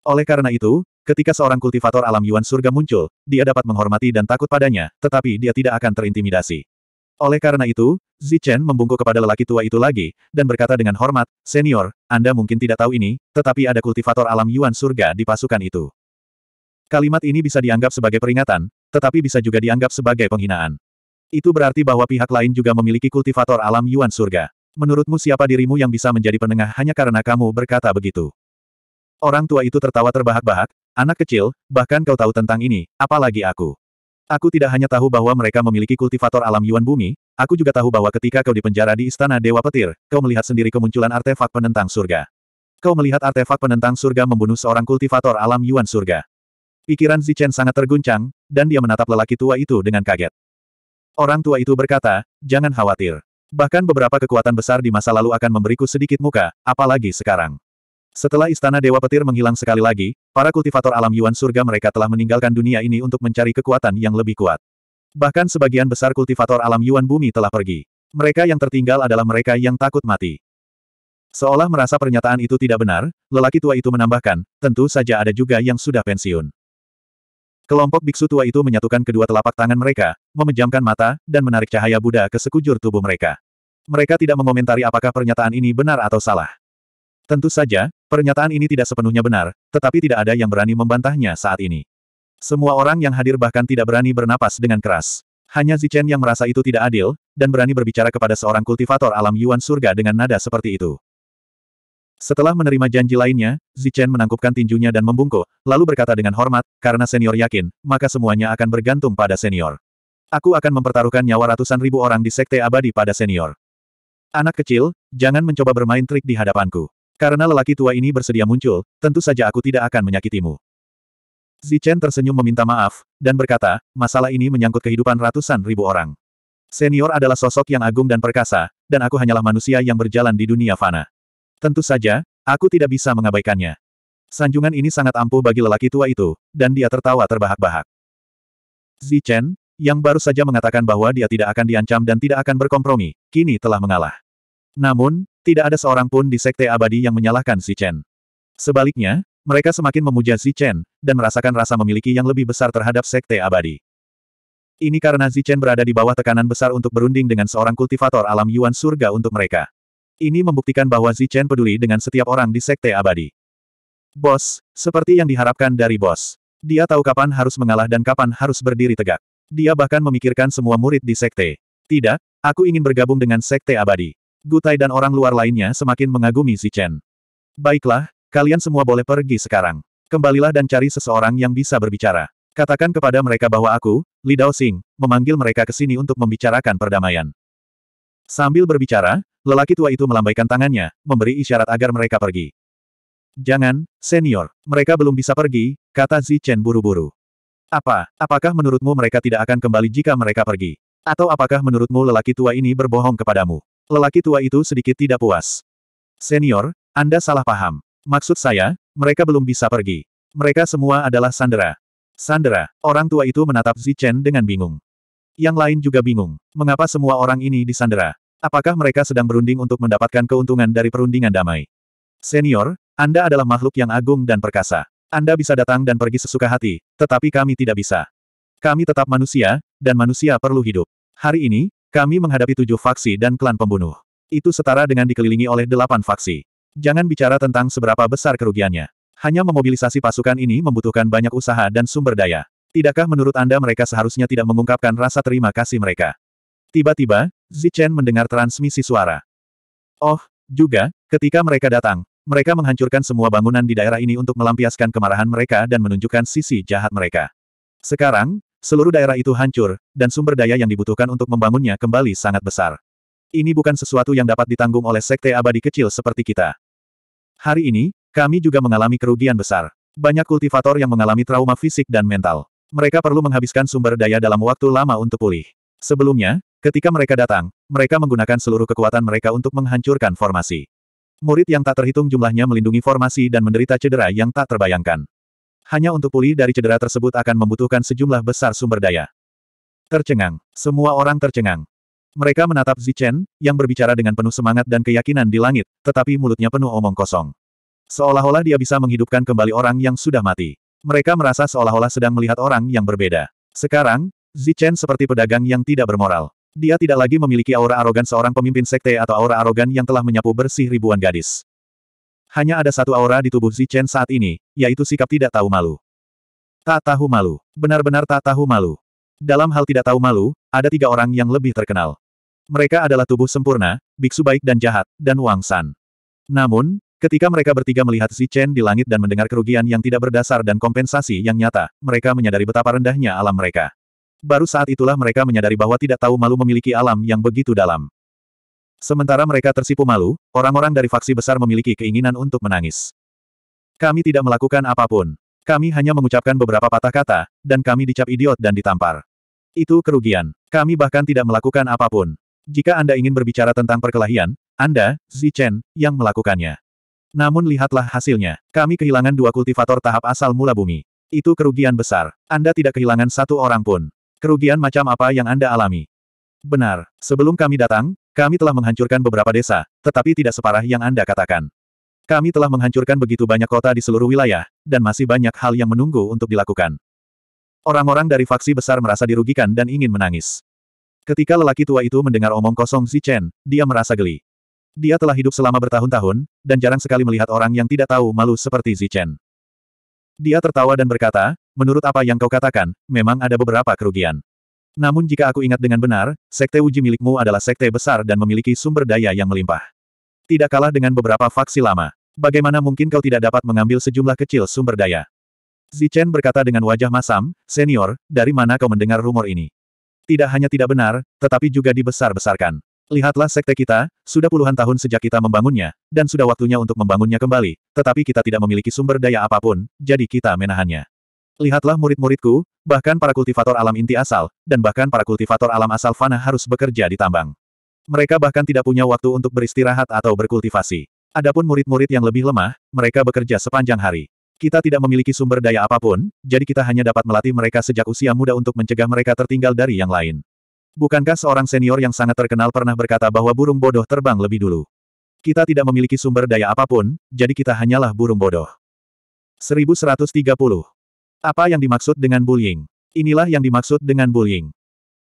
Oleh karena itu, ketika seorang kultivator alam Yuan surga muncul, dia dapat menghormati dan takut padanya, tetapi dia tidak akan terintimidasi. Oleh karena itu, Zichen membungkuk kepada lelaki tua itu lagi, dan berkata dengan hormat, Senior, Anda mungkin tidak tahu ini, tetapi ada kultivator alam Yuan surga di pasukan itu. Kalimat ini bisa dianggap sebagai peringatan, tetapi bisa juga dianggap sebagai penghinaan. Itu berarti bahwa pihak lain juga memiliki kultivator alam Yuan surga. Menurutmu siapa dirimu yang bisa menjadi penengah hanya karena kamu berkata begitu? Orang tua itu tertawa terbahak-bahak, anak kecil, bahkan kau tahu tentang ini, apalagi aku. Aku tidak hanya tahu bahwa mereka memiliki kultivator alam Yuan Bumi, aku juga tahu bahwa ketika kau dipenjara di Istana Dewa Petir, kau melihat sendiri kemunculan artefak penentang surga. Kau melihat artefak penentang surga membunuh seorang kultivator alam Yuan surga. Pikiran Zichen sangat terguncang, dan dia menatap lelaki tua itu dengan kaget. Orang tua itu berkata, jangan khawatir. Bahkan beberapa kekuatan besar di masa lalu akan memberiku sedikit muka, apalagi sekarang. Setelah Istana Dewa Petir menghilang sekali lagi, para kultivator alam Yuan surga mereka telah meninggalkan dunia ini untuk mencari kekuatan yang lebih kuat. Bahkan sebagian besar kultivator alam Yuan bumi telah pergi. Mereka yang tertinggal adalah mereka yang takut mati. Seolah merasa pernyataan itu tidak benar, lelaki tua itu menambahkan, tentu saja ada juga yang sudah pensiun. Kelompok biksu tua itu menyatukan kedua telapak tangan mereka, memejamkan mata, dan menarik cahaya Buddha ke sekujur tubuh mereka. Mereka tidak mengomentari apakah pernyataan ini benar atau salah. Tentu saja, pernyataan ini tidak sepenuhnya benar, tetapi tidak ada yang berani membantahnya saat ini. Semua orang yang hadir bahkan tidak berani bernapas dengan keras. Hanya Zichen yang merasa itu tidak adil, dan berani berbicara kepada seorang kultivator alam Yuan surga dengan nada seperti itu. Setelah menerima janji lainnya, Zichen menangkupkan tinjunya dan membungkuk, lalu berkata dengan hormat, karena senior yakin, maka semuanya akan bergantung pada senior. Aku akan mempertaruhkan nyawa ratusan ribu orang di sekte abadi pada senior. Anak kecil, jangan mencoba bermain trik di hadapanku. Karena lelaki tua ini bersedia muncul, tentu saja aku tidak akan menyakitimu. Zichen tersenyum meminta maaf, dan berkata, masalah ini menyangkut kehidupan ratusan ribu orang. Senior adalah sosok yang agung dan perkasa, dan aku hanyalah manusia yang berjalan di dunia fana. Tentu saja, aku tidak bisa mengabaikannya. Sanjungan ini sangat ampuh bagi lelaki tua itu, dan dia tertawa terbahak-bahak. Zichen, yang baru saja mengatakan bahwa dia tidak akan diancam dan tidak akan berkompromi, kini telah mengalah. Namun, tidak ada seorang pun di Sekte Abadi yang menyalahkan Zichen. Sebaliknya, mereka semakin memuja Zichen, dan merasakan rasa memiliki yang lebih besar terhadap Sekte Abadi. Ini karena Zichen berada di bawah tekanan besar untuk berunding dengan seorang kultivator alam Yuan Surga untuk mereka. Ini membuktikan bahwa Zichen peduli dengan setiap orang di Sekte Abadi. Bos, seperti yang diharapkan dari bos. Dia tahu kapan harus mengalah dan kapan harus berdiri tegak. Dia bahkan memikirkan semua murid di Sekte. Tidak, aku ingin bergabung dengan Sekte Abadi. Gutai dan orang luar lainnya semakin mengagumi Zichen. Baiklah, kalian semua boleh pergi sekarang. Kembalilah dan cari seseorang yang bisa berbicara. Katakan kepada mereka bahwa aku, Li Dao Xing, memanggil mereka ke sini untuk membicarakan perdamaian. Sambil berbicara, lelaki tua itu melambaikan tangannya, memberi isyarat agar mereka pergi. Jangan, senior, mereka belum bisa pergi, kata Zi Chen buru-buru. Apa, apakah menurutmu mereka tidak akan kembali jika mereka pergi? Atau apakah menurutmu lelaki tua ini berbohong kepadamu? Lelaki tua itu sedikit tidak puas. Senior, Anda salah paham. Maksud saya, mereka belum bisa pergi. Mereka semua adalah Sandera. Sandera, orang tua itu menatap Zichen dengan bingung. Yang lain juga bingung. Mengapa semua orang ini disandera? Apakah mereka sedang berunding untuk mendapatkan keuntungan dari perundingan damai? Senior, Anda adalah makhluk yang agung dan perkasa. Anda bisa datang dan pergi sesuka hati, tetapi kami tidak bisa. Kami tetap manusia, dan manusia perlu hidup. Hari ini, kami menghadapi tujuh faksi dan klan pembunuh. Itu setara dengan dikelilingi oleh delapan faksi. Jangan bicara tentang seberapa besar kerugiannya. Hanya memobilisasi pasukan ini membutuhkan banyak usaha dan sumber daya. Tidakkah menurut Anda mereka seharusnya tidak mengungkapkan rasa terima kasih mereka? Tiba-tiba, Zichen mendengar transmisi suara. Oh, juga, ketika mereka datang, mereka menghancurkan semua bangunan di daerah ini untuk melampiaskan kemarahan mereka dan menunjukkan sisi jahat mereka. Sekarang, seluruh daerah itu hancur, dan sumber daya yang dibutuhkan untuk membangunnya kembali sangat besar. Ini bukan sesuatu yang dapat ditanggung oleh sekte abadi kecil seperti kita. Hari ini, kami juga mengalami kerugian besar. Banyak kultivator yang mengalami trauma fisik dan mental. Mereka perlu menghabiskan sumber daya dalam waktu lama untuk pulih. Sebelumnya, ketika mereka datang, mereka menggunakan seluruh kekuatan mereka untuk menghancurkan formasi. Murid yang tak terhitung jumlahnya melindungi formasi dan menderita cedera yang tak terbayangkan. Hanya untuk pulih dari cedera tersebut akan membutuhkan sejumlah besar sumber daya. Tercengang. Semua orang tercengang. Mereka menatap Zichen, yang berbicara dengan penuh semangat dan keyakinan di langit, tetapi mulutnya penuh omong kosong. Seolah-olah dia bisa menghidupkan kembali orang yang sudah mati. Mereka merasa seolah-olah sedang melihat orang yang berbeda. Sekarang, Zichen seperti pedagang yang tidak bermoral. Dia tidak lagi memiliki aura arogan seorang pemimpin sekte atau aura arogan yang telah menyapu bersih ribuan gadis. Hanya ada satu aura di tubuh Zichen saat ini, yaitu sikap tidak tahu malu. Tak tahu malu. Benar-benar tak tahu malu. Dalam hal tidak tahu malu, ada tiga orang yang lebih terkenal. Mereka adalah tubuh sempurna, biksu baik dan jahat, dan Wang San. Namun, Ketika mereka bertiga melihat Chen di langit dan mendengar kerugian yang tidak berdasar dan kompensasi yang nyata, mereka menyadari betapa rendahnya alam mereka. Baru saat itulah mereka menyadari bahwa tidak tahu malu memiliki alam yang begitu dalam. Sementara mereka tersipu malu, orang-orang dari faksi besar memiliki keinginan untuk menangis. Kami tidak melakukan apapun. Kami hanya mengucapkan beberapa patah kata, dan kami dicap idiot dan ditampar. Itu kerugian. Kami bahkan tidak melakukan apapun. Jika Anda ingin berbicara tentang perkelahian, Anda, Zichen, yang melakukannya. Namun lihatlah hasilnya. Kami kehilangan dua kultivator tahap asal mula bumi. Itu kerugian besar. Anda tidak kehilangan satu orang pun. Kerugian macam apa yang Anda alami? Benar. Sebelum kami datang, kami telah menghancurkan beberapa desa, tetapi tidak separah yang Anda katakan. Kami telah menghancurkan begitu banyak kota di seluruh wilayah, dan masih banyak hal yang menunggu untuk dilakukan. Orang-orang dari faksi besar merasa dirugikan dan ingin menangis. Ketika lelaki tua itu mendengar omong kosong Zichen, Chen, dia merasa geli. Dia telah hidup selama bertahun-tahun, dan jarang sekali melihat orang yang tidak tahu malu seperti Zichen. Dia tertawa dan berkata, menurut apa yang kau katakan, memang ada beberapa kerugian. Namun jika aku ingat dengan benar, sekte uji milikmu adalah sekte besar dan memiliki sumber daya yang melimpah. Tidak kalah dengan beberapa faksi lama. Bagaimana mungkin kau tidak dapat mengambil sejumlah kecil sumber daya? Zichen berkata dengan wajah masam, Senior, dari mana kau mendengar rumor ini? Tidak hanya tidak benar, tetapi juga dibesar-besarkan. Lihatlah sekte kita, sudah puluhan tahun sejak kita membangunnya, dan sudah waktunya untuk membangunnya kembali, tetapi kita tidak memiliki sumber daya apapun, jadi kita menahannya. Lihatlah murid-muridku, bahkan para kultivator alam inti asal, dan bahkan para kultivator alam asal fana harus bekerja di tambang. Mereka bahkan tidak punya waktu untuk beristirahat atau berkultivasi. Adapun murid-murid yang lebih lemah, mereka bekerja sepanjang hari. Kita tidak memiliki sumber daya apapun, jadi kita hanya dapat melatih mereka sejak usia muda untuk mencegah mereka tertinggal dari yang lain. Bukankah seorang senior yang sangat terkenal pernah berkata bahwa burung bodoh terbang lebih dulu? Kita tidak memiliki sumber daya apapun, jadi kita hanyalah burung bodoh. 1130. Apa yang dimaksud dengan bullying? Inilah yang dimaksud dengan bullying.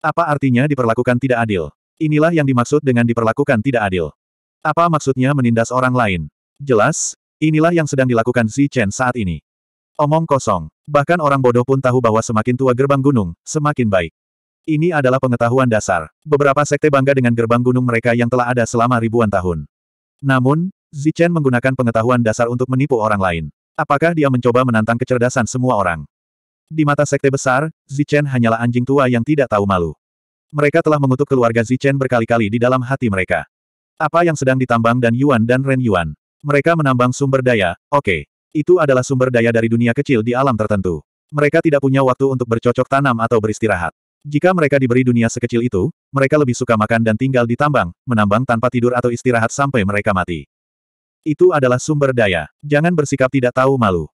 Apa artinya diperlakukan tidak adil? Inilah yang dimaksud dengan diperlakukan tidak adil. Apa maksudnya menindas orang lain? Jelas, inilah yang sedang dilakukan Xi Chen saat ini. Omong kosong. Bahkan orang bodoh pun tahu bahwa semakin tua gerbang gunung, semakin baik. Ini adalah pengetahuan dasar. Beberapa sekte bangga dengan gerbang gunung mereka yang telah ada selama ribuan tahun. Namun, Zichen menggunakan pengetahuan dasar untuk menipu orang lain. Apakah dia mencoba menantang kecerdasan semua orang? Di mata sekte besar, Zichen hanyalah anjing tua yang tidak tahu malu. Mereka telah mengutuk keluarga Zichen berkali-kali di dalam hati mereka. Apa yang sedang ditambang dan Yuan dan Ren Yuan? Mereka menambang sumber daya, oke. Okay. Itu adalah sumber daya dari dunia kecil di alam tertentu. Mereka tidak punya waktu untuk bercocok tanam atau beristirahat. Jika mereka diberi dunia sekecil itu, mereka lebih suka makan dan tinggal di tambang, menambang tanpa tidur atau istirahat sampai mereka mati. Itu adalah sumber daya. Jangan bersikap tidak tahu malu.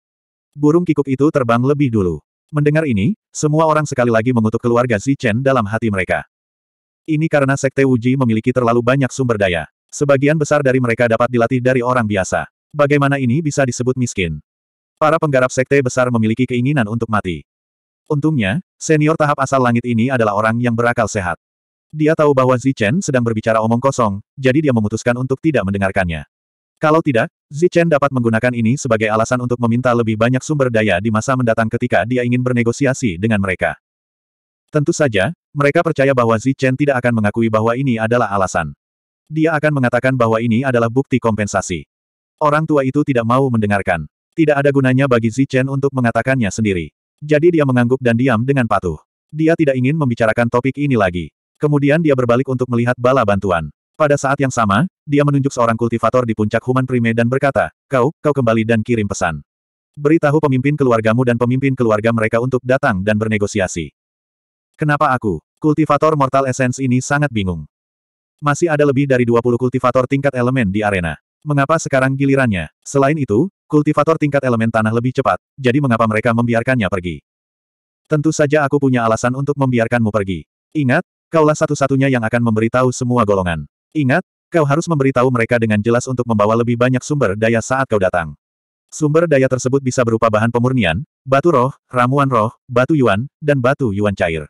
Burung kikuk itu terbang lebih dulu. Mendengar ini, semua orang sekali lagi mengutuk keluarga Zichen dalam hati mereka. Ini karena Sekte Wuji memiliki terlalu banyak sumber daya. Sebagian besar dari mereka dapat dilatih dari orang biasa. Bagaimana ini bisa disebut miskin? Para penggarap sekte besar memiliki keinginan untuk mati. Untungnya, senior tahap asal langit ini adalah orang yang berakal sehat. Dia tahu bahwa Zichen sedang berbicara omong kosong, jadi dia memutuskan untuk tidak mendengarkannya. Kalau tidak, Zichen dapat menggunakan ini sebagai alasan untuk meminta lebih banyak sumber daya di masa mendatang ketika dia ingin bernegosiasi dengan mereka. Tentu saja, mereka percaya bahwa Zichen tidak akan mengakui bahwa ini adalah alasan. Dia akan mengatakan bahwa ini adalah bukti kompensasi. Orang tua itu tidak mau mendengarkan. Tidak ada gunanya bagi Zichen untuk mengatakannya sendiri. Jadi dia mengangguk dan diam dengan patuh. Dia tidak ingin membicarakan topik ini lagi. Kemudian dia berbalik untuk melihat bala bantuan. Pada saat yang sama, dia menunjuk seorang kultivator di puncak Human Prime dan berkata, kau, kau kembali dan kirim pesan. Beritahu pemimpin keluargamu dan pemimpin keluarga mereka untuk datang dan bernegosiasi. Kenapa aku? Kultivator Mortal Essence ini sangat bingung. Masih ada lebih dari 20 kultivator tingkat elemen di arena. Mengapa sekarang gilirannya? Selain itu, Kultivator tingkat elemen tanah lebih cepat, jadi mengapa mereka membiarkannya pergi? Tentu saja aku punya alasan untuk membiarkanmu pergi. Ingat, kaulah satu-satunya yang akan memberitahu semua golongan. Ingat, kau harus memberitahu mereka dengan jelas untuk membawa lebih banyak sumber daya saat kau datang. Sumber daya tersebut bisa berupa bahan pemurnian, batu roh, ramuan roh, batu yuan, dan batu yuan cair.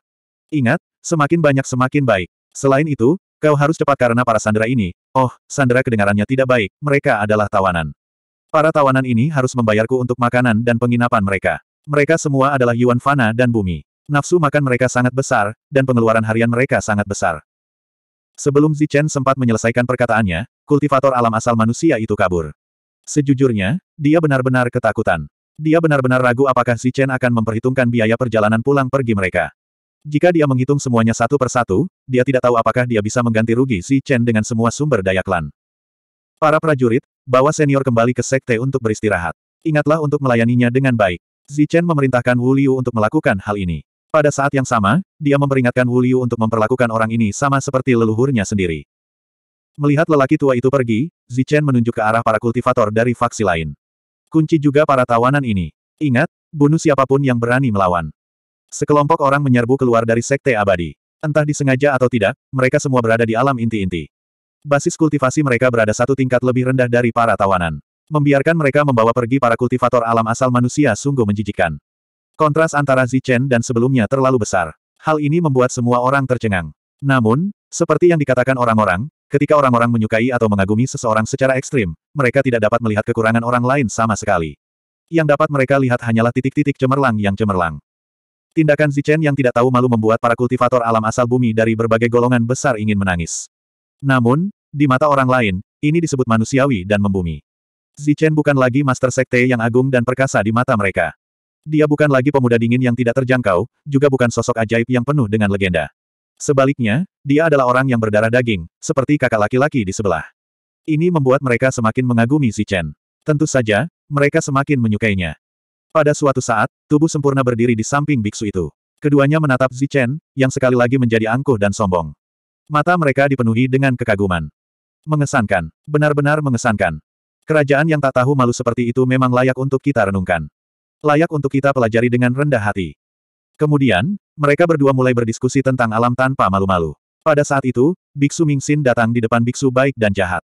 Ingat, semakin banyak semakin baik. Selain itu, kau harus cepat karena para sandera ini, oh, sandera kedengarannya tidak baik, mereka adalah tawanan. Para tawanan ini harus membayarku untuk makanan dan penginapan mereka. Mereka semua adalah Yuan Fana dan Bumi. Nafsu makan mereka sangat besar, dan pengeluaran harian mereka sangat besar. Sebelum Zichen sempat menyelesaikan perkataannya, kultivator alam asal manusia itu kabur. Sejujurnya, dia benar-benar ketakutan. Dia benar-benar ragu apakah Zichen akan memperhitungkan biaya perjalanan pulang pergi mereka. Jika dia menghitung semuanya satu persatu, dia tidak tahu apakah dia bisa mengganti rugi Zichen dengan semua sumber daya klan. Para prajurit, bawa senior kembali ke sekte untuk beristirahat. Ingatlah untuk melayaninya dengan baik. Zichen memerintahkan Wu Liu untuk melakukan hal ini. Pada saat yang sama, dia memperingatkan Wu Liu untuk memperlakukan orang ini sama seperti leluhurnya sendiri. Melihat lelaki tua itu pergi, Zichen menunjuk ke arah para kultivator dari faksi lain. Kunci juga para tawanan ini. Ingat, bunuh siapapun yang berani melawan. Sekelompok orang menyerbu keluar dari sekte abadi. Entah disengaja atau tidak, mereka semua berada di alam inti-inti. Basis kultivasi mereka berada satu tingkat lebih rendah dari para tawanan. Membiarkan mereka membawa pergi para kultivator alam asal manusia sungguh menjijikkan. Kontras antara Zichen dan sebelumnya terlalu besar. Hal ini membuat semua orang tercengang. Namun, seperti yang dikatakan orang-orang, ketika orang-orang menyukai atau mengagumi seseorang secara ekstrim, mereka tidak dapat melihat kekurangan orang lain sama sekali. Yang dapat mereka lihat hanyalah titik-titik cemerlang yang cemerlang. Tindakan Zichen yang tidak tahu malu membuat para kultivator alam asal bumi dari berbagai golongan besar ingin menangis. Namun, di mata orang lain, ini disebut manusiawi dan membumi. Zichen bukan lagi master sekte yang agung dan perkasa di mata mereka. Dia bukan lagi pemuda dingin yang tidak terjangkau, juga bukan sosok ajaib yang penuh dengan legenda. Sebaliknya, dia adalah orang yang berdarah daging, seperti kakak laki-laki di sebelah. Ini membuat mereka semakin mengagumi Zichen. Tentu saja, mereka semakin menyukainya. Pada suatu saat, tubuh sempurna berdiri di samping biksu itu. Keduanya menatap Zichen, yang sekali lagi menjadi angkuh dan sombong. Mata mereka dipenuhi dengan kekaguman. Mengesankan. Benar-benar mengesankan. Kerajaan yang tak tahu malu seperti itu memang layak untuk kita renungkan. Layak untuk kita pelajari dengan rendah hati. Kemudian, mereka berdua mulai berdiskusi tentang alam tanpa malu-malu. Pada saat itu, Biksu Mingxin datang di depan Biksu baik dan jahat.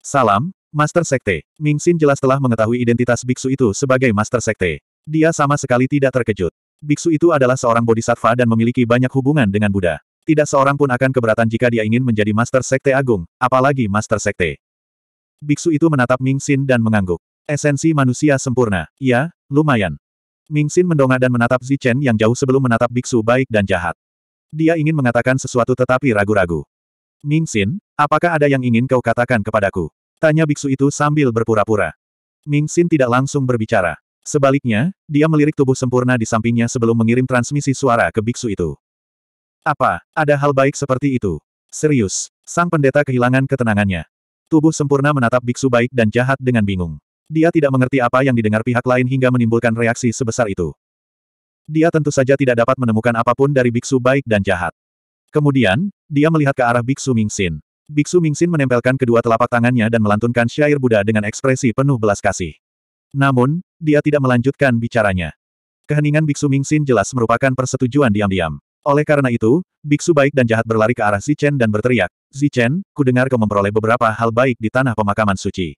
Salam, Master Sekte. Mingxin jelas telah mengetahui identitas Biksu itu sebagai Master Sekte. Dia sama sekali tidak terkejut. Biksu itu adalah seorang bodhisattva dan memiliki banyak hubungan dengan Buddha. Tidak seorang pun akan keberatan jika dia ingin menjadi Master Sekte Agung, apalagi Master Sekte. Biksu itu menatap Ming Xin dan mengangguk. Esensi manusia sempurna. Ya, lumayan. Ming Xin mendongak dan menatap Zichen yang jauh sebelum menatap biksu baik dan jahat. Dia ingin mengatakan sesuatu tetapi ragu-ragu. Ming Xin, apakah ada yang ingin kau katakan kepadaku? Tanya biksu itu sambil berpura-pura. Ming Xin tidak langsung berbicara. Sebaliknya, dia melirik tubuh sempurna di sampingnya sebelum mengirim transmisi suara ke biksu itu. Apa, ada hal baik seperti itu? Serius, sang pendeta kehilangan ketenangannya. Tubuh sempurna menatap biksu baik dan jahat dengan bingung. Dia tidak mengerti apa yang didengar pihak lain hingga menimbulkan reaksi sebesar itu. Dia tentu saja tidak dapat menemukan apapun dari biksu baik dan jahat. Kemudian, dia melihat ke arah biksu Mingxin. Biksu Mingxin menempelkan kedua telapak tangannya dan melantunkan syair Buddha dengan ekspresi penuh belas kasih. Namun, dia tidak melanjutkan bicaranya. Keheningan Biksu Mingxin jelas merupakan persetujuan diam-diam. Oleh karena itu, biksu baik dan jahat berlari ke arah Zichen dan berteriak, Zichen, ku dengar kau memperoleh beberapa hal baik di tanah pemakaman suci.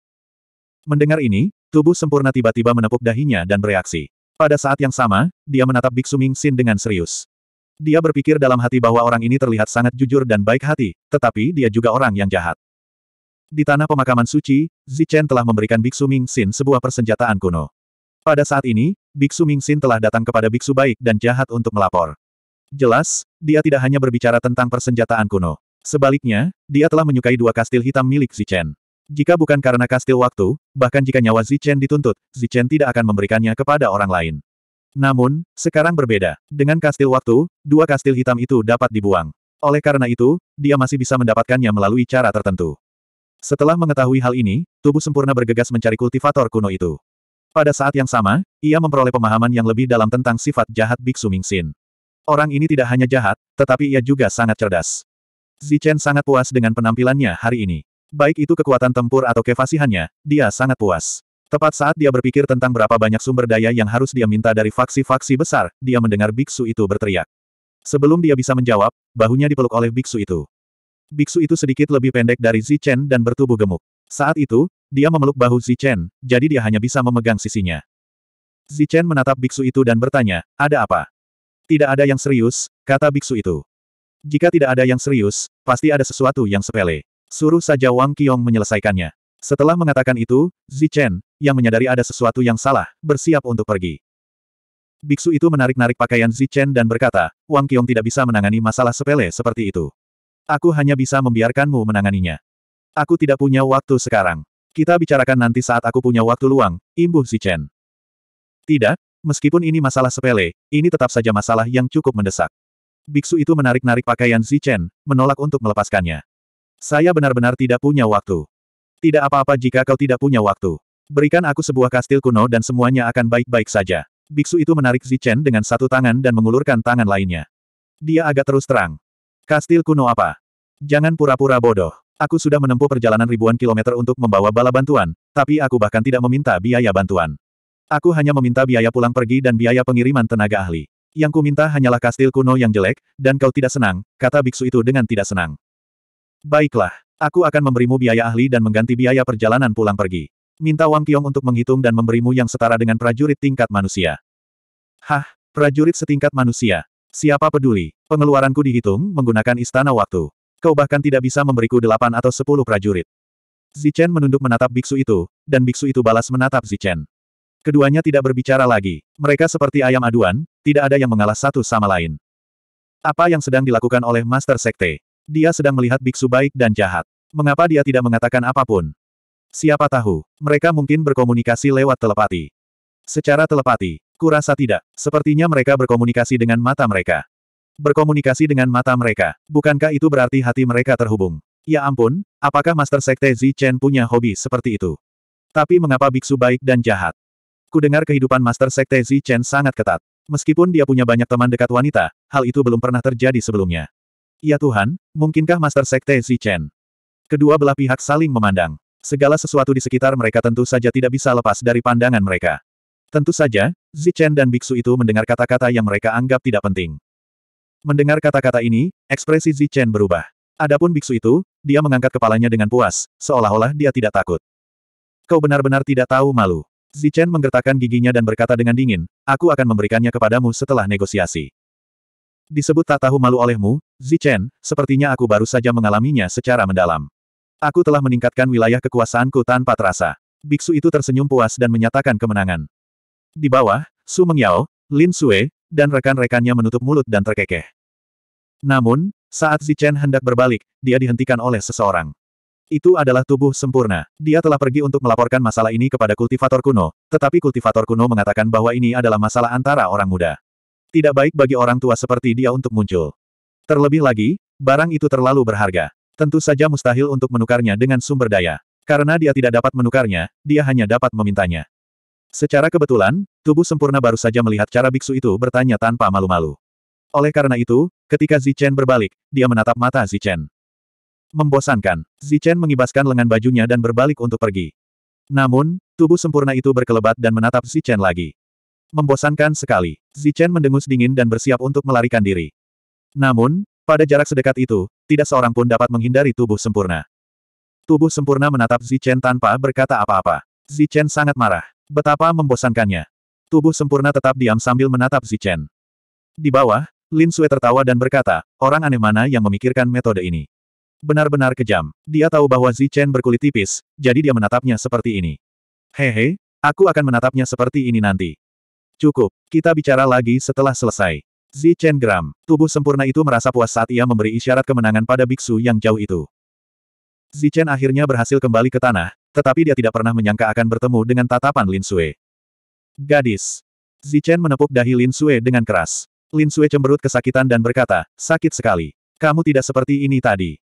Mendengar ini, tubuh sempurna tiba-tiba menepuk dahinya dan bereaksi. Pada saat yang sama, dia menatap biksu Ming Mingxin dengan serius. Dia berpikir dalam hati bahwa orang ini terlihat sangat jujur dan baik hati, tetapi dia juga orang yang jahat. Di tanah pemakaman suci, Zichen telah memberikan biksu Ming Mingxin sebuah persenjataan kuno. Pada saat ini, biksu Ming Mingxin telah datang kepada biksu baik dan jahat untuk melapor. Jelas, dia tidak hanya berbicara tentang persenjataan kuno. Sebaliknya, dia telah menyukai dua kastil hitam milik Zichen. Jika bukan karena kastil waktu, bahkan jika nyawa Zichen dituntut, Zichen tidak akan memberikannya kepada orang lain. Namun, sekarang berbeda. Dengan kastil waktu, dua kastil hitam itu dapat dibuang. Oleh karena itu, dia masih bisa mendapatkannya melalui cara tertentu. Setelah mengetahui hal ini, tubuh sempurna bergegas mencari kultivator kuno itu. Pada saat yang sama, ia memperoleh pemahaman yang lebih dalam tentang sifat jahat Biksu Mingxin. Orang ini tidak hanya jahat, tetapi ia juga sangat cerdas. Zichen sangat puas dengan penampilannya hari ini. Baik itu kekuatan tempur atau kefasihannya, dia sangat puas. Tepat saat dia berpikir tentang berapa banyak sumber daya yang harus dia minta dari faksi-faksi besar, dia mendengar biksu itu berteriak. Sebelum dia bisa menjawab, bahunya dipeluk oleh biksu itu. Biksu itu sedikit lebih pendek dari Zichen dan bertubuh gemuk. Saat itu, dia memeluk bahu Zichen, jadi dia hanya bisa memegang sisinya. Zichen menatap biksu itu dan bertanya, ada apa? Tidak ada yang serius, kata biksu itu. Jika tidak ada yang serius, pasti ada sesuatu yang sepele. Suruh saja Wang Qiong menyelesaikannya. Setelah mengatakan itu, Zichen yang menyadari ada sesuatu yang salah, bersiap untuk pergi. Biksu itu menarik-narik pakaian Zichen dan berkata, Wang Qiong tidak bisa menangani masalah sepele seperti itu. Aku hanya bisa membiarkanmu menanganinya. Aku tidak punya waktu sekarang. Kita bicarakan nanti saat aku punya waktu luang, imbuh Zichen. Tidak, Meskipun ini masalah sepele, ini tetap saja masalah yang cukup mendesak. Biksu itu menarik-narik pakaian Zichen, menolak untuk melepaskannya. Saya benar-benar tidak punya waktu. Tidak apa-apa jika kau tidak punya waktu. Berikan aku sebuah kastil kuno dan semuanya akan baik-baik saja. Biksu itu menarik Zichen dengan satu tangan dan mengulurkan tangan lainnya. Dia agak terus terang. Kastil kuno apa? Jangan pura-pura bodoh. Aku sudah menempuh perjalanan ribuan kilometer untuk membawa bala bantuan, tapi aku bahkan tidak meminta biaya bantuan. Aku hanya meminta biaya pulang pergi dan biaya pengiriman tenaga ahli. Yang ku minta hanyalah kastil kuno yang jelek, dan kau tidak senang, kata biksu itu dengan tidak senang. Baiklah, aku akan memberimu biaya ahli dan mengganti biaya perjalanan pulang pergi. Minta Wang Qiong untuk menghitung dan memberimu yang setara dengan prajurit tingkat manusia. Hah, prajurit setingkat manusia. Siapa peduli? Pengeluaranku dihitung menggunakan istana waktu. Kau bahkan tidak bisa memberiku delapan atau sepuluh prajurit. Zichen menunduk menatap biksu itu, dan biksu itu balas menatap Zichen. Keduanya tidak berbicara lagi. Mereka seperti ayam aduan, tidak ada yang mengalah satu sama lain. Apa yang sedang dilakukan oleh Master Sekte? Dia sedang melihat biksu baik dan jahat. Mengapa dia tidak mengatakan apapun? Siapa tahu, mereka mungkin berkomunikasi lewat telepati. Secara telepati, kurasa tidak. Sepertinya mereka berkomunikasi dengan mata mereka. Berkomunikasi dengan mata mereka, bukankah itu berarti hati mereka terhubung? Ya ampun, apakah Master Sekte Zi Chen punya hobi seperti itu? Tapi mengapa biksu baik dan jahat? Ku dengar kehidupan Master Sekte Zi Chen sangat ketat. Meskipun dia punya banyak teman dekat wanita, hal itu belum pernah terjadi sebelumnya. Ya Tuhan, mungkinkah Master Sekte Zi Chen? Kedua belah pihak saling memandang. Segala sesuatu di sekitar mereka tentu saja tidak bisa lepas dari pandangan mereka. Tentu saja, Zi Chen dan biksu itu mendengar kata-kata yang mereka anggap tidak penting. Mendengar kata-kata ini, ekspresi Zi Chen berubah. Adapun biksu itu, dia mengangkat kepalanya dengan puas, seolah-olah dia tidak takut. Kau benar-benar tidak tahu malu. Zichen menggertakkan giginya dan berkata dengan dingin, aku akan memberikannya kepadamu setelah negosiasi. Disebut tak tahu malu olehmu, Zichen, sepertinya aku baru saja mengalaminya secara mendalam. Aku telah meningkatkan wilayah kekuasaanku tanpa terasa. Biksu itu tersenyum puas dan menyatakan kemenangan. Di bawah, Su Mengyao, Lin Sue, dan rekan-rekannya menutup mulut dan terkekeh. Namun, saat Zichen hendak berbalik, dia dihentikan oleh seseorang. Itu adalah tubuh sempurna. Dia telah pergi untuk melaporkan masalah ini kepada kultivator kuno, tetapi kultivator kuno mengatakan bahwa ini adalah masalah antara orang muda. Tidak baik bagi orang tua seperti dia untuk muncul. Terlebih lagi, barang itu terlalu berharga. Tentu saja mustahil untuk menukarnya dengan sumber daya. Karena dia tidak dapat menukarnya, dia hanya dapat memintanya. Secara kebetulan, tubuh sempurna baru saja melihat cara biksu itu bertanya tanpa malu-malu. Oleh karena itu, ketika Zichen berbalik, dia menatap mata Zichen. Membosankan, Zichen mengibaskan lengan bajunya dan berbalik untuk pergi. Namun, tubuh sempurna itu berkelebat dan menatap Zichen lagi. Membosankan sekali, Zichen mendengus dingin dan bersiap untuk melarikan diri. Namun, pada jarak sedekat itu, tidak seorang pun dapat menghindari tubuh sempurna. Tubuh sempurna menatap Zichen tanpa berkata apa-apa. Zichen sangat marah. Betapa membosankannya. Tubuh sempurna tetap diam sambil menatap Zichen. Di bawah, Lin Sui tertawa dan berkata, orang aneh mana yang memikirkan metode ini? Benar-benar kejam. Dia tahu bahwa Zichen berkulit tipis, jadi dia menatapnya seperti ini. Hehe, aku akan menatapnya seperti ini nanti. Cukup, kita bicara lagi setelah selesai. Zichen geram, tubuh sempurna itu merasa puas saat ia memberi isyarat kemenangan pada biksu yang jauh itu. Zichen akhirnya berhasil kembali ke tanah, tetapi dia tidak pernah menyangka akan bertemu dengan tatapan Lin Sui. Gadis. Zichen menepuk dahi Lin Sui dengan keras. Lin Sui cemberut kesakitan dan berkata, sakit sekali. Kamu tidak seperti ini tadi.